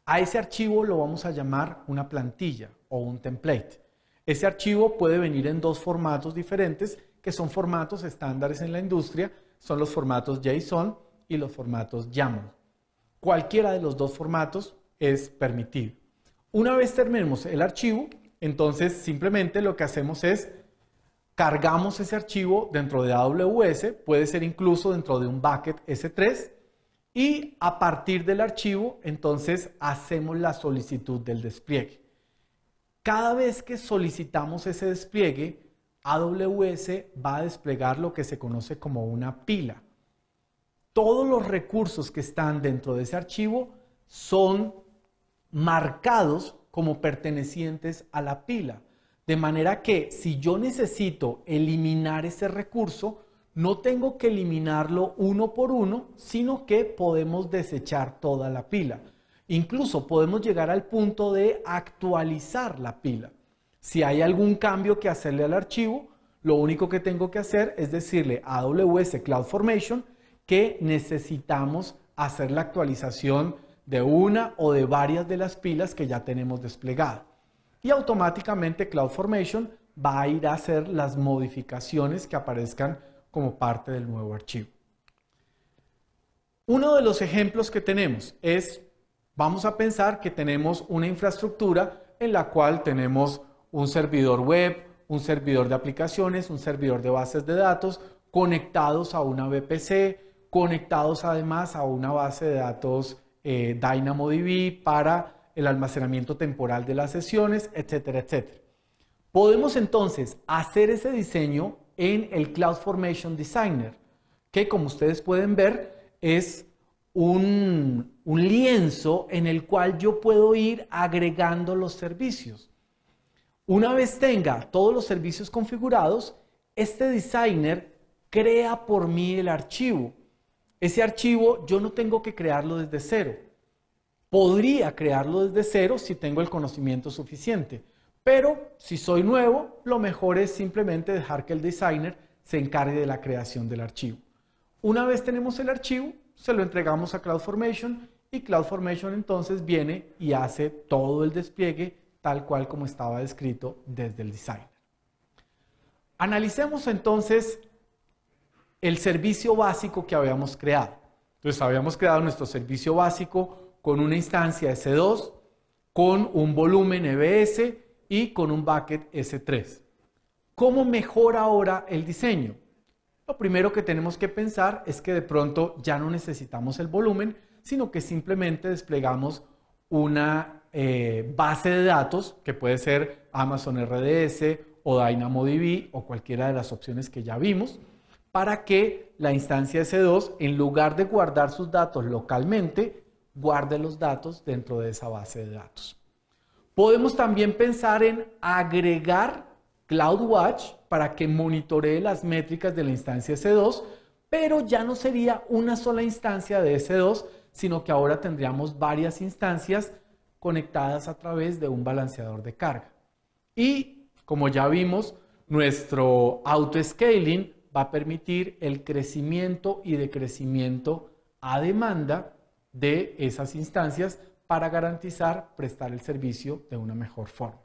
A ese archivo lo vamos a llamar una plantilla o un template. Ese archivo puede venir en dos formatos diferentes, que son formatos estándares en la industria, son los formatos JSON y los formatos YAML. Cualquiera de los dos formatos es permitido. Una vez terminemos el archivo, entonces simplemente lo que hacemos es cargamos ese archivo dentro de AWS, puede ser incluso dentro de un bucket S3, y a partir del archivo entonces hacemos la solicitud del despliegue. Cada vez que solicitamos ese despliegue, AWS va a desplegar lo que se conoce como una pila. Todos los recursos que están dentro de ese archivo son marcados como pertenecientes a la pila. De manera que si yo necesito eliminar ese recurso, no tengo que eliminarlo uno por uno, sino que podemos desechar toda la pila. Incluso podemos llegar al punto de actualizar la pila. Si hay algún cambio que hacerle al archivo, lo único que tengo que hacer es decirle a AWS CloudFormation que necesitamos hacer la actualización de una o de varias de las pilas que ya tenemos desplegada. Y automáticamente CloudFormation va a ir a hacer las modificaciones que aparezcan como parte del nuevo archivo. Uno de los ejemplos que tenemos es, vamos a pensar que tenemos una infraestructura en la cual tenemos un servidor web, un servidor de aplicaciones, un servidor de bases de datos, conectados a una VPC, conectados además a una base de datos eh, DynamoDB para el almacenamiento temporal de las sesiones, etcétera, etcétera. Podemos entonces hacer ese diseño en el Cloud Formation Designer, que como ustedes pueden ver es un, un lienzo en el cual yo puedo ir agregando los servicios. Una vez tenga todos los servicios configurados, este designer crea por mí el archivo ese archivo yo no tengo que crearlo desde cero. Podría crearlo desde cero si tengo el conocimiento suficiente, pero si soy nuevo, lo mejor es simplemente dejar que el designer se encargue de la creación del archivo. Una vez tenemos el archivo, se lo entregamos a CloudFormation y CloudFormation entonces viene y hace todo el despliegue tal cual como estaba descrito desde el designer. Analicemos entonces el servicio básico que habíamos creado. Entonces habíamos creado nuestro servicio básico con una instancia S2, con un volumen EBS y con un bucket S3. ¿Cómo mejora ahora el diseño? Lo primero que tenemos que pensar es que de pronto ya no necesitamos el volumen, sino que simplemente desplegamos una eh, base de datos que puede ser Amazon RDS o DynamoDB o cualquiera de las opciones que ya vimos para que la instancia S2, en lugar de guardar sus datos localmente, guarde los datos dentro de esa base de datos. Podemos también pensar en agregar CloudWatch para que monitoree las métricas de la instancia S2, pero ya no sería una sola instancia de S2, sino que ahora tendríamos varias instancias conectadas a través de un balanceador de carga. Y como ya vimos, nuestro auto-scaling va a permitir el crecimiento y decrecimiento a demanda de esas instancias para garantizar prestar el servicio de una mejor forma.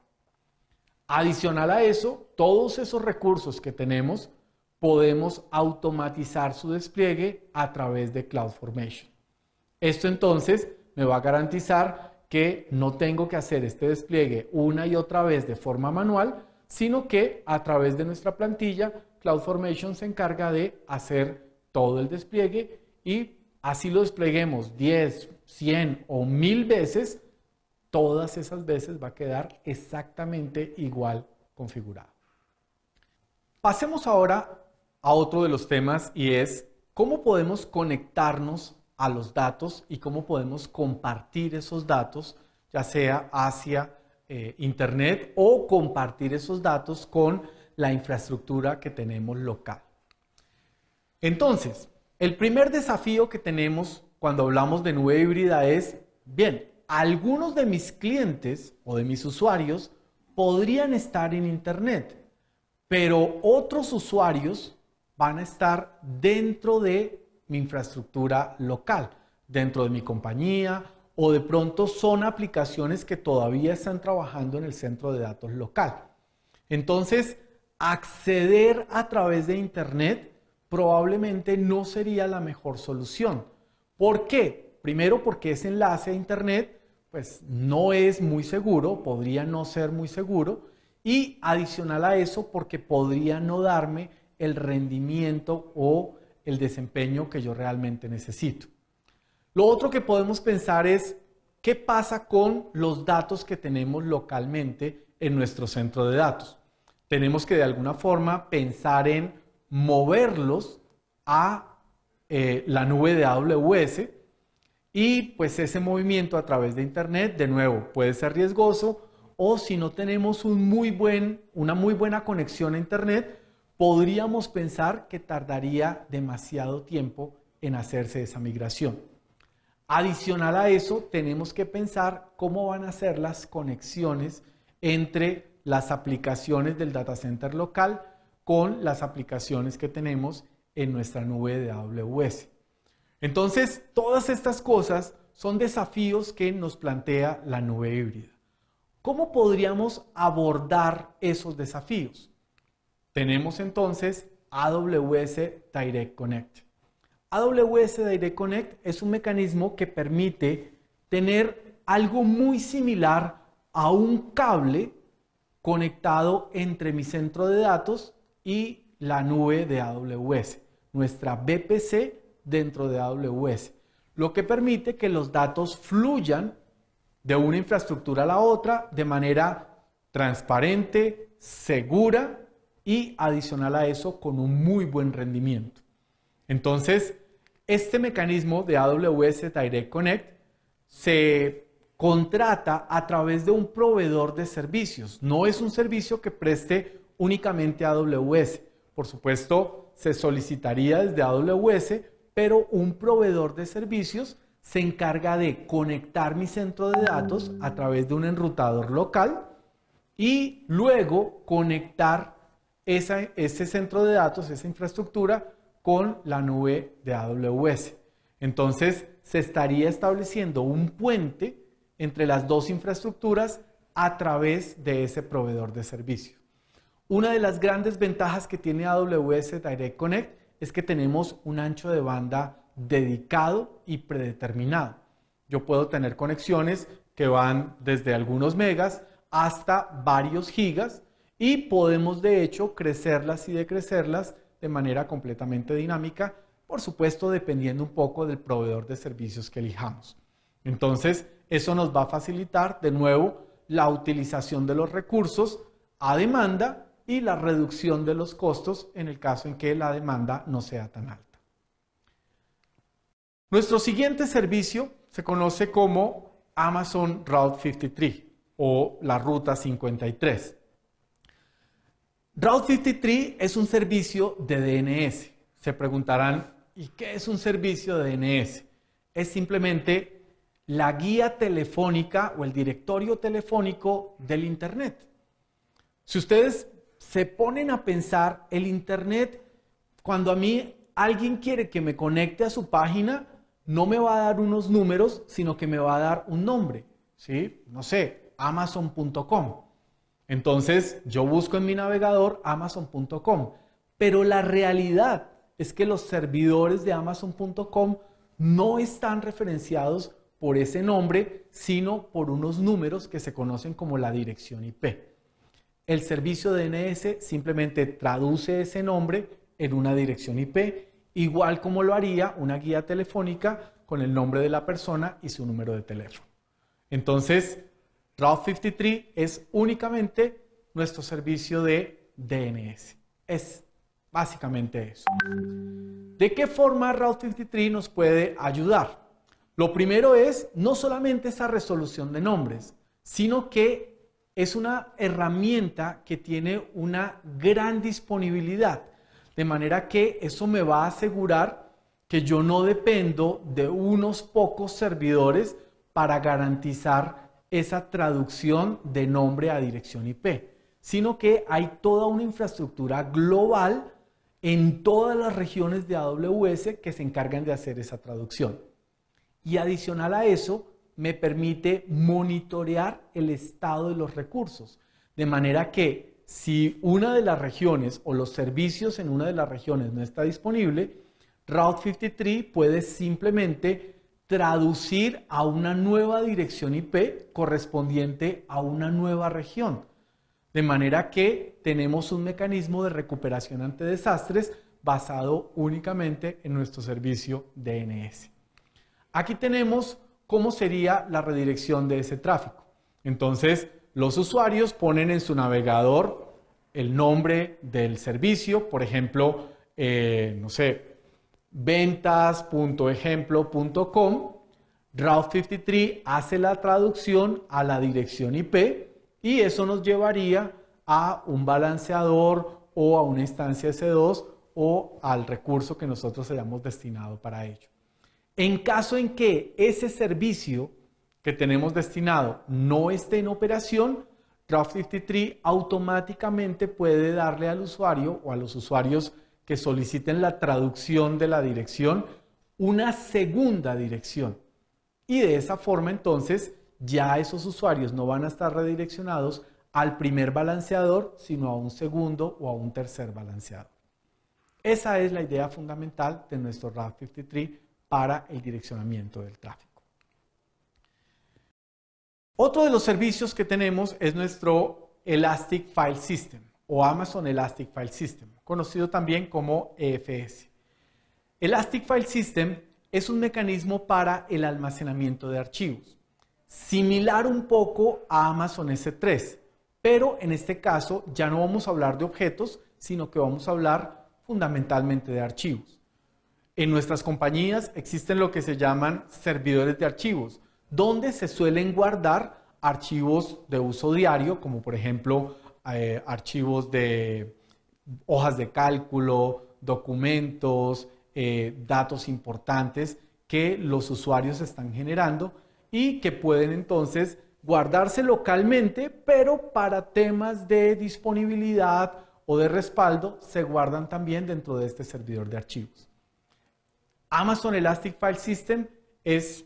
Adicional a eso, todos esos recursos que tenemos podemos automatizar su despliegue a través de CloudFormation. Esto entonces me va a garantizar que no tengo que hacer este despliegue una y otra vez de forma manual, sino que a través de nuestra plantilla CloudFormation se encarga de hacer todo el despliegue y así lo despleguemos 10, 100 o 1000 veces, todas esas veces va a quedar exactamente igual configurado. Pasemos ahora a otro de los temas y es cómo podemos conectarnos a los datos y cómo podemos compartir esos datos, ya sea hacia eh, Internet o compartir esos datos con la infraestructura que tenemos local. Entonces, el primer desafío que tenemos cuando hablamos de nube híbrida es, bien, algunos de mis clientes o de mis usuarios podrían estar en Internet, pero otros usuarios van a estar dentro de mi infraestructura local, dentro de mi compañía o de pronto son aplicaciones que todavía están trabajando en el centro de datos local. Entonces, acceder a través de Internet probablemente no sería la mejor solución. ¿Por qué? Primero porque ese enlace a Internet pues no es muy seguro, podría no ser muy seguro y adicional a eso porque podría no darme el rendimiento o el desempeño que yo realmente necesito. Lo otro que podemos pensar es qué pasa con los datos que tenemos localmente en nuestro centro de datos tenemos que de alguna forma pensar en moverlos a eh, la nube de AWS y pues ese movimiento a través de Internet, de nuevo, puede ser riesgoso o si no tenemos un muy buen, una muy buena conexión a Internet, podríamos pensar que tardaría demasiado tiempo en hacerse esa migración. Adicional a eso, tenemos que pensar cómo van a ser las conexiones entre las aplicaciones del data center local con las aplicaciones que tenemos en nuestra nube de AWS. Entonces, todas estas cosas son desafíos que nos plantea la nube híbrida. ¿Cómo podríamos abordar esos desafíos? Tenemos entonces AWS Direct Connect. AWS Direct Connect es un mecanismo que permite tener algo muy similar a un cable conectado entre mi centro de datos y la nube de AWS, nuestra VPC dentro de AWS, lo que permite que los datos fluyan de una infraestructura a la otra de manera transparente, segura y adicional a eso con un muy buen rendimiento. Entonces, este mecanismo de AWS Direct Connect se contrata a través de un proveedor de servicios. No es un servicio que preste únicamente AWS. Por supuesto, se solicitaría desde AWS, pero un proveedor de servicios se encarga de conectar mi centro de datos a través de un enrutador local y luego conectar ese centro de datos, esa infraestructura, con la nube de AWS. Entonces, se estaría estableciendo un puente entre las dos infraestructuras a través de ese proveedor de servicio. Una de las grandes ventajas que tiene AWS Direct Connect es que tenemos un ancho de banda dedicado y predeterminado. Yo puedo tener conexiones que van desde algunos megas hasta varios gigas y podemos de hecho crecerlas y decrecerlas de manera completamente dinámica, por supuesto dependiendo un poco del proveedor de servicios que elijamos. Entonces, eso nos va a facilitar de nuevo la utilización de los recursos a demanda y la reducción de los costos en el caso en que la demanda no sea tan alta. Nuestro siguiente servicio se conoce como Amazon Route 53 o la Ruta 53. Route 53 es un servicio de DNS. Se preguntarán, ¿y qué es un servicio de DNS? Es simplemente la guía telefónica o el directorio telefónico del Internet. Si ustedes se ponen a pensar, el Internet, cuando a mí alguien quiere que me conecte a su página, no me va a dar unos números, sino que me va a dar un nombre, ¿sí? No sé, amazon.com. Entonces yo busco en mi navegador amazon.com, pero la realidad es que los servidores de amazon.com no están referenciados por ese nombre, sino por unos números que se conocen como la dirección IP. El servicio DNS simplemente traduce ese nombre en una dirección IP, igual como lo haría una guía telefónica con el nombre de la persona y su número de teléfono. Entonces, Route 53 es únicamente nuestro servicio de DNS. Es básicamente eso. ¿De qué forma Route 53 nos puede ayudar? Lo primero es no solamente esa resolución de nombres, sino que es una herramienta que tiene una gran disponibilidad, de manera que eso me va a asegurar que yo no dependo de unos pocos servidores para garantizar esa traducción de nombre a dirección IP, sino que hay toda una infraestructura global en todas las regiones de AWS que se encargan de hacer esa traducción y adicional a eso me permite monitorear el estado de los recursos. De manera que si una de las regiones o los servicios en una de las regiones no está disponible, Route 53 puede simplemente traducir a una nueva dirección IP correspondiente a una nueva región. De manera que tenemos un mecanismo de recuperación ante desastres basado únicamente en nuestro servicio DNS. Aquí tenemos cómo sería la redirección de ese tráfico. Entonces, los usuarios ponen en su navegador el nombre del servicio, por ejemplo, eh, no sé, ventas.ejemplo.com. Route 53 hace la traducción a la dirección IP y eso nos llevaría a un balanceador o a una instancia S2 o al recurso que nosotros hayamos destinado para ello. En caso en que ese servicio que tenemos destinado no esté en operación, Raft 53 automáticamente puede darle al usuario o a los usuarios que soliciten la traducción de la dirección una segunda dirección. Y de esa forma entonces ya esos usuarios no van a estar redireccionados al primer balanceador, sino a un segundo o a un tercer balanceador. Esa es la idea fundamental de nuestro Raft 53 para el direccionamiento del tráfico. Otro de los servicios que tenemos es nuestro Elastic File System o Amazon Elastic File System, conocido también como EFS. Elastic File System es un mecanismo para el almacenamiento de archivos, similar un poco a Amazon S3, pero en este caso ya no vamos a hablar de objetos, sino que vamos a hablar fundamentalmente de archivos. En nuestras compañías existen lo que se llaman servidores de archivos, donde se suelen guardar archivos de uso diario, como por ejemplo eh, archivos de hojas de cálculo, documentos, eh, datos importantes que los usuarios están generando y que pueden entonces guardarse localmente, pero para temas de disponibilidad o de respaldo se guardan también dentro de este servidor de archivos. Amazon Elastic File System es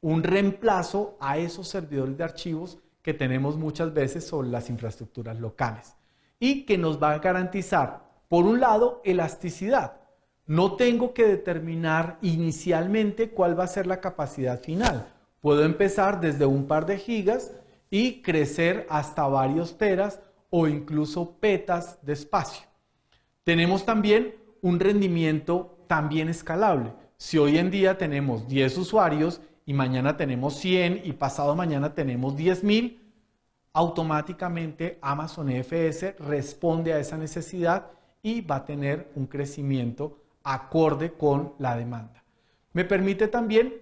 un reemplazo a esos servidores de archivos que tenemos muchas veces sobre las infraestructuras locales y que nos va a garantizar, por un lado, elasticidad. No tengo que determinar inicialmente cuál va a ser la capacidad final. Puedo empezar desde un par de gigas y crecer hasta varios teras o incluso petas de espacio. Tenemos también un rendimiento también escalable. Si hoy en día tenemos 10 usuarios y mañana tenemos 100 y pasado mañana tenemos 10.000, automáticamente Amazon EFS responde a esa necesidad y va a tener un crecimiento acorde con la demanda. Me permite también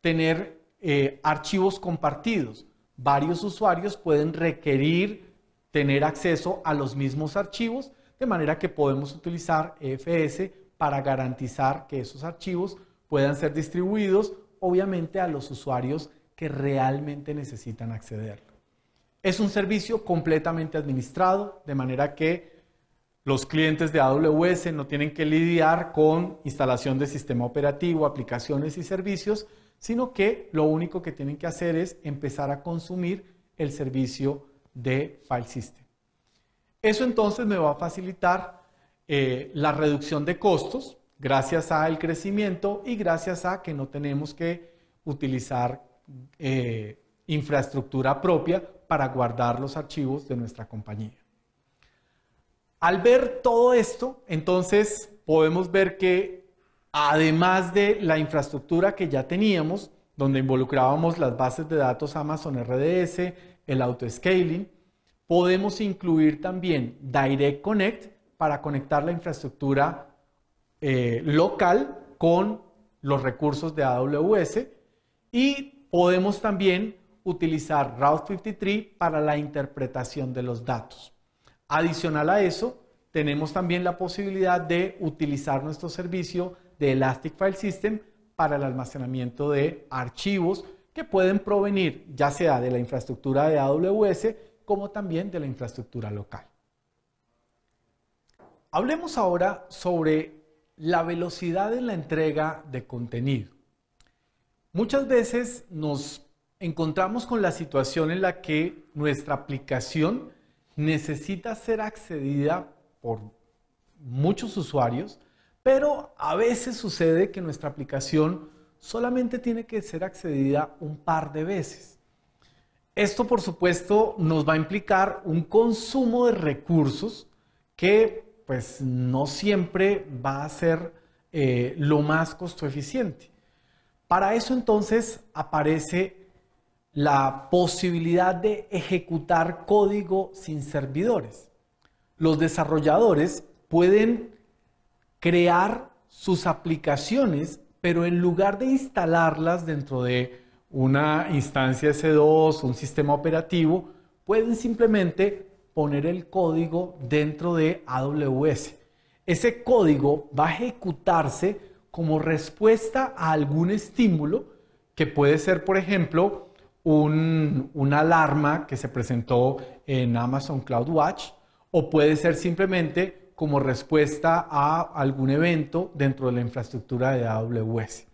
tener eh, archivos compartidos. Varios usuarios pueden requerir tener acceso a los mismos archivos, de manera que podemos utilizar EFS para garantizar que esos archivos puedan ser distribuidos, obviamente, a los usuarios que realmente necesitan acceder. Es un servicio completamente administrado, de manera que los clientes de AWS no tienen que lidiar con instalación de sistema operativo, aplicaciones y servicios, sino que lo único que tienen que hacer es empezar a consumir el servicio de File System. Eso entonces me va a facilitar eh, la reducción de costos gracias al crecimiento y gracias a que no tenemos que utilizar eh, infraestructura propia para guardar los archivos de nuestra compañía. Al ver todo esto, entonces podemos ver que además de la infraestructura que ya teníamos, donde involucrábamos las bases de datos Amazon RDS, el auto-scaling, podemos incluir también Direct Connect, para conectar la infraestructura eh, local con los recursos de AWS y podemos también utilizar Route 53 para la interpretación de los datos. Adicional a eso, tenemos también la posibilidad de utilizar nuestro servicio de Elastic File System para el almacenamiento de archivos que pueden provenir ya sea de la infraestructura de AWS como también de la infraestructura local. Hablemos ahora sobre la velocidad en la entrega de contenido. Muchas veces nos encontramos con la situación en la que nuestra aplicación necesita ser accedida por muchos usuarios, pero a veces sucede que nuestra aplicación solamente tiene que ser accedida un par de veces. Esto, por supuesto, nos va a implicar un consumo de recursos que pues no siempre va a ser eh, lo más costo eficiente. Para eso entonces aparece la posibilidad de ejecutar código sin servidores. Los desarrolladores pueden crear sus aplicaciones, pero en lugar de instalarlas dentro de una instancia S2, un sistema operativo, pueden simplemente poner el código dentro de AWS. Ese código va a ejecutarse como respuesta a algún estímulo que puede ser, por ejemplo, una alarma que se presentó en Amazon CloudWatch o puede ser simplemente como respuesta a algún evento dentro de la infraestructura de AWS.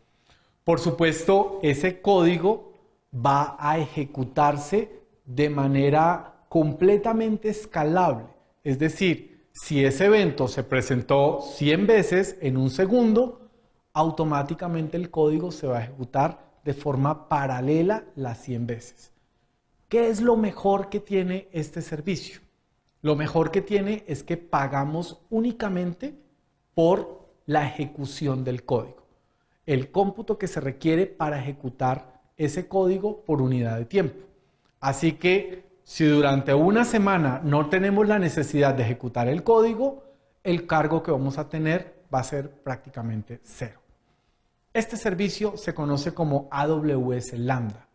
Por supuesto, ese código va a ejecutarse de manera completamente escalable. Es decir, si ese evento se presentó 100 veces en un segundo, automáticamente el código se va a ejecutar de forma paralela las 100 veces. ¿Qué es lo mejor que tiene este servicio? Lo mejor que tiene es que pagamos únicamente por la ejecución del código. El cómputo que se requiere para ejecutar ese código por unidad de tiempo. Así que si durante una semana no tenemos la necesidad de ejecutar el código, el cargo que vamos a tener va a ser prácticamente cero. Este servicio se conoce como AWS Lambda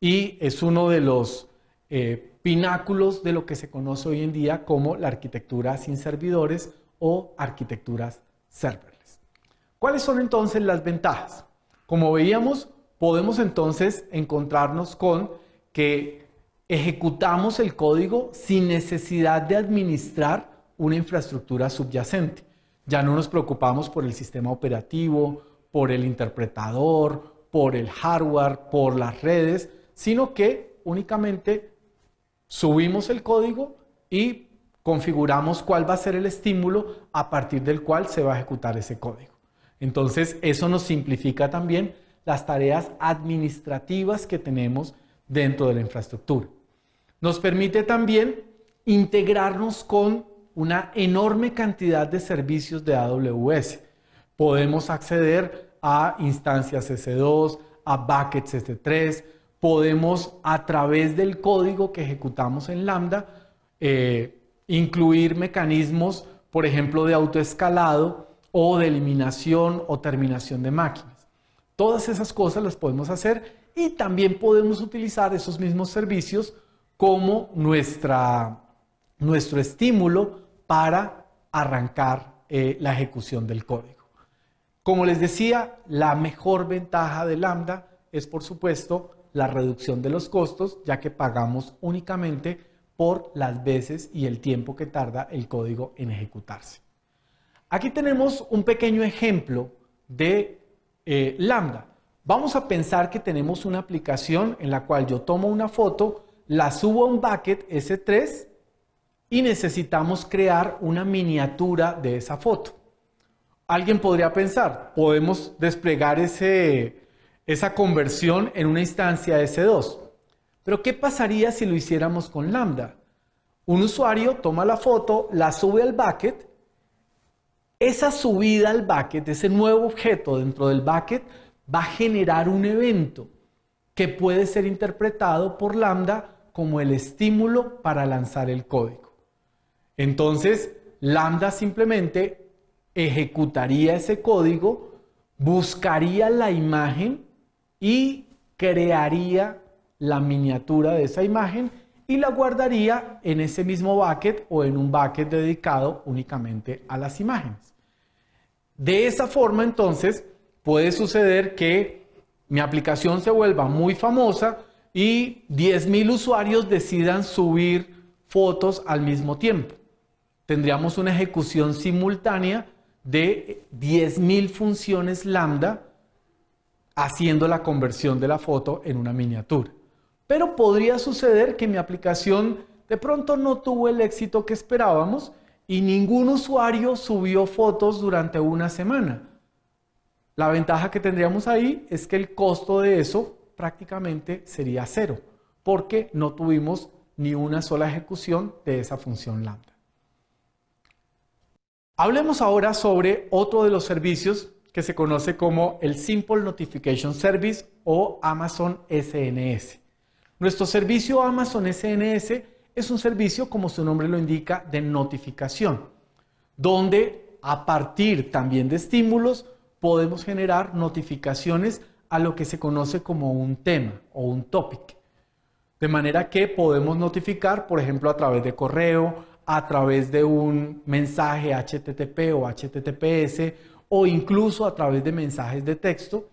y es uno de los eh, pináculos de lo que se conoce hoy en día como la arquitectura sin servidores o arquitecturas serverless. ¿Cuáles son entonces las ventajas? Como veíamos, podemos entonces encontrarnos con que ejecutamos el código sin necesidad de administrar una infraestructura subyacente. Ya no nos preocupamos por el sistema operativo, por el interpretador, por el hardware, por las redes, sino que únicamente subimos el código y configuramos cuál va a ser el estímulo a partir del cual se va a ejecutar ese código. Entonces, eso nos simplifica también las tareas administrativas que tenemos dentro de la infraestructura. Nos permite también integrarnos con una enorme cantidad de servicios de AWS. Podemos acceder a instancias s 2 a buckets s 3 podemos a través del código que ejecutamos en Lambda eh, incluir mecanismos, por ejemplo, de autoescalado o de eliminación o terminación de máquinas. Todas esas cosas las podemos hacer y también podemos utilizar esos mismos servicios como nuestra, nuestro estímulo para arrancar eh, la ejecución del código. Como les decía, la mejor ventaja de Lambda es, por supuesto, la reducción de los costos, ya que pagamos únicamente por las veces y el tiempo que tarda el código en ejecutarse. Aquí tenemos un pequeño ejemplo de eh, Lambda. Vamos a pensar que tenemos una aplicación en la cual yo tomo una foto la subo a un bucket S3 y necesitamos crear una miniatura de esa foto. Alguien podría pensar, podemos desplegar esa conversión en una instancia S2. Pero ¿qué pasaría si lo hiciéramos con Lambda? Un usuario toma la foto, la sube al bucket. Esa subida al bucket, ese nuevo objeto dentro del bucket, va a generar un evento que puede ser interpretado por Lambda como el estímulo para lanzar el código. Entonces, lambda simplemente ejecutaría ese código, buscaría la imagen y crearía la miniatura de esa imagen y la guardaría en ese mismo bucket o en un bucket dedicado únicamente a las imágenes. De esa forma entonces puede suceder que mi aplicación se vuelva muy famosa y 10.000 usuarios decidan subir fotos al mismo tiempo. Tendríamos una ejecución simultánea de 10.000 funciones lambda haciendo la conversión de la foto en una miniatura. Pero podría suceder que mi aplicación de pronto no tuvo el éxito que esperábamos y ningún usuario subió fotos durante una semana. La ventaja que tendríamos ahí es que el costo de eso prácticamente sería cero, porque no tuvimos ni una sola ejecución de esa función lambda. Hablemos ahora sobre otro de los servicios que se conoce como el Simple Notification Service o Amazon SNS. Nuestro servicio Amazon SNS es un servicio, como su nombre lo indica, de notificación, donde a partir también de estímulos podemos generar notificaciones a lo que se conoce como un tema o un topic. De manera que podemos notificar, por ejemplo, a través de correo, a través de un mensaje HTTP o HTTPS o incluso a través de mensajes de texto,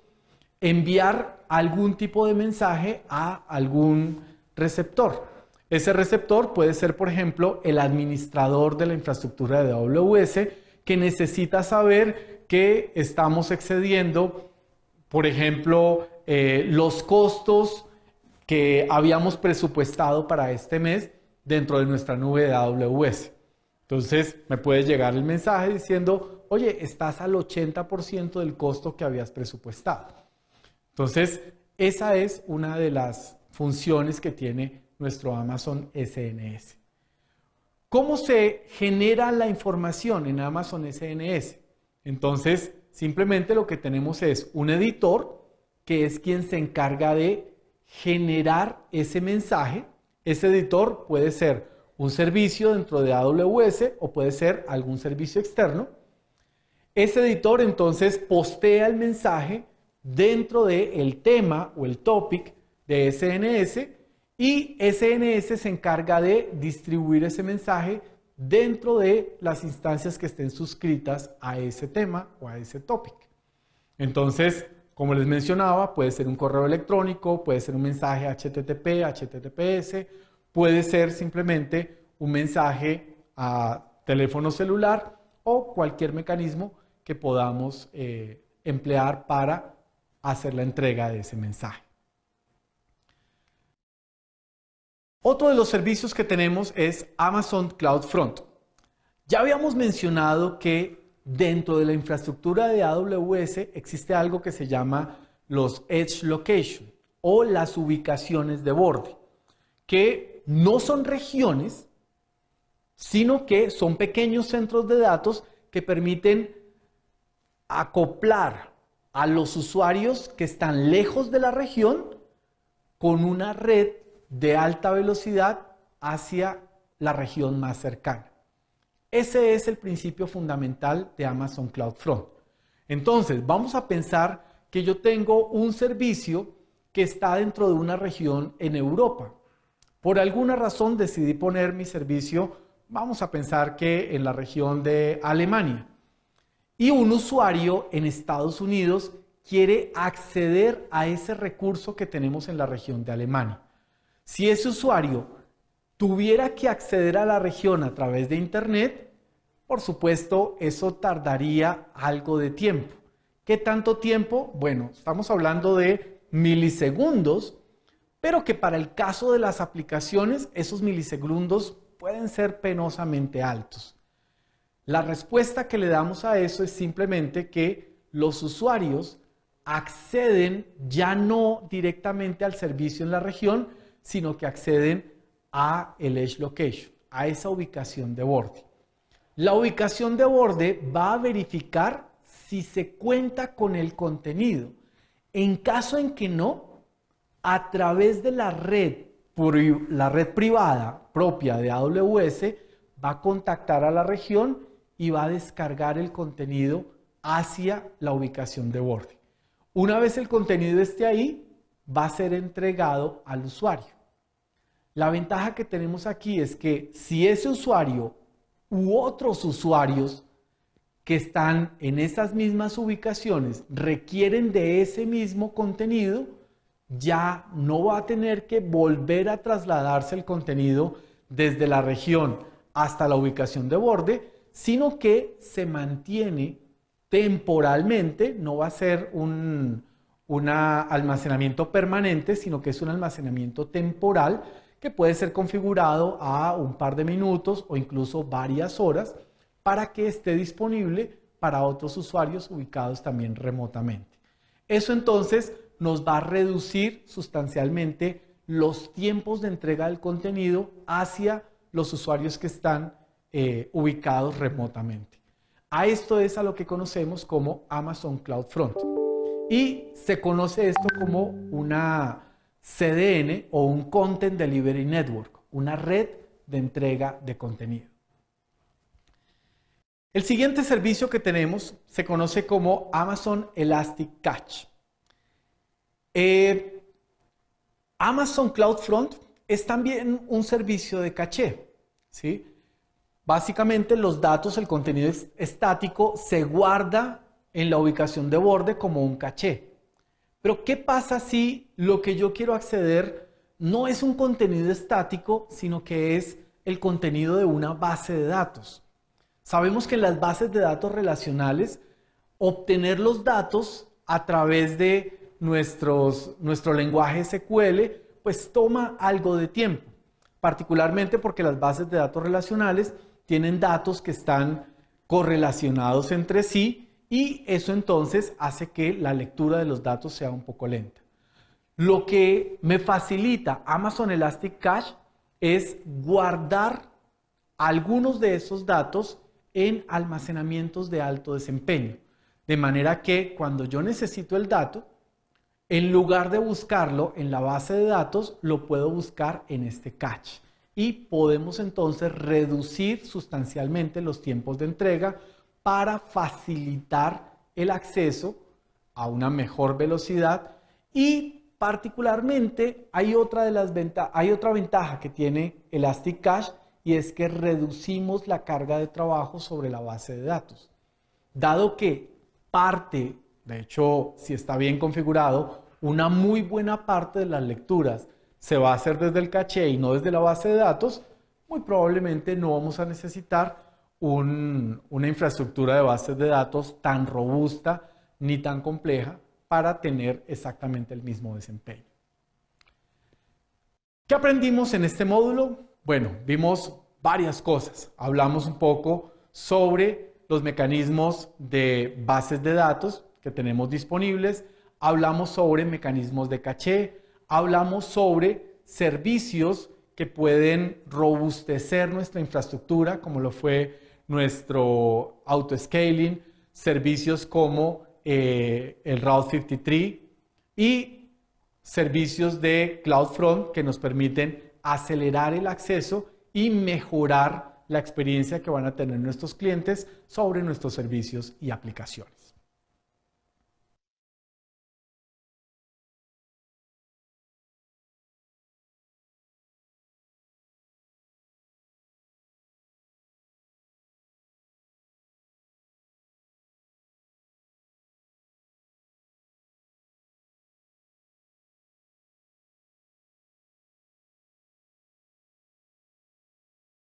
enviar algún tipo de mensaje a algún receptor. Ese receptor puede ser, por ejemplo, el administrador de la infraestructura de AWS que necesita saber que estamos excediendo por ejemplo, eh, los costos que habíamos presupuestado para este mes dentro de nuestra nube de AWS. Entonces, me puede llegar el mensaje diciendo, oye, estás al 80% del costo que habías presupuestado. Entonces, esa es una de las funciones que tiene nuestro Amazon SNS. ¿Cómo se genera la información en Amazon SNS? Entonces, Simplemente lo que tenemos es un editor que es quien se encarga de generar ese mensaje. Ese editor puede ser un servicio dentro de AWS o puede ser algún servicio externo. Ese editor entonces postea el mensaje dentro del tema o el topic de SNS y SNS se encarga de distribuir ese mensaje dentro de las instancias que estén suscritas a ese tema o a ese topic. Entonces, como les mencionaba, puede ser un correo electrónico, puede ser un mensaje HTTP, HTTPS, puede ser simplemente un mensaje a teléfono celular o cualquier mecanismo que podamos eh, emplear para hacer la entrega de ese mensaje. Otro de los servicios que tenemos es Amazon CloudFront. Ya habíamos mencionado que dentro de la infraestructura de AWS existe algo que se llama los Edge Location o las ubicaciones de borde, que no son regiones, sino que son pequeños centros de datos que permiten acoplar a los usuarios que están lejos de la región con una red de alta velocidad hacia la región más cercana. Ese es el principio fundamental de Amazon CloudFront. Entonces, vamos a pensar que yo tengo un servicio que está dentro de una región en Europa. Por alguna razón decidí poner mi servicio, vamos a pensar que en la región de Alemania. Y un usuario en Estados Unidos quiere acceder a ese recurso que tenemos en la región de Alemania. Si ese usuario tuviera que acceder a la región a través de Internet, por supuesto, eso tardaría algo de tiempo. ¿Qué tanto tiempo? Bueno, estamos hablando de milisegundos, pero que para el caso de las aplicaciones, esos milisegundos pueden ser penosamente altos. La respuesta que le damos a eso es simplemente que los usuarios acceden ya no directamente al servicio en la región, sino que acceden a el edge location, a esa ubicación de borde. La ubicación de borde va a verificar si se cuenta con el contenido. En caso en que no, a través de la red, la red privada propia de AWS, va a contactar a la región y va a descargar el contenido hacia la ubicación de borde. Una vez el contenido esté ahí, va a ser entregado al usuario. La ventaja que tenemos aquí es que si ese usuario u otros usuarios que están en esas mismas ubicaciones requieren de ese mismo contenido, ya no va a tener que volver a trasladarse el contenido desde la región hasta la ubicación de borde, sino que se mantiene temporalmente, no va a ser un almacenamiento permanente, sino que es un almacenamiento temporal que puede ser configurado a un par de minutos o incluso varias horas para que esté disponible para otros usuarios ubicados también remotamente. Eso entonces nos va a reducir sustancialmente los tiempos de entrega del contenido hacia los usuarios que están eh, ubicados remotamente. A esto es a lo que conocemos como Amazon CloudFront. Y se conoce esto como una CDN o un Content Delivery Network, una red de entrega de contenido. El siguiente servicio que tenemos se conoce como Amazon Elastic Cache. Eh, Amazon CloudFront es también un servicio de caché. Básicamente los datos, el contenido estático se guarda en la ubicación de borde como un caché. Pero ¿qué pasa si lo que yo quiero acceder no es un contenido estático, sino que es el contenido de una base de datos? Sabemos que en las bases de datos relacionales, obtener los datos a través de nuestro lenguaje SQL, pues toma algo de tiempo, particularmente porque las bases de datos relacionales tienen datos que están correlacionados entre sí y eso entonces hace que la lectura de los datos sea un poco lenta. Lo que me facilita Amazon Elastic Cache es guardar algunos de esos datos en almacenamientos de alto desempeño. De manera que cuando yo necesito el dato, en lugar de buscarlo en la base de datos, lo puedo buscar en este cache. Y podemos entonces reducir sustancialmente los tiempos de entrega, para facilitar el acceso a una mejor velocidad y particularmente hay otra, de las hay otra ventaja que tiene Elastic Cache y es que reducimos la carga de trabajo sobre la base de datos. Dado que parte, de hecho, si está bien configurado, una muy buena parte de las lecturas se va a hacer desde el caché y no desde la base de datos, muy probablemente no vamos a necesitar una infraestructura de bases de datos tan robusta ni tan compleja para tener exactamente el mismo desempeño. ¿Qué aprendimos en este módulo? Bueno, vimos varias cosas. Hablamos un poco sobre los mecanismos de bases de datos que tenemos disponibles, hablamos sobre mecanismos de caché, hablamos sobre servicios que pueden robustecer nuestra infraestructura, como lo fue nuestro auto-scaling, servicios como eh, el Route 53 y servicios de CloudFront que nos permiten acelerar el acceso y mejorar la experiencia que van a tener nuestros clientes sobre nuestros servicios y aplicaciones.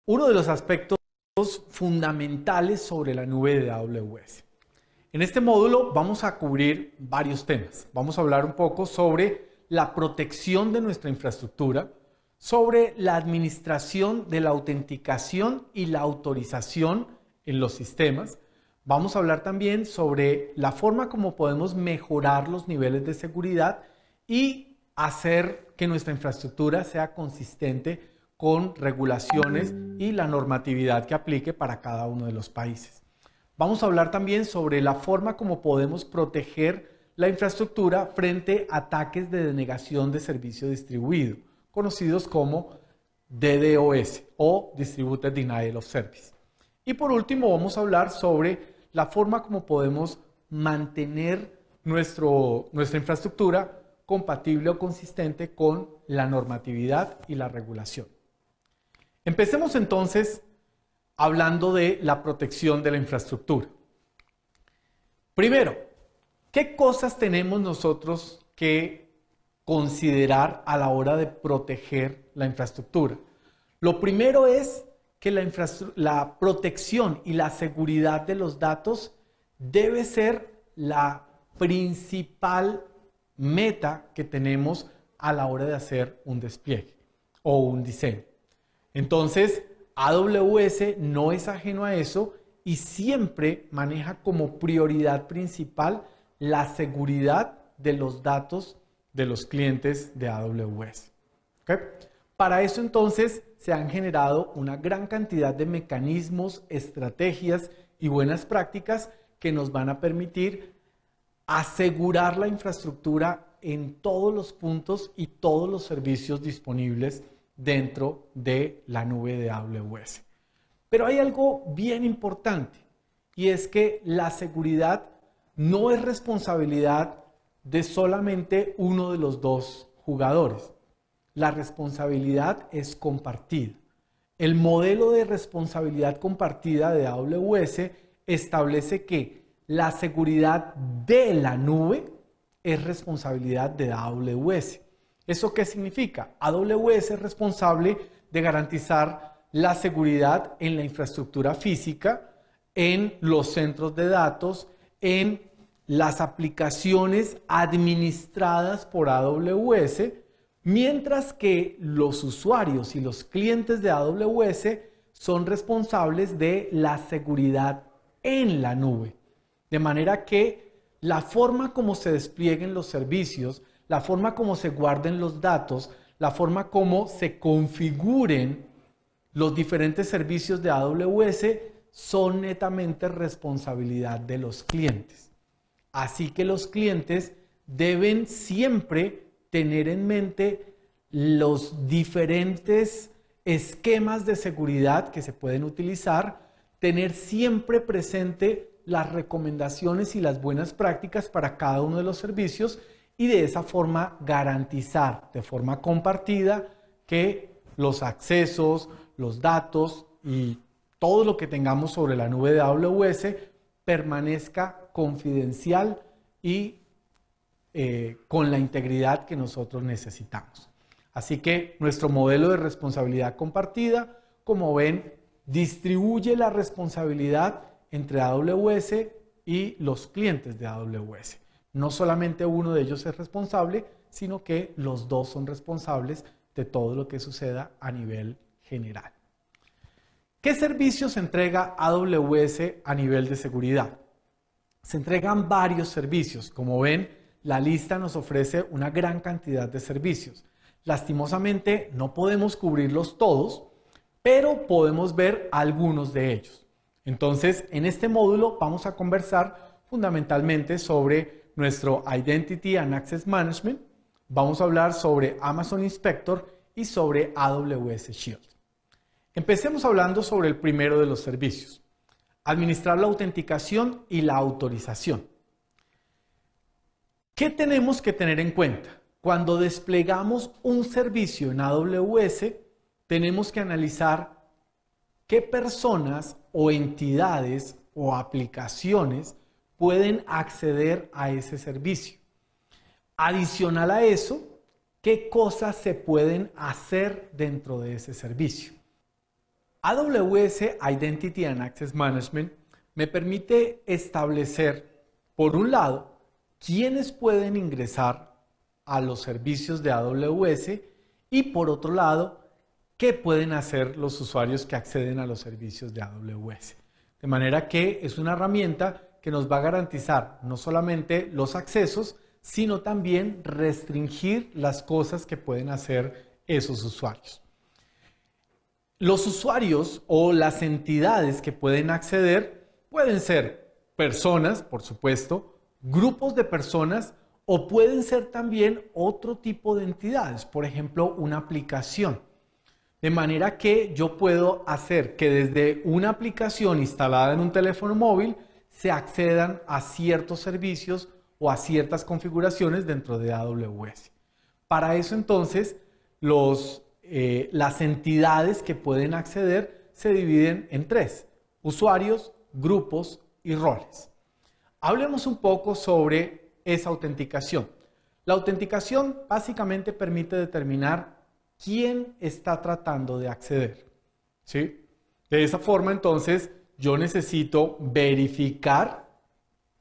uno de los aspectos fundamentales sobre la nube de AWS. En este módulo vamos a cubrir varios temas. Vamos a hablar un poco sobre la protección de nuestra infraestructura, sobre la administración de la autenticación y la autorización en los sistemas. Vamos a hablar también sobre la forma como podemos mejorar los niveles de seguridad y hacer que nuestra infraestructura sea consistente con regulaciones y la normatividad que aplique para cada uno de los países. Vamos a hablar también sobre la forma como podemos proteger la infraestructura frente a ataques de denegación de servicio distribuido, conocidos como DDoS o Distributed Denial of Service. Y por último vamos a hablar sobre la forma como podemos mantener nuestro, nuestra infraestructura compatible o consistente con la normatividad y la regulación. Empecemos entonces hablando de la protección de la infraestructura. Primero, ¿qué cosas tenemos nosotros que considerar a la hora de proteger la infraestructura? Lo primero es que la, protección y la seguridad de los datos debe ser la principal meta que tenemos a la hora de hacer un despliegue o un diseño. Entonces, AWS no es ajeno a eso y siempre maneja como prioridad principal la seguridad de los datos de los clientes de AWS. Para eso entonces se han generado una gran cantidad de mecanismos, estrategias y buenas prácticas que nos van a permitir asegurar la infraestructura en todos los puntos y todos los servicios disponibles dentro de la nube de AWS. Pero hay algo bien importante y es que la seguridad no es responsabilidad de solamente uno de los dos jugadores. La responsabilidad es compartida. El modelo de responsabilidad compartida de AWS establece que la seguridad de la nube es responsabilidad de AWS ¿Eso qué significa? AWS es responsable de garantizar la seguridad en la infraestructura física, en los centros de datos, en las aplicaciones administradas por AWS, mientras que los usuarios y los clientes de AWS son responsables de la seguridad en la nube. De manera que la forma como se desplieguen los servicios, la forma como se guarden los datos, la forma como se configuren los diferentes servicios de AWS son netamente responsabilidad de los clientes. Así que los clientes deben siempre tener en mente los diferentes esquemas de seguridad que se pueden utilizar, tener siempre presente las recomendaciones y las buenas prácticas para cada uno de los servicios y de esa forma garantizar de forma compartida que los accesos, los datos y todo lo que tengamos sobre la nube de AWS permanezca confidencial y eh, con la integridad que nosotros necesitamos. Así que nuestro modelo de responsabilidad compartida, como ven, distribuye la responsabilidad entre AWS y los clientes de AWS. No solamente uno de ellos es responsable, sino que los dos son responsables de todo lo que suceda a nivel general. ¿Qué servicios entrega AWS a nivel de seguridad? Se entregan varios servicios. Como ven, la lista nos ofrece una gran cantidad de servicios. Lastimosamente no podemos cubrirlos todos, pero podemos ver algunos de ellos. Entonces, en este módulo vamos a conversar fundamentalmente sobre nuestro Identity and Access Management, vamos a hablar sobre Amazon Inspector y sobre AWS Shield. Empecemos hablando sobre el primero de los servicios, administrar la autenticación y la autorización. ¿Qué tenemos que tener en cuenta? Cuando desplegamos un servicio en AWS, tenemos que analizar qué personas o entidades o aplicaciones pueden acceder a ese servicio. Adicional a eso, ¿qué cosas se pueden hacer dentro de ese servicio? AWS Identity and Access Management me permite establecer, por un lado, quiénes pueden ingresar a los servicios de AWS y por otro lado, qué pueden hacer los usuarios que acceden a los servicios de AWS. De manera que es una herramienta que nos va a garantizar no solamente los accesos, sino también restringir las cosas que pueden hacer esos usuarios. Los usuarios o las entidades que pueden acceder pueden ser personas, por supuesto, grupos de personas o pueden ser también otro tipo de entidades, por ejemplo, una aplicación. De manera que yo puedo hacer que desde una aplicación instalada en un teléfono móvil se accedan a ciertos servicios o a ciertas configuraciones dentro de AWS. Para eso entonces, los, eh, las entidades que pueden acceder se dividen en tres, usuarios, grupos y roles. Hablemos un poco sobre esa autenticación. La autenticación básicamente permite determinar quién está tratando de acceder. ¿sí? De esa forma entonces yo necesito verificar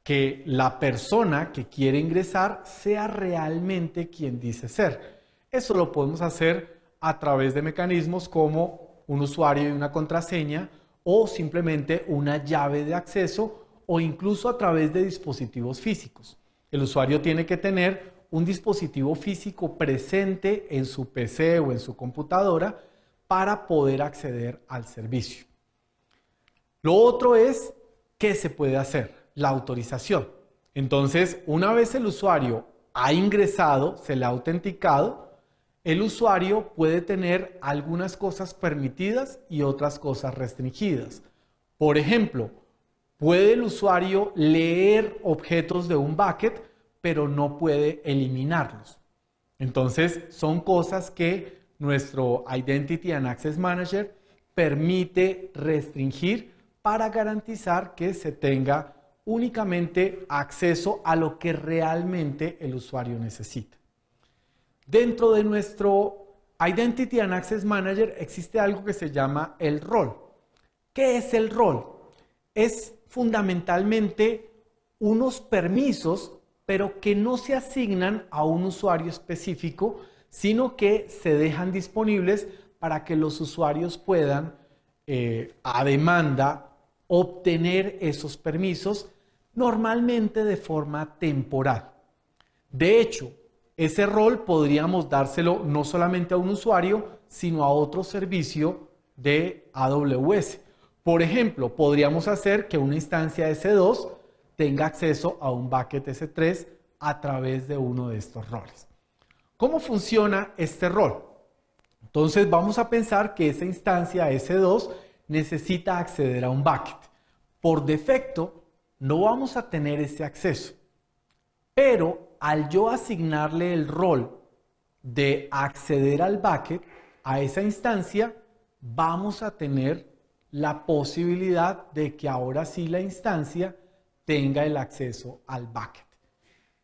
que la persona que quiere ingresar sea realmente quien dice ser. Eso lo podemos hacer a través de mecanismos como un usuario y una contraseña o simplemente una llave de acceso o incluso a través de dispositivos físicos. El usuario tiene que tener un dispositivo físico presente en su PC o en su computadora para poder acceder al servicio. Lo otro es qué se puede hacer, la autorización. Entonces, una vez el usuario ha ingresado, se le ha autenticado, el usuario puede tener algunas cosas permitidas y otras cosas restringidas. Por ejemplo, puede el usuario leer objetos de un bucket, pero no puede eliminarlos. Entonces, son cosas que nuestro Identity and Access Manager permite restringir para garantizar que se tenga únicamente acceso a lo que realmente el usuario necesita. Dentro de nuestro Identity and Access Manager existe algo que se llama el rol. ¿Qué es el rol? Es fundamentalmente unos permisos, pero que no se asignan a un usuario específico, sino que se dejan disponibles para que los usuarios puedan, eh, a demanda, obtener esos permisos, normalmente de forma temporal. De hecho, ese rol podríamos dárselo no solamente a un usuario, sino a otro servicio de AWS. Por ejemplo, podríamos hacer que una instancia S2 tenga acceso a un bucket S3 a través de uno de estos roles. ¿Cómo funciona este rol? Entonces vamos a pensar que esa instancia S2 necesita acceder a un bucket. Por defecto, no vamos a tener ese acceso. Pero al yo asignarle el rol de acceder al bucket, a esa instancia, vamos a tener la posibilidad de que ahora sí la instancia tenga el acceso al bucket.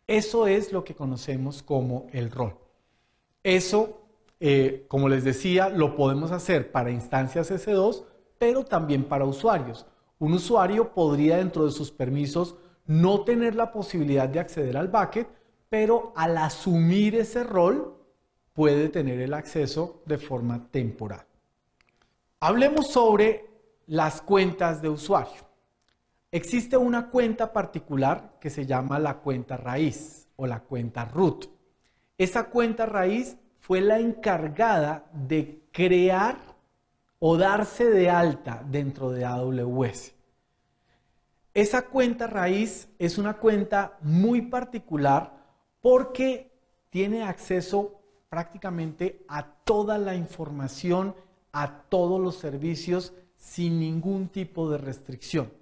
Eso es lo que conocemos como el rol. Eso, eh, como les decía, lo podemos hacer para instancias S2 pero también para usuarios. Un usuario podría dentro de sus permisos no tener la posibilidad de acceder al bucket, pero al asumir ese rol puede tener el acceso de forma temporal. Hablemos sobre las cuentas de usuario. Existe una cuenta particular que se llama la cuenta raíz o la cuenta root. Esa cuenta raíz fue la encargada de crear o darse de alta dentro de AWS. Esa cuenta raíz es una cuenta muy particular porque tiene acceso prácticamente a toda la información, a todos los servicios sin ningún tipo de restricción.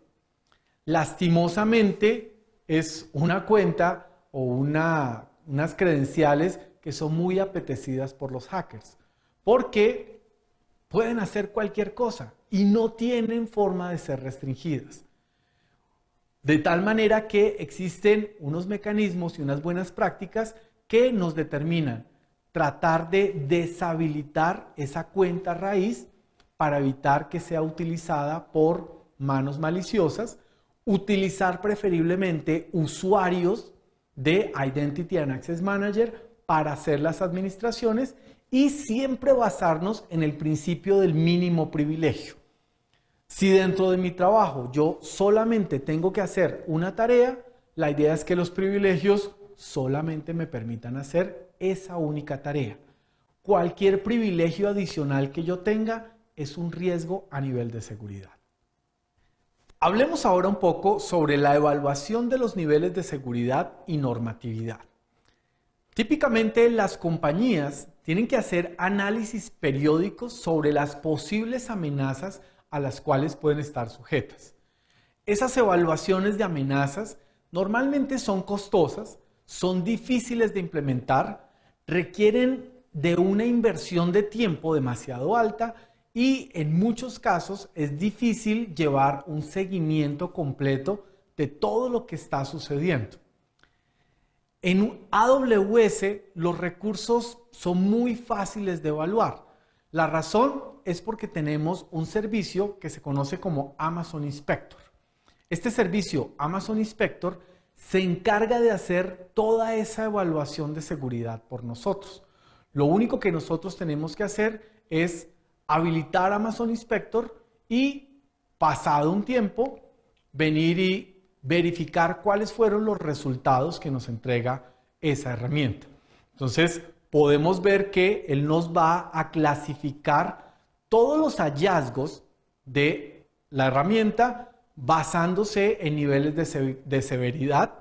Lastimosamente es una cuenta o unas credenciales que son muy apetecidas por los hackers, porque pueden hacer cualquier cosa y no tienen forma de ser restringidas. De tal manera que existen unos mecanismos y unas buenas prácticas que nos determinan tratar de deshabilitar esa cuenta raíz para evitar que sea utilizada por manos maliciosas, utilizar preferiblemente usuarios de Identity and Access Manager para hacer las administraciones y siempre basarnos en el principio del mínimo privilegio. Si dentro de mi trabajo yo solamente tengo que hacer una tarea, la idea es que los privilegios solamente me permitan hacer esa única tarea. Cualquier privilegio adicional que yo tenga es un riesgo a nivel de seguridad. Hablemos ahora un poco sobre la evaluación de los niveles de seguridad y normatividad. Típicamente las compañías tienen que hacer análisis periódicos sobre las posibles amenazas a las cuales pueden estar sujetas. Esas evaluaciones de amenazas normalmente son costosas, son difíciles de implementar, requieren de una inversión de tiempo demasiado alta y en muchos casos es difícil llevar un seguimiento completo de todo lo que está sucediendo. En AWS los recursos son muy fáciles de evaluar. La razón es porque tenemos un servicio que se conoce como Amazon Inspector. Este servicio Amazon Inspector se encarga de hacer toda esa evaluación de seguridad por nosotros. Lo único que nosotros tenemos que hacer es habilitar Amazon Inspector y pasado un tiempo venir y verificar cuáles fueron los resultados que nos entrega esa herramienta. Entonces, podemos ver que él nos va a clasificar todos los hallazgos de la herramienta basándose en niveles de, severidad,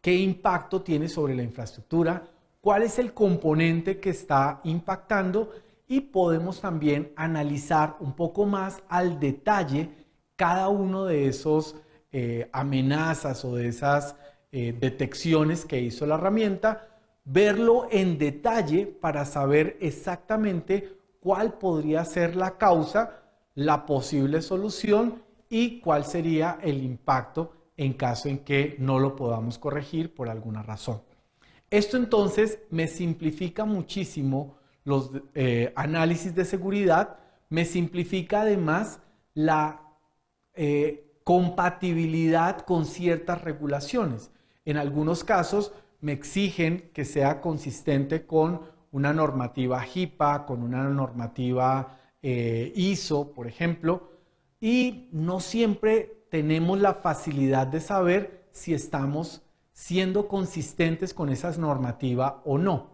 qué impacto tiene sobre la infraestructura, cuál es el componente que está impactando y podemos también analizar un poco más al detalle cada uno de esos eh, amenazas o de esas eh, detecciones que hizo la herramienta, verlo en detalle para saber exactamente cuál podría ser la causa, la posible solución y cuál sería el impacto en caso en que no lo podamos corregir por alguna razón. Esto entonces me simplifica muchísimo los eh, análisis de seguridad, me simplifica además la compatibilidad con ciertas regulaciones. En algunos casos me exigen que sea consistente con una normativa HIPAA, con una normativa eh, ISO, por ejemplo, y no siempre tenemos la facilidad de saber si estamos siendo consistentes con esas normativa o no.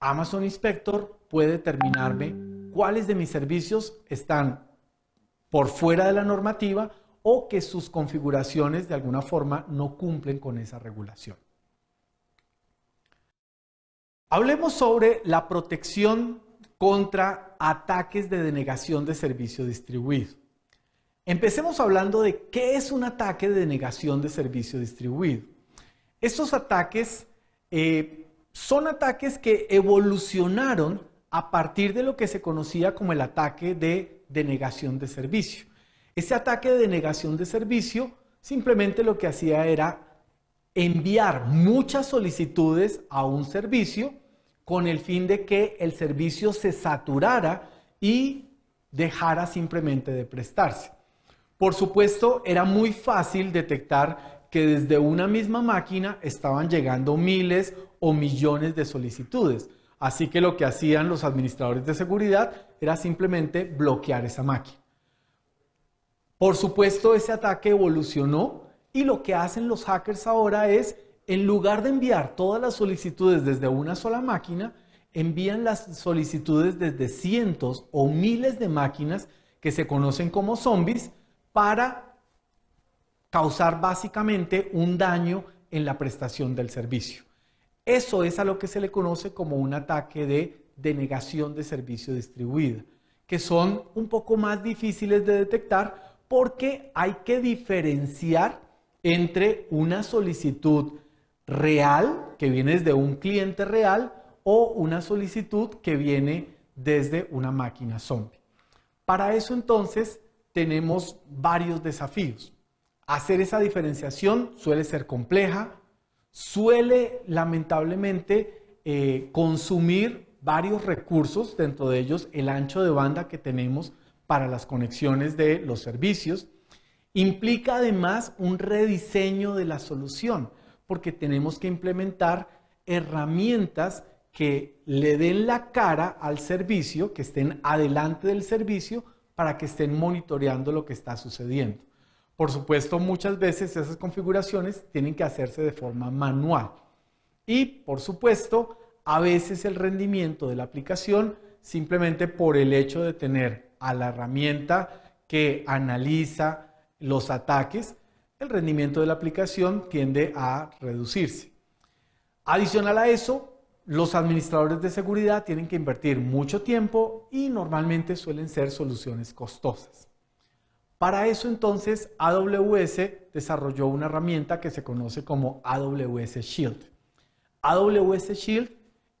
Amazon Inspector puede determinarme cuáles de mis servicios están por fuera de la normativa o que sus configuraciones de alguna forma no cumplen con esa regulación. Hablemos sobre la protección contra ataques de denegación de servicio distribuido. Empecemos hablando de qué es un ataque de denegación de servicio distribuido. Estos ataques eh, son ataques que evolucionaron a partir de lo que se conocía como el ataque de denegación de servicio. Ese ataque de negación de servicio simplemente lo que hacía era enviar muchas solicitudes a un servicio con el fin de que el servicio se saturara y dejara simplemente de prestarse. Por supuesto, era muy fácil detectar que desde una misma máquina estaban llegando miles o millones de solicitudes. Así que lo que hacían los administradores de seguridad era simplemente bloquear esa máquina. Por supuesto, ese ataque evolucionó y lo que hacen los hackers ahora es, en lugar de enviar todas las solicitudes desde una sola máquina, envían las solicitudes desde cientos o miles de máquinas que se conocen como zombies para causar básicamente un daño en la prestación del servicio. Eso es a lo que se le conoce como un ataque de denegación de servicio distribuida, que son un poco más difíciles de detectar porque hay que diferenciar entre una solicitud real, que viene desde un cliente real, o una solicitud que viene desde una máquina zombie. Para eso entonces tenemos varios desafíos. Hacer esa diferenciación suele ser compleja, suele lamentablemente eh, consumir varios recursos, dentro de ellos el ancho de banda que tenemos para las conexiones de los servicios. Implica además un rediseño de la solución, porque tenemos que implementar herramientas que le den la cara al servicio, que estén adelante del servicio para que estén monitoreando lo que está sucediendo. Por supuesto, muchas veces esas configuraciones tienen que hacerse de forma manual. Y, por supuesto, a veces el rendimiento de la aplicación, simplemente por el hecho de tener a la herramienta que analiza los ataques, el rendimiento de la aplicación tiende a reducirse. Adicional a eso, los administradores de seguridad tienen que invertir mucho tiempo y normalmente suelen ser soluciones costosas. Para eso entonces AWS desarrolló una herramienta que se conoce como AWS Shield. AWS Shield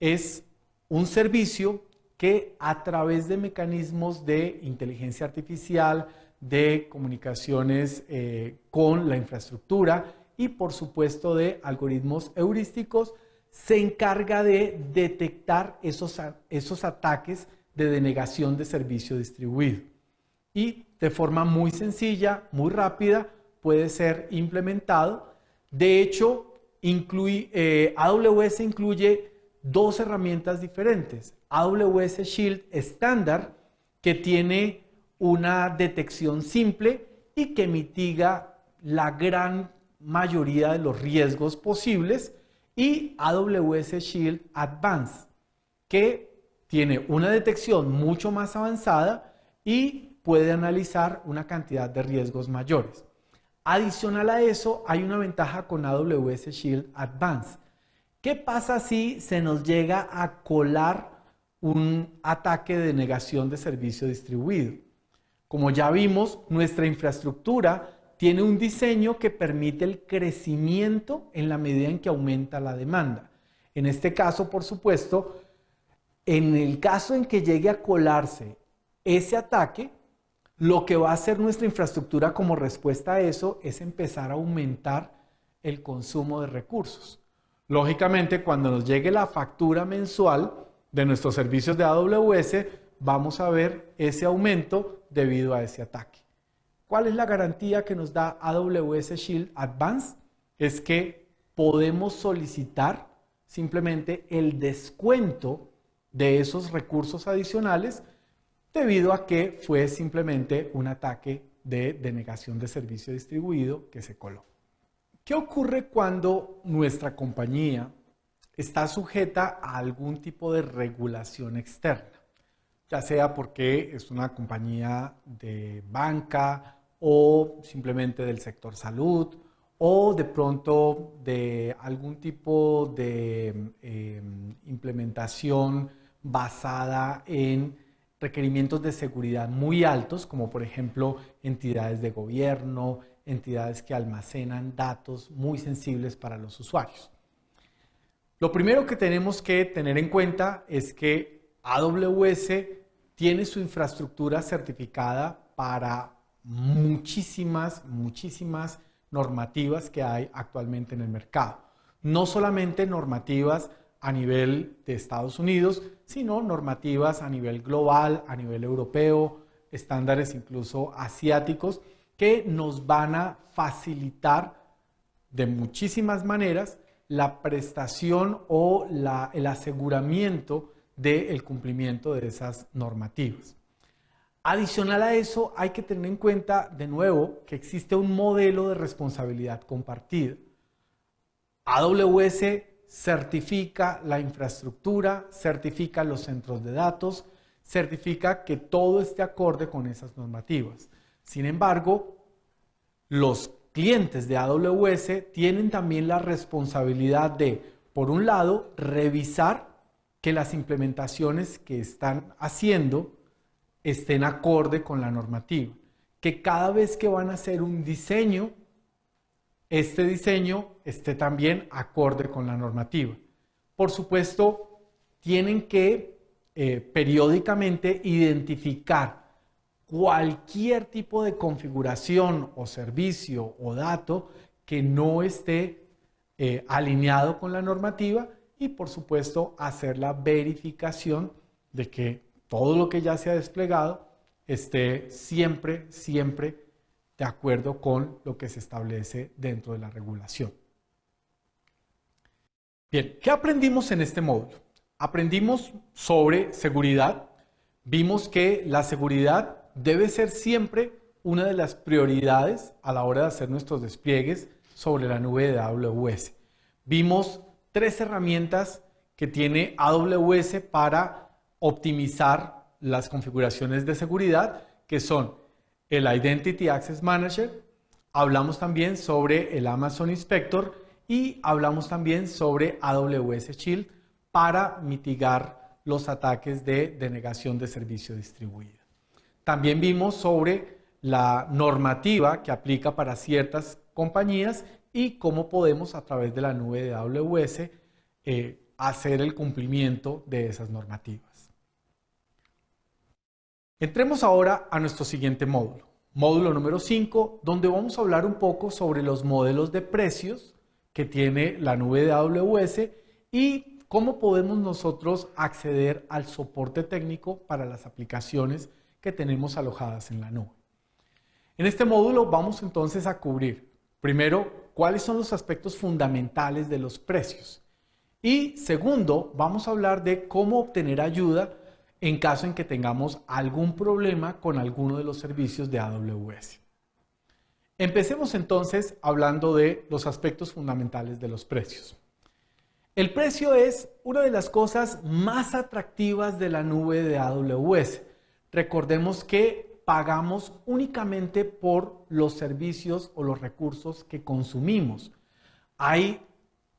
es un servicio que a través de mecanismos de inteligencia artificial, de comunicaciones eh, con la infraestructura y por supuesto de algoritmos heurísticos, se encarga de detectar esos, esos ataques de denegación de servicio distribuido. Y de forma muy sencilla, muy rápida, puede ser implementado. De hecho, eh, AWS incluye dos herramientas diferentes. AWS Shield estándar que tiene una detección simple y que mitiga la gran mayoría de los riesgos posibles y AWS Shield Advanced que tiene una detección mucho más avanzada y puede analizar una cantidad de riesgos mayores. Adicional a eso, hay una ventaja con AWS Shield Advanced. ¿Qué pasa si se nos llega a colar un ataque de negación de servicio distribuido. Como ya vimos, nuestra infraestructura tiene un diseño que permite el crecimiento en la medida en que aumenta la demanda. En este caso, por supuesto, en el caso en que llegue a colarse ese ataque, lo que va a hacer nuestra infraestructura como respuesta a eso es empezar a aumentar el consumo de recursos. Lógicamente, cuando nos llegue la factura mensual, de nuestros servicios de AWS, vamos a ver ese aumento debido a ese ataque. ¿Cuál es la garantía que nos da AWS Shield Advanced? Es que podemos solicitar simplemente el descuento de esos recursos adicionales debido a que fue simplemente un ataque de denegación de servicio distribuido que se coló. ¿Qué ocurre cuando nuestra compañía está sujeta a algún tipo de regulación externa, ya sea porque es una compañía de banca o simplemente del sector salud o de pronto de algún tipo de em, implementación basada en requerimientos de seguridad muy altos, como por ejemplo entidades de gobierno, entidades que almacenan datos muy sensibles para los usuarios. Lo primero que tenemos que tener en cuenta es que AWS tiene su infraestructura certificada para muchísimas, muchísimas normativas que hay actualmente en el mercado. No solamente normativas a nivel de Estados Unidos, sino normativas a nivel global, a nivel europeo, estándares incluso asiáticos, que nos van a facilitar de muchísimas maneras la prestación o el aseguramiento del cumplimiento de esas normativas. Adicional a eso, hay que tener en cuenta de nuevo que existe un modelo de responsabilidad compartida. AWS certifica la infraestructura, certifica los centros de datos, certifica que todo esté acorde con esas normativas. Sin embargo, los clientes de AWS tienen también la responsabilidad de, por un lado, revisar que las implementaciones que están haciendo estén acorde con la normativa, que cada vez que van a hacer un diseño, este diseño esté también acorde con la normativa. Por supuesto, tienen que eh, periódicamente identificar cualquier tipo de configuración o servicio o dato que no esté eh, alineado con la normativa y por supuesto hacer la verificación de que todo lo que ya se ha desplegado esté siempre, siempre de acuerdo con lo que se establece dentro de la regulación. Bien, ¿qué aprendimos en este módulo? Aprendimos sobre seguridad, vimos que la seguridad debe ser siempre una de las prioridades a la hora de hacer nuestros despliegues sobre la nube de AWS. Vimos tres herramientas que tiene AWS para optimizar las configuraciones de seguridad, que son el Identity Access Manager, hablamos también sobre el Amazon Inspector y hablamos también sobre AWS Shield para mitigar los ataques de denegación de servicio distribuido. También vimos sobre la normativa que aplica para ciertas compañías y cómo podemos a través de la nube de AWS eh, hacer el cumplimiento de esas normativas. Entremos ahora a nuestro siguiente módulo, módulo número 5, donde vamos a hablar un poco sobre los modelos de precios que tiene la nube de AWS y cómo podemos nosotros acceder al soporte técnico para las aplicaciones que tenemos alojadas en la nube. En este módulo vamos entonces a cubrir, primero, cuáles son los aspectos fundamentales de los precios. Y segundo, vamos a hablar de cómo obtener ayuda en caso en que tengamos algún problema con alguno de los servicios de AWS. Empecemos entonces hablando de los aspectos fundamentales de los precios. El precio es una de las cosas más atractivas de la nube de AWS Recordemos que pagamos únicamente por los servicios o los recursos que consumimos. Hay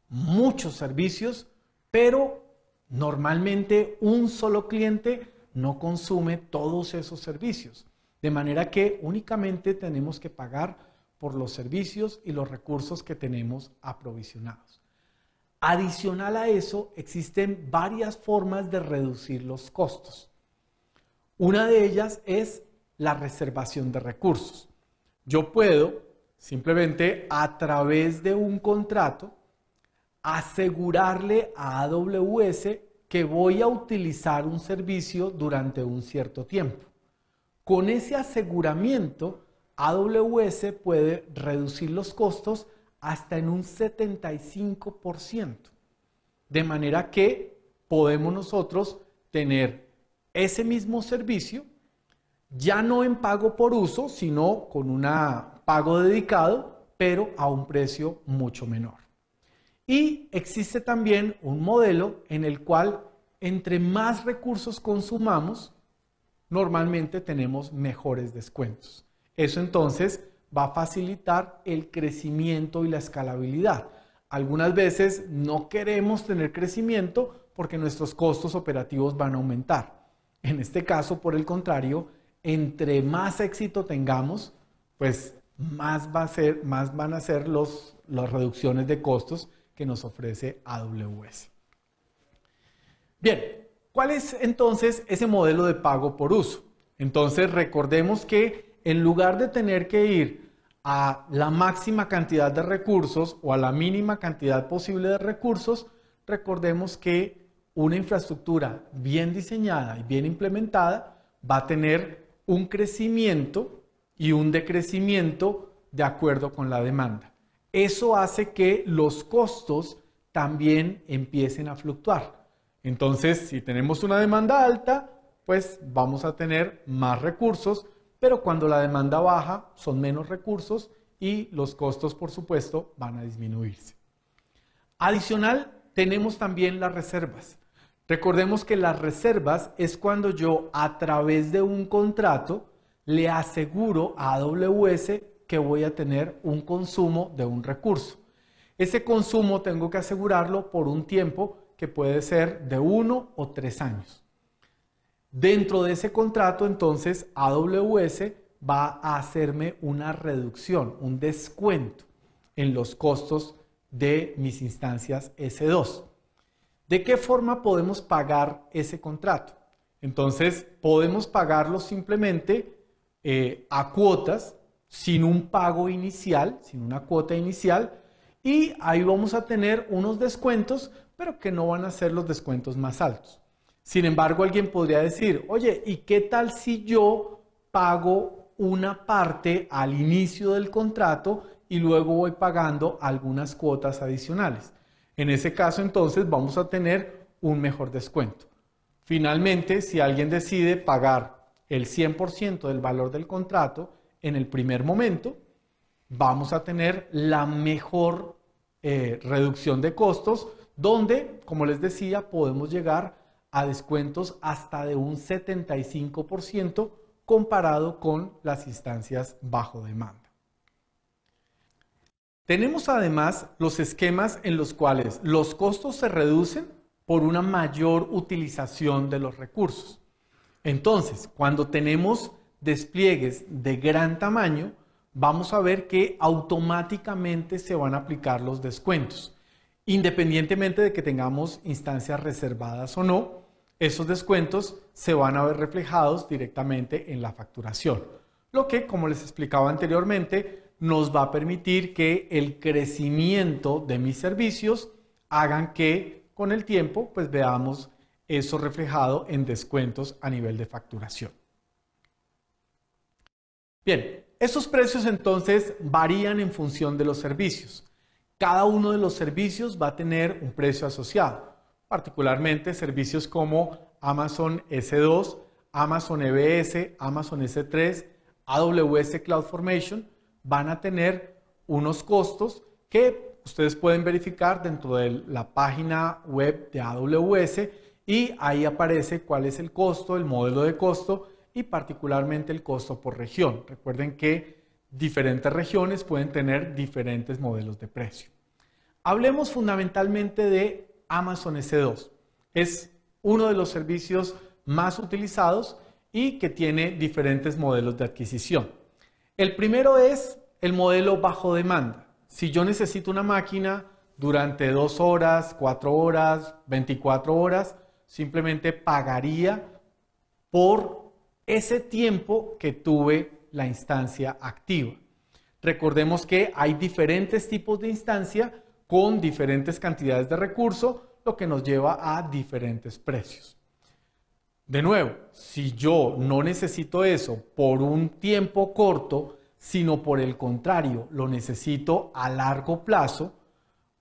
muchos servicios, pero normalmente un solo cliente no consume todos esos servicios. De manera que únicamente tenemos que pagar por los servicios y los recursos que tenemos aprovisionados. Adicional a eso, existen varias formas de reducir los costos. Una de ellas es la reservación de recursos. Yo puedo simplemente a través de un contrato asegurarle a AWS que voy a utilizar un servicio durante un cierto tiempo. Con ese aseguramiento, AWS puede reducir los costos hasta en un 75%. De manera que podemos nosotros tener ese mismo servicio, ya no en pago por uso, sino con un pago dedicado, pero a un precio mucho menor. Y existe también un modelo en el cual entre más recursos consumamos, normalmente tenemos mejores descuentos. Eso entonces va a facilitar el crecimiento y la escalabilidad. Algunas veces no queremos tener crecimiento porque nuestros costos operativos van a aumentar. En este caso, por el contrario, entre más éxito tengamos, pues más, van a ser los, las reducciones de costos que nos ofrece AWS. Bien, ¿cuál es entonces ese modelo de pago por uso? Entonces recordemos que en lugar de tener que ir a la máxima cantidad de recursos o a la mínima cantidad posible de recursos, recordemos que una infraestructura bien diseñada y bien implementada va a tener un crecimiento y un decrecimiento de acuerdo con la demanda. Eso hace que los costos también empiecen a fluctuar. Entonces, si tenemos una demanda alta, pues vamos a tener más recursos, pero cuando la demanda baja son menos recursos y los costos, por supuesto, van a disminuirse. Adicional, tenemos también las reservas. Recordemos que las reservas es cuando yo a través de un contrato le aseguro a AWS que voy a tener un consumo de un recurso. Ese consumo tengo que asegurarlo por un tiempo que puede ser de uno o tres años. Dentro de ese contrato, entonces, AWS va a hacerme una reducción, un descuento en los costos de mis instancias S2. ¿De qué forma podemos pagar ese contrato? Entonces, podemos pagarlo simplemente eh, a cuotas, sin un pago inicial, sin una cuota inicial, y ahí vamos a tener unos descuentos, pero que no van a ser los descuentos más altos. Sin embargo, alguien podría decir, oye, ¿y qué tal si yo pago una parte al inicio del contrato y luego voy pagando algunas cuotas adicionales? En ese caso entonces vamos a tener un mejor descuento. Finalmente, si alguien decide pagar el 100% del valor del contrato en el primer momento, vamos a tener la mejor eh, reducción de costos, donde, como les decía, podemos llegar a descuentos hasta de un 75% comparado con las instancias bajo demanda. Tenemos además los esquemas en los cuales los costos se reducen por una mayor utilización de los recursos. Entonces, cuando tenemos despliegues de gran tamaño, vamos a ver que automáticamente se van a aplicar los descuentos. Independientemente de que tengamos instancias reservadas o no, esos descuentos se van a ver reflejados directamente en la facturación. Lo que, como les explicaba anteriormente, nos va a permitir que el crecimiento de mis servicios hagan que con el tiempo pues, veamos eso reflejado en descuentos a nivel de facturación. Bien, esos precios entonces varían en función de los servicios. Cada uno de los servicios va a tener un precio asociado, particularmente servicios como Amazon S2, Amazon EBS, Amazon S3, AWS CloudFormation, van a tener unos costos que ustedes pueden verificar dentro de la página web de AWS y ahí aparece cuál es el costo, el modelo de costo y particularmente el costo por región. Recuerden que diferentes regiones pueden tener diferentes modelos de precio. Hablemos fundamentalmente de Amazon S2. Es uno de los servicios más utilizados y que tiene diferentes modelos de adquisición. El primero es el modelo bajo demanda. Si yo necesito una máquina durante dos horas, cuatro horas, 24 horas, simplemente pagaría por ese tiempo que tuve la instancia activa. Recordemos que hay diferentes tipos de instancia con diferentes cantidades de recursos, lo que nos lleva a diferentes precios. De nuevo, si yo no necesito eso por un tiempo corto, sino por el contrario, lo necesito a largo plazo,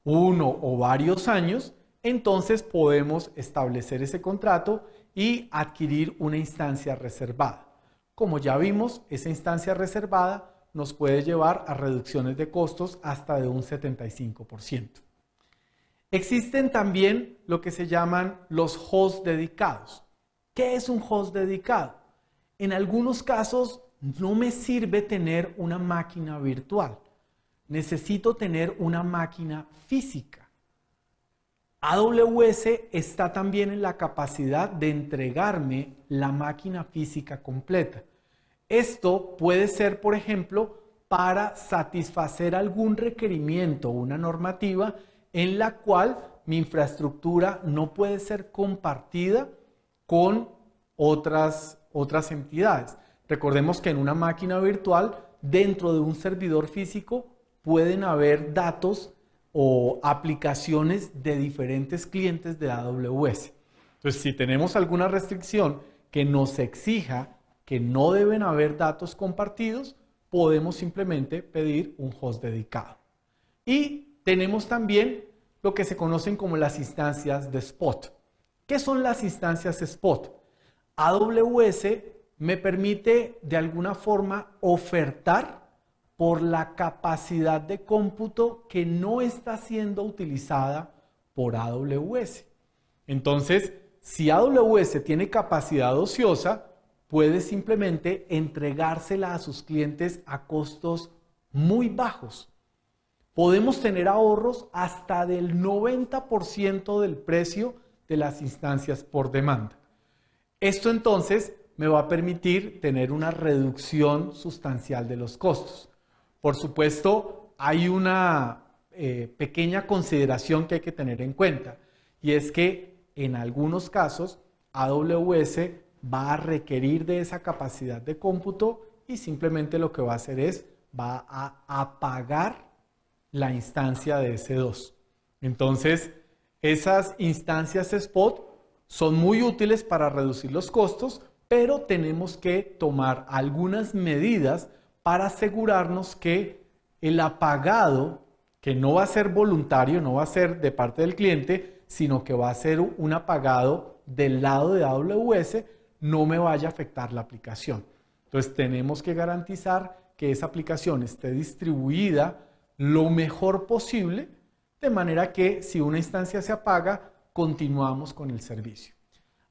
uno o varios años, entonces podemos establecer ese contrato y adquirir una instancia reservada. Como ya vimos, esa instancia reservada nos puede llevar a reducciones de costos hasta de un 75%. Existen también lo que se llaman los hosts dedicados. ¿Qué es un host dedicado? En algunos casos no me sirve tener una máquina virtual. Necesito tener una máquina física. AWS está también en la capacidad de entregarme la máquina física completa. Esto puede ser, por ejemplo, para satisfacer algún requerimiento o una normativa en la cual mi infraestructura no puede ser compartida con otras, otras entidades. Recordemos que en una máquina virtual, dentro de un servidor físico, pueden haber datos o aplicaciones de diferentes clientes de AWS. Entonces, si tenemos alguna restricción que nos exija que no deben haber datos compartidos, podemos simplemente pedir un host dedicado. Y tenemos también lo que se conocen como las instancias de spot. ¿Qué son las instancias spot? AWS me permite de alguna forma ofertar por la capacidad de cómputo que no está siendo utilizada por AWS. Entonces, si AWS tiene capacidad ociosa, puede simplemente entregársela a sus clientes a costos muy bajos. Podemos tener ahorros hasta del 90% del precio de las instancias por demanda. Esto entonces me va a permitir tener una reducción sustancial de los costos. Por supuesto, hay una eh, pequeña consideración que hay que tener en cuenta y es que en algunos casos AWS va a requerir de esa capacidad de cómputo y simplemente lo que va a hacer es va a apagar la instancia de S2. Entonces, esas instancias spot son muy útiles para reducir los costos, pero tenemos que tomar algunas medidas para asegurarnos que el apagado, que no va a ser voluntario, no va a ser de parte del cliente, sino que va a ser un apagado del lado de AWS, no me vaya a afectar la aplicación. Entonces tenemos que garantizar que esa aplicación esté distribuida lo mejor posible, de manera que si una instancia se apaga, continuamos con el servicio.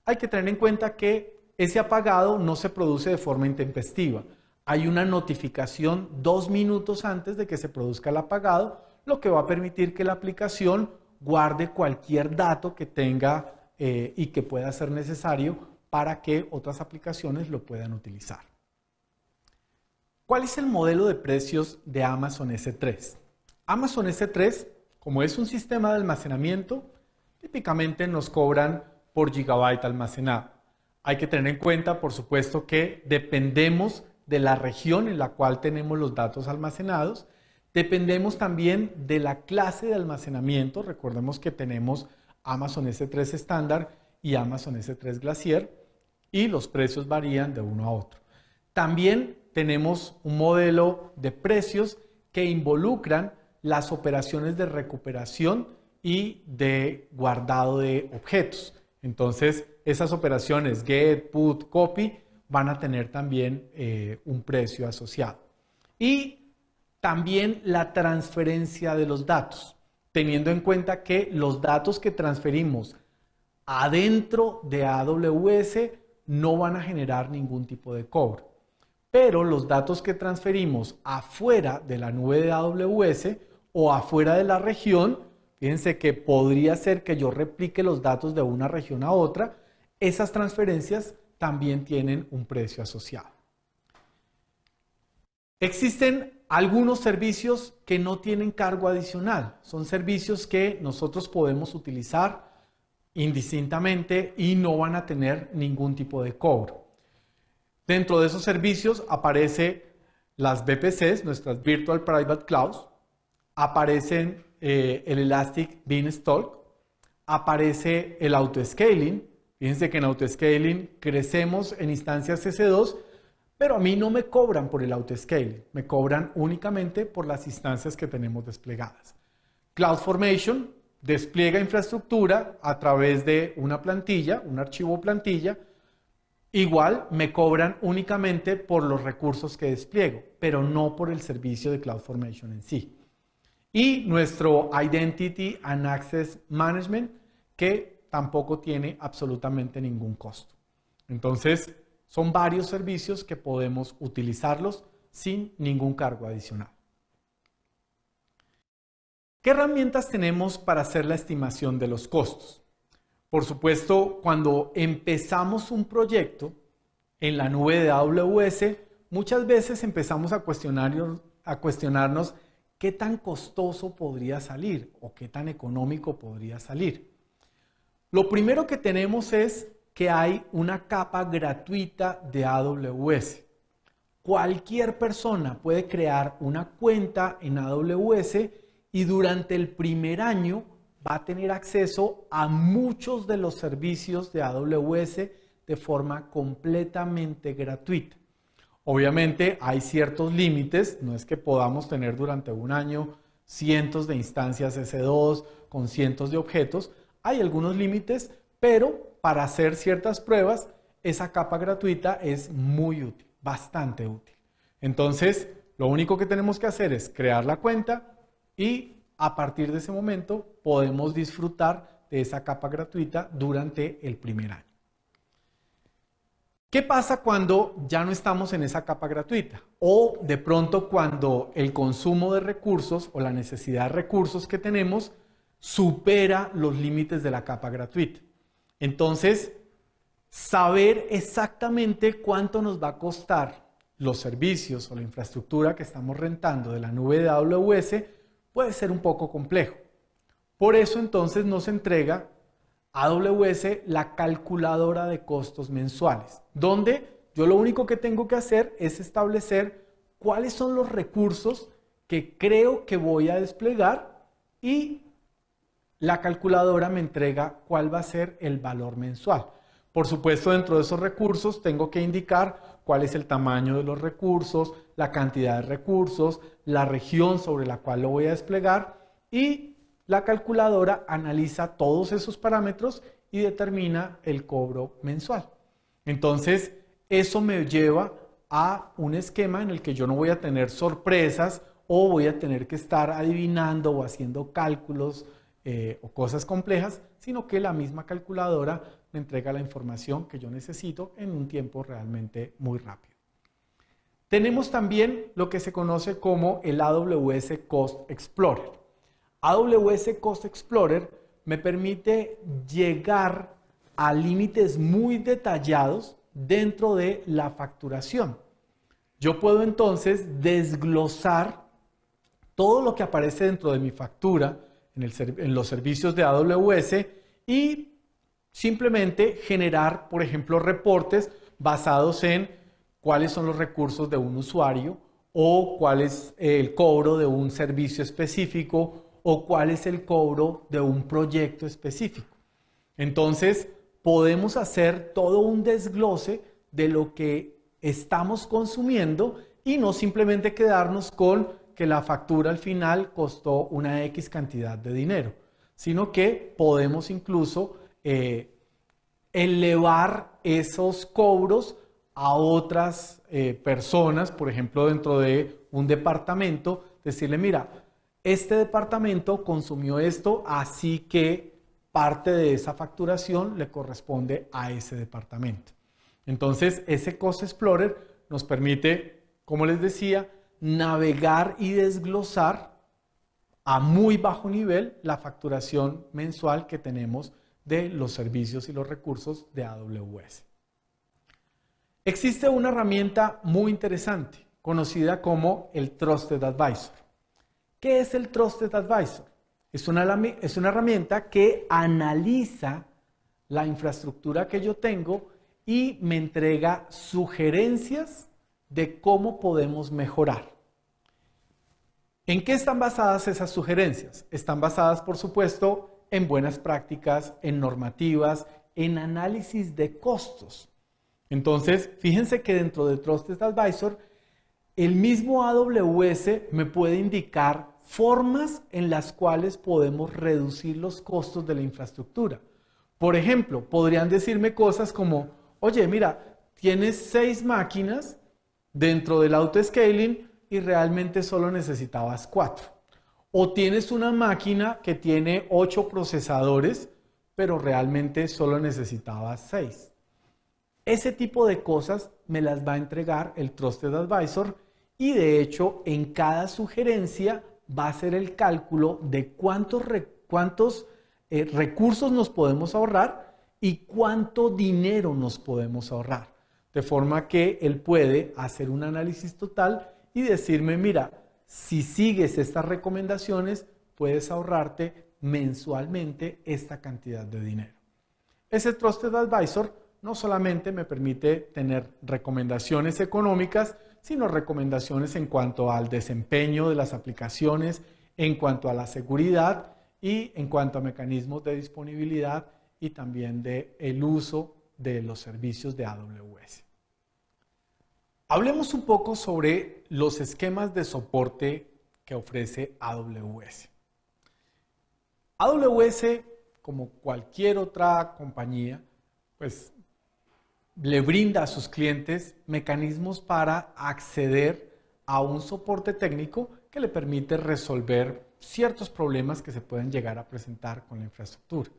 Hay que tener en cuenta que ese apagado no se produce de forma intempestiva. Hay una notificación dos minutos antes de que se produzca el apagado, lo que va a permitir que la aplicación guarde cualquier dato que tenga eh, y que pueda ser necesario para que otras aplicaciones lo puedan utilizar. ¿Cuál es el modelo de precios de Amazon S3? Amazon S3, como es un sistema de almacenamiento, típicamente nos cobran por gigabyte almacenado. Hay que tener en cuenta, por supuesto, que dependemos de la región en la cual tenemos los datos almacenados. Dependemos también de la clase de almacenamiento. Recordemos que tenemos Amazon S3 estándar y Amazon S3 Glacier y los precios varían de uno a otro. También tenemos un modelo de precios que involucran las operaciones de recuperación y de guardado de objetos. Entonces, esas operaciones get, put, copy van a tener también eh, un precio asociado. Y también la transferencia de los datos, teniendo en cuenta que los datos que transferimos adentro de AWS no van a generar ningún tipo de cobro. Pero los datos que transferimos afuera de la nube de AWS o afuera de la región, fíjense que podría ser que yo replique los datos de una región a otra, esas transferencias también tienen un precio asociado. Existen algunos servicios que no tienen cargo adicional. Son servicios que nosotros podemos utilizar indistintamente y no van a tener ningún tipo de cobro. Dentro de esos servicios aparece las VPCs, nuestras Virtual Private Clouds, aparecen eh, el Elastic Beanstalk, aparece el Auto Scaling. Fíjense que en autoscaling crecemos en instancias s 2 pero a mí no me cobran por el autoscaling, me cobran únicamente por las instancias que tenemos desplegadas. CloudFormation despliega infraestructura a través de una plantilla, un archivo plantilla, igual me cobran únicamente por los recursos que despliego, pero no por el servicio de CloudFormation en sí. Y nuestro Identity and Access Management, que tampoco tiene absolutamente ningún costo. Entonces, son varios servicios que podemos utilizarlos sin ningún cargo adicional. ¿Qué herramientas tenemos para hacer la estimación de los costos? Por supuesto, cuando empezamos un proyecto en la nube de AWS, muchas veces empezamos a, a cuestionarnos qué tan costoso podría salir o qué tan económico podría salir. Lo primero que tenemos es que hay una capa gratuita de AWS. Cualquier persona puede crear una cuenta en AWS y durante el primer año va a tener acceso a muchos de los servicios de AWS de forma completamente gratuita. Obviamente hay ciertos límites, no es que podamos tener durante un año cientos de instancias S2 con cientos de objetos, hay algunos límites, pero para hacer ciertas pruebas, esa capa gratuita es muy útil, bastante útil. Entonces, lo único que tenemos que hacer es crear la cuenta y a partir de ese momento podemos disfrutar de esa capa gratuita durante el primer año. ¿Qué pasa cuando ya no estamos en esa capa gratuita? O de pronto cuando el consumo de recursos o la necesidad de recursos que tenemos supera los límites de la capa gratuita. Entonces, saber exactamente cuánto nos va a costar los servicios o la infraestructura que estamos rentando de la nube de AWS puede ser un poco complejo. Por eso entonces nos entrega AWS la calculadora de costos mensuales, donde yo lo único que tengo que hacer es establecer cuáles son los recursos que creo que voy a desplegar y la calculadora me entrega cuál va a ser el valor mensual. Por supuesto, dentro de esos recursos tengo que indicar cuál es el tamaño de los recursos, la cantidad de recursos, la región sobre la cual lo voy a desplegar y la calculadora analiza todos esos parámetros y determina el cobro mensual. Entonces, eso me lleva a un esquema en el que yo no voy a tener sorpresas o voy a tener que estar adivinando o haciendo cálculos eh, o cosas complejas, sino que la misma calculadora me entrega la información que yo necesito en un tiempo realmente muy rápido. Tenemos también lo que se conoce como el AWS Cost Explorer. AWS Cost Explorer me permite llegar a límites muy detallados dentro de la facturación. Yo puedo entonces desglosar todo lo que aparece dentro de mi factura, en, los servicios de AWS y simplemente generar, por ejemplo, reportes basados en cuáles son los recursos de un usuario o cuál es el cobro de un servicio específico o cuál es el cobro de un proyecto específico. Entonces, podemos hacer todo un desglose de lo que estamos consumiendo y no simplemente quedarnos con que la factura al final costó una X cantidad de dinero, sino que podemos incluso eh, elevar esos cobros a otras eh, personas, por ejemplo, dentro de un departamento, decirle, mira, este departamento consumió esto, así que parte de esa facturación le corresponde a ese departamento. Entonces, ese Cost Explorer nos permite, como les decía, navegar y desglosar a muy bajo nivel la facturación mensual que tenemos de los servicios y los recursos de AWS. Existe una herramienta muy interesante, conocida como el Trusted Advisor. ¿Qué es el Trusted Advisor? Es una, es una herramienta que analiza la infraestructura que yo tengo y me entrega sugerencias de cómo podemos mejorar. ¿En qué están basadas esas sugerencias? Están basadas, por supuesto, en buenas prácticas, en normativas, en análisis de costos. Entonces, fíjense que dentro de Trusted Advisor, el mismo AWS me puede indicar formas en las cuales podemos reducir los costos de la infraestructura. Por ejemplo, podrían decirme cosas como, oye, mira, tienes seis máquinas dentro del auto-scaling y realmente solo necesitabas cuatro. O tienes una máquina que tiene ocho procesadores, pero realmente solo necesitabas seis. Ese tipo de cosas me las va a entregar el Trusted Advisor y de hecho en cada sugerencia va a ser el cálculo de cuántos, cuántos eh, recursos nos podemos ahorrar y cuánto dinero nos podemos ahorrar. De forma que él puede hacer un análisis total y decirme, mira, si sigues estas recomendaciones, puedes ahorrarte mensualmente esta cantidad de dinero. Ese Trusted Advisor no solamente me permite tener recomendaciones económicas, sino recomendaciones en cuanto al desempeño de las aplicaciones, en cuanto a la seguridad y en cuanto a mecanismos de disponibilidad y también del el uso de los servicios de AWS. Hablemos un poco sobre los esquemas de soporte que ofrece AWS. AWS, como cualquier otra compañía, pues le brinda a sus clientes mecanismos para acceder a un soporte técnico que le permite resolver ciertos problemas que se pueden llegar a presentar con la infraestructura.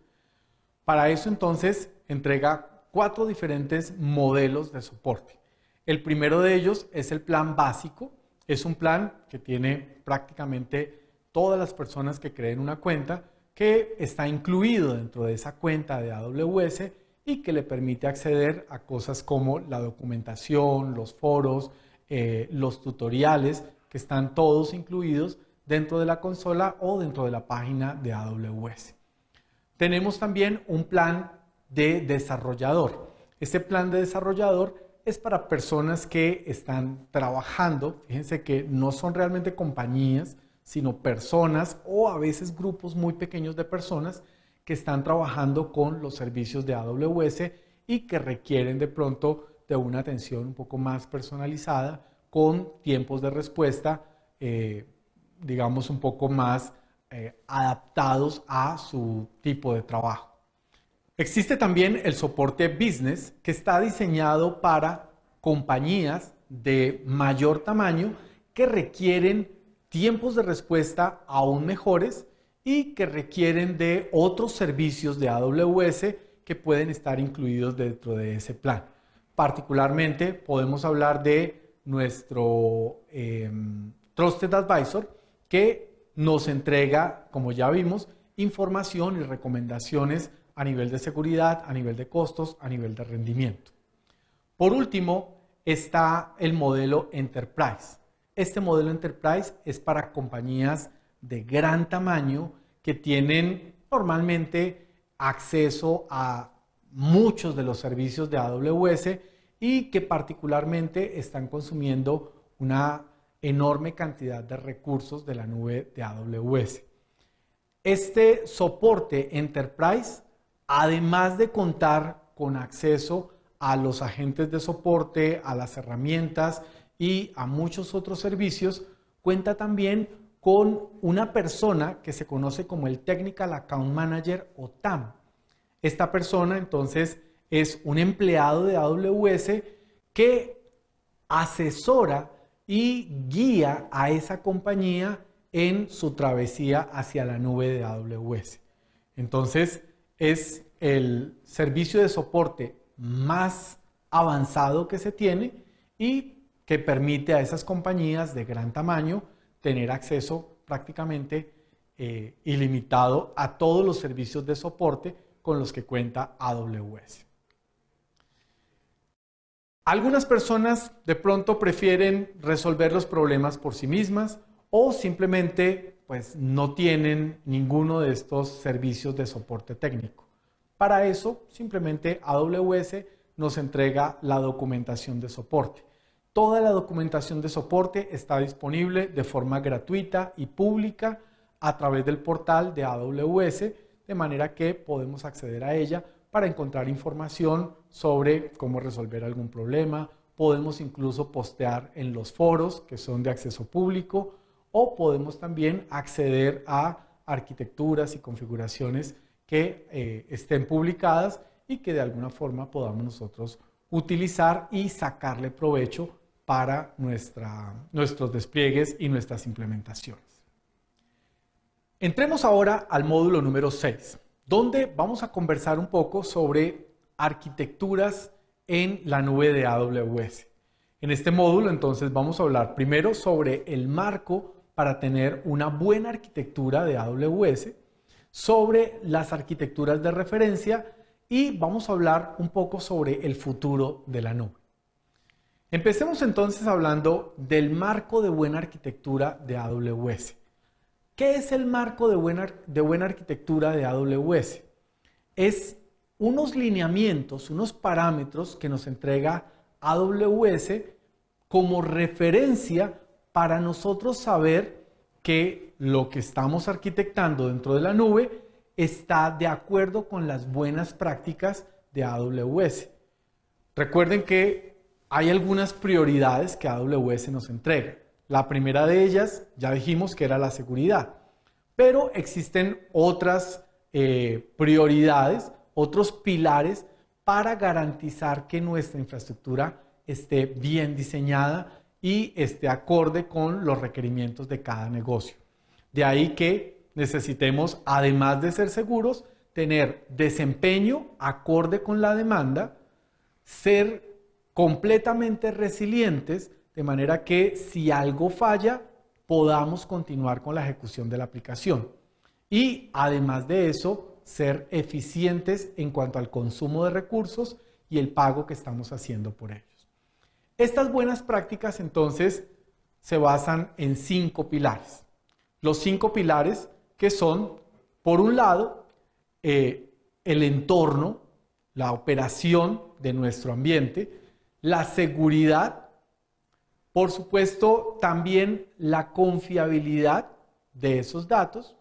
Para eso entonces entrega cuatro diferentes modelos de soporte. El primero de ellos es el plan básico. Es un plan que tiene prácticamente todas las personas que creen una cuenta, que está incluido dentro de esa cuenta de AWS y que le permite acceder a cosas como la documentación, los foros, eh, los tutoriales, que están todos incluidos dentro de la consola o dentro de la página de AWS. Tenemos también un plan de desarrollador. Este plan de desarrollador es para personas que están trabajando. Fíjense que no son realmente compañías, sino personas o a veces grupos muy pequeños de personas que están trabajando con los servicios de AWS y que requieren de pronto de una atención un poco más personalizada, con tiempos de respuesta, eh, digamos, un poco más eh, adaptados a su tipo de trabajo. Existe también el soporte business que está diseñado para compañías de mayor tamaño que requieren tiempos de respuesta aún mejores y que requieren de otros servicios de AWS que pueden estar incluidos dentro de ese plan. Particularmente podemos hablar de nuestro em, Trusted Advisor que nos entrega, como ya vimos, información y recomendaciones a nivel de seguridad, a nivel de costos, a nivel de rendimiento. Por último, está el modelo Enterprise. Este modelo Enterprise es para compañías de gran tamaño que tienen normalmente acceso a muchos de los servicios de AWS y que particularmente están consumiendo una enorme cantidad de recursos de la nube de AWS. Este soporte Enterprise además de contar con acceso a los agentes de soporte, a las herramientas y a muchos otros servicios, cuenta también con una persona que se conoce como el Technical Account Manager o TAM. Esta persona entonces es un empleado de AWS que asesora y guía a esa compañía en su travesía hacia la nube de AWS. Entonces, es el servicio de soporte más avanzado que se tiene y que permite a esas compañías de gran tamaño tener acceso prácticamente eh, ilimitado a todos los servicios de soporte con los que cuenta AWS. Algunas personas de pronto prefieren resolver los problemas por sí mismas o simplemente pues no tienen ninguno de estos servicios de soporte técnico. Para eso, simplemente AWS nos entrega la documentación de soporte. Toda la documentación de soporte está disponible de forma gratuita y pública a través del portal de AWS, de manera que podemos acceder a ella para encontrar información sobre cómo resolver algún problema. Podemos incluso postear en los foros que son de acceso público o podemos también acceder a arquitecturas y configuraciones que eh, estén publicadas y que de alguna forma podamos nosotros utilizar y sacarle provecho para nuestra, nuestros despliegues y nuestras implementaciones. Entremos ahora al módulo número 6, donde vamos a conversar un poco sobre arquitecturas en la nube de AWS. En este módulo entonces vamos a hablar primero sobre el marco para tener una buena arquitectura de AWS sobre las arquitecturas de referencia y vamos a hablar un poco sobre el futuro de la nube. Empecemos entonces hablando del marco de buena arquitectura de AWS. ¿Qué es el marco de buena, de buena arquitectura de AWS? Es unos lineamientos, unos parámetros que nos entrega AWS como referencia para nosotros saber que lo que estamos arquitectando dentro de la nube está de acuerdo con las buenas prácticas de AWS. Recuerden que hay algunas prioridades que AWS nos entrega. La primera de ellas, ya dijimos que era la seguridad, pero existen otras eh, prioridades, otros pilares para garantizar que nuestra infraestructura esté bien diseñada, y esté acorde con los requerimientos de cada negocio. De ahí que necesitemos, además de ser seguros, tener desempeño acorde con la demanda, ser completamente resilientes, de manera que si algo falla, podamos continuar con la ejecución de la aplicación. Y además de eso, ser eficientes en cuanto al consumo de recursos y el pago que estamos haciendo por él. Estas buenas prácticas entonces se basan en cinco pilares. Los cinco pilares que son, por un lado, eh, el entorno, la operación de nuestro ambiente, la seguridad, por supuesto también la confiabilidad de esos datos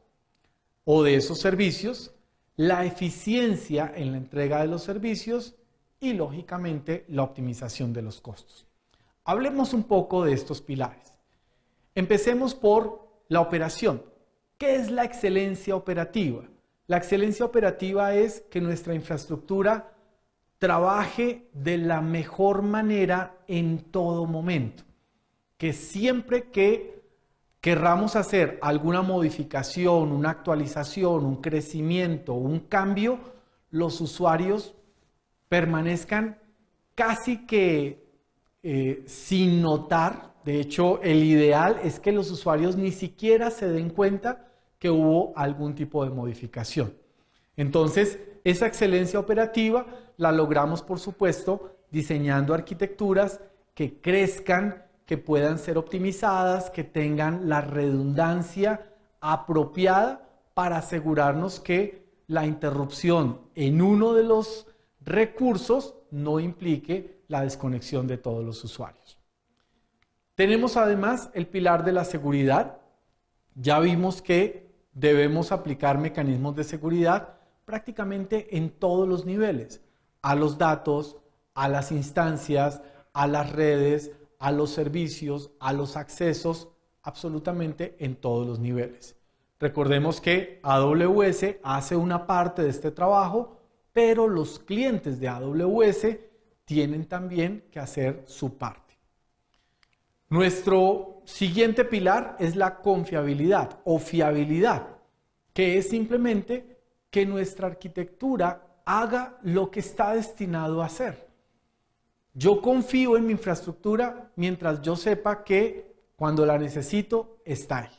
o de esos servicios, la eficiencia en la entrega de los servicios y lógicamente la optimización de los costos. Hablemos un poco de estos pilares. Empecemos por la operación. ¿Qué es la excelencia operativa? La excelencia operativa es que nuestra infraestructura trabaje de la mejor manera en todo momento. Que siempre que querramos hacer alguna modificación, una actualización, un crecimiento, un cambio, los usuarios permanezcan casi que eh, sin notar. De hecho, el ideal es que los usuarios ni siquiera se den cuenta que hubo algún tipo de modificación. Entonces, esa excelencia operativa la logramos, por supuesto, diseñando arquitecturas que crezcan, que puedan ser optimizadas, que tengan la redundancia apropiada para asegurarnos que la interrupción en uno de los recursos no implique la desconexión de todos los usuarios. Tenemos además el pilar de la seguridad. Ya vimos que debemos aplicar mecanismos de seguridad prácticamente en todos los niveles, a los datos, a las instancias, a las redes, a los servicios, a los accesos, absolutamente en todos los niveles. Recordemos que AWS hace una parte de este trabajo, pero los clientes de AWS tienen también que hacer su parte. Nuestro siguiente pilar es la confiabilidad o fiabilidad, que es simplemente que nuestra arquitectura haga lo que está destinado a hacer. Yo confío en mi infraestructura mientras yo sepa que cuando la necesito está ahí.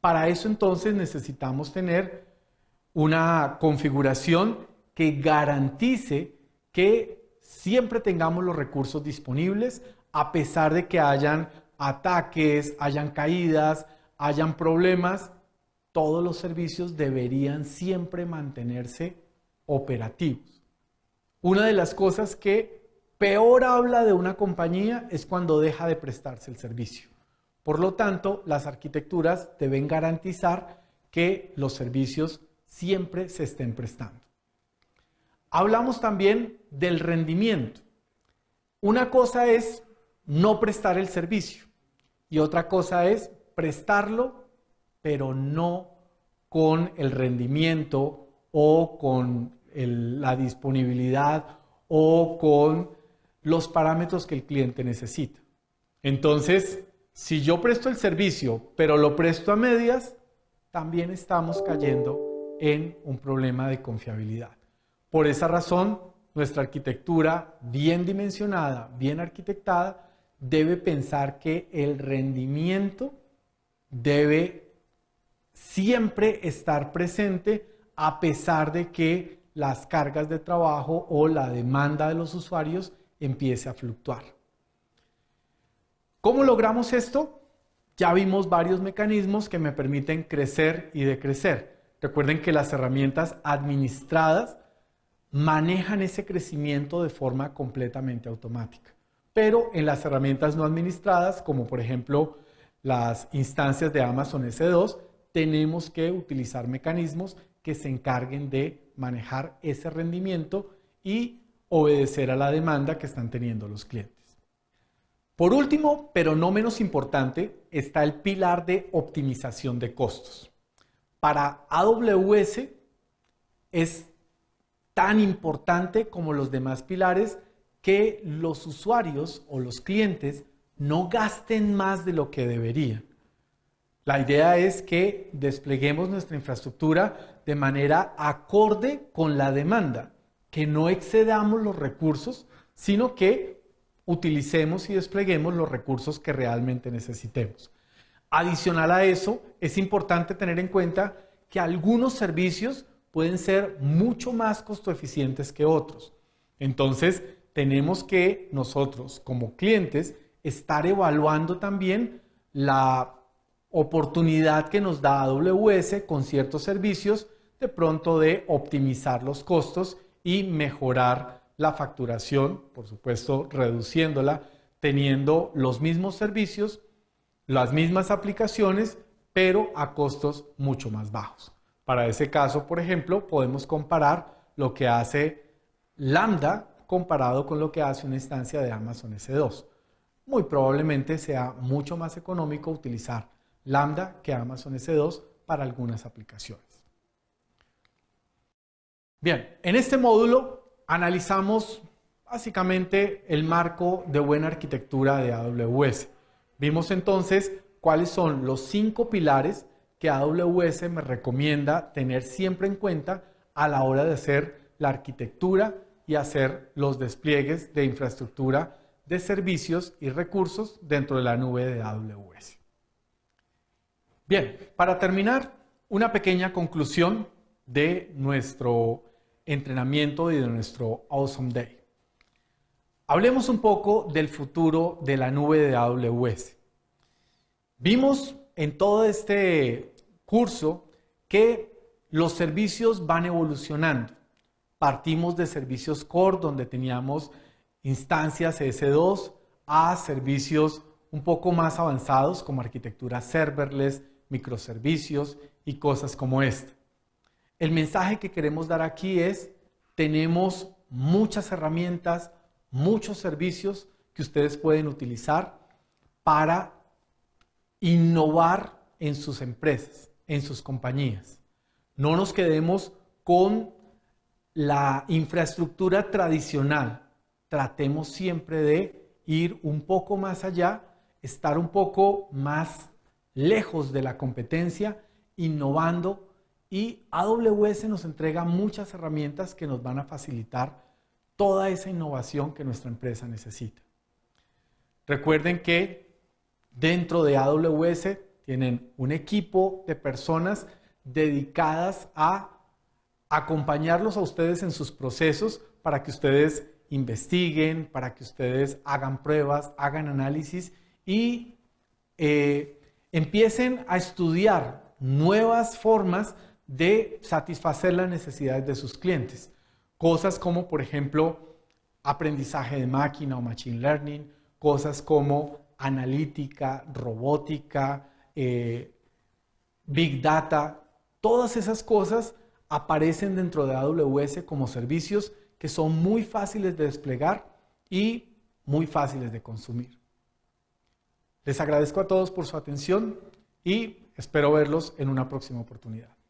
Para eso entonces necesitamos tener una configuración que garantice que siempre tengamos los recursos disponibles a pesar de que hayan ataques, hayan caídas, hayan problemas. Todos los servicios deberían siempre mantenerse operativos. Una de las cosas que peor habla de una compañía es cuando deja de prestarse el servicio. Por lo tanto, las arquitecturas deben garantizar que los servicios siempre se estén prestando. Hablamos también del rendimiento. Una cosa es no prestar el servicio y otra cosa es prestarlo, pero no con el rendimiento o con la disponibilidad o con los parámetros que el cliente necesita. Entonces, si yo presto el servicio, pero lo presto a medias, también estamos cayendo en un problema de confiabilidad. Por esa razón, nuestra arquitectura bien dimensionada, bien arquitectada, debe pensar que el rendimiento debe siempre estar presente a pesar de que las cargas de trabajo o la demanda de los usuarios empiece a fluctuar. ¿Cómo logramos esto? Ya vimos varios mecanismos que me permiten crecer y decrecer. Recuerden que las herramientas administradas manejan ese crecimiento de forma completamente automática. Pero en las herramientas no administradas, como por ejemplo las instancias de Amazon S2, tenemos que utilizar mecanismos que se encarguen de manejar ese rendimiento y obedecer a la demanda que están teniendo los clientes. Por último, pero no menos importante, está el pilar de optimización de costos. Para AWS es tan importante como los demás pilares que los usuarios o los clientes no gasten más de lo que deberían. La idea es que despleguemos nuestra infraestructura de manera acorde con la demanda, que no excedamos los recursos, sino que utilicemos y despleguemos los recursos que realmente necesitemos. Adicional a eso, es importante tener en cuenta que algunos servicios pueden ser mucho más costo eficientes que otros. Entonces, tenemos que nosotros como clientes estar evaluando también la oportunidad que nos da AWS con ciertos servicios de pronto de optimizar los costos y mejorar la facturación, por supuesto reduciéndola, teniendo los mismos servicios, las mismas aplicaciones, pero a costos mucho más bajos. Para ese caso, por ejemplo, podemos comparar lo que hace Lambda comparado con lo que hace una instancia de Amazon S2. Muy probablemente sea mucho más económico utilizar Lambda que Amazon S2 para algunas aplicaciones. Bien, en este módulo analizamos básicamente el marco de buena arquitectura de AWS. Vimos entonces cuáles son los cinco pilares que AWS me recomienda tener siempre en cuenta a la hora de hacer la arquitectura y hacer los despliegues de infraestructura de servicios y recursos dentro de la nube de AWS. Bien, para terminar, una pequeña conclusión de nuestro entrenamiento y de nuestro Awesome Day. Hablemos un poco del futuro de la nube de AWS. Vimos en todo este curso que los servicios van evolucionando. Partimos de servicios core, donde teníamos instancias S2, a servicios un poco más avanzados como arquitectura serverless, microservicios y cosas como esta. El mensaje que queremos dar aquí es, tenemos muchas herramientas, muchos servicios que ustedes pueden utilizar para innovar en sus empresas en sus compañías. No nos quedemos con la infraestructura tradicional. Tratemos siempre de ir un poco más allá, estar un poco más lejos de la competencia, innovando y AWS nos entrega muchas herramientas que nos van a facilitar toda esa innovación que nuestra empresa necesita. Recuerden que dentro de AWS tienen un equipo de personas dedicadas a acompañarlos a ustedes en sus procesos para que ustedes investiguen, para que ustedes hagan pruebas, hagan análisis y eh, empiecen a estudiar nuevas formas de satisfacer las necesidades de sus clientes. Cosas como, por ejemplo, aprendizaje de máquina o machine learning, cosas como analítica, robótica, eh, Big Data, todas esas cosas aparecen dentro de AWS como servicios que son muy fáciles de desplegar y muy fáciles de consumir. Les agradezco a todos por su atención y espero verlos en una próxima oportunidad.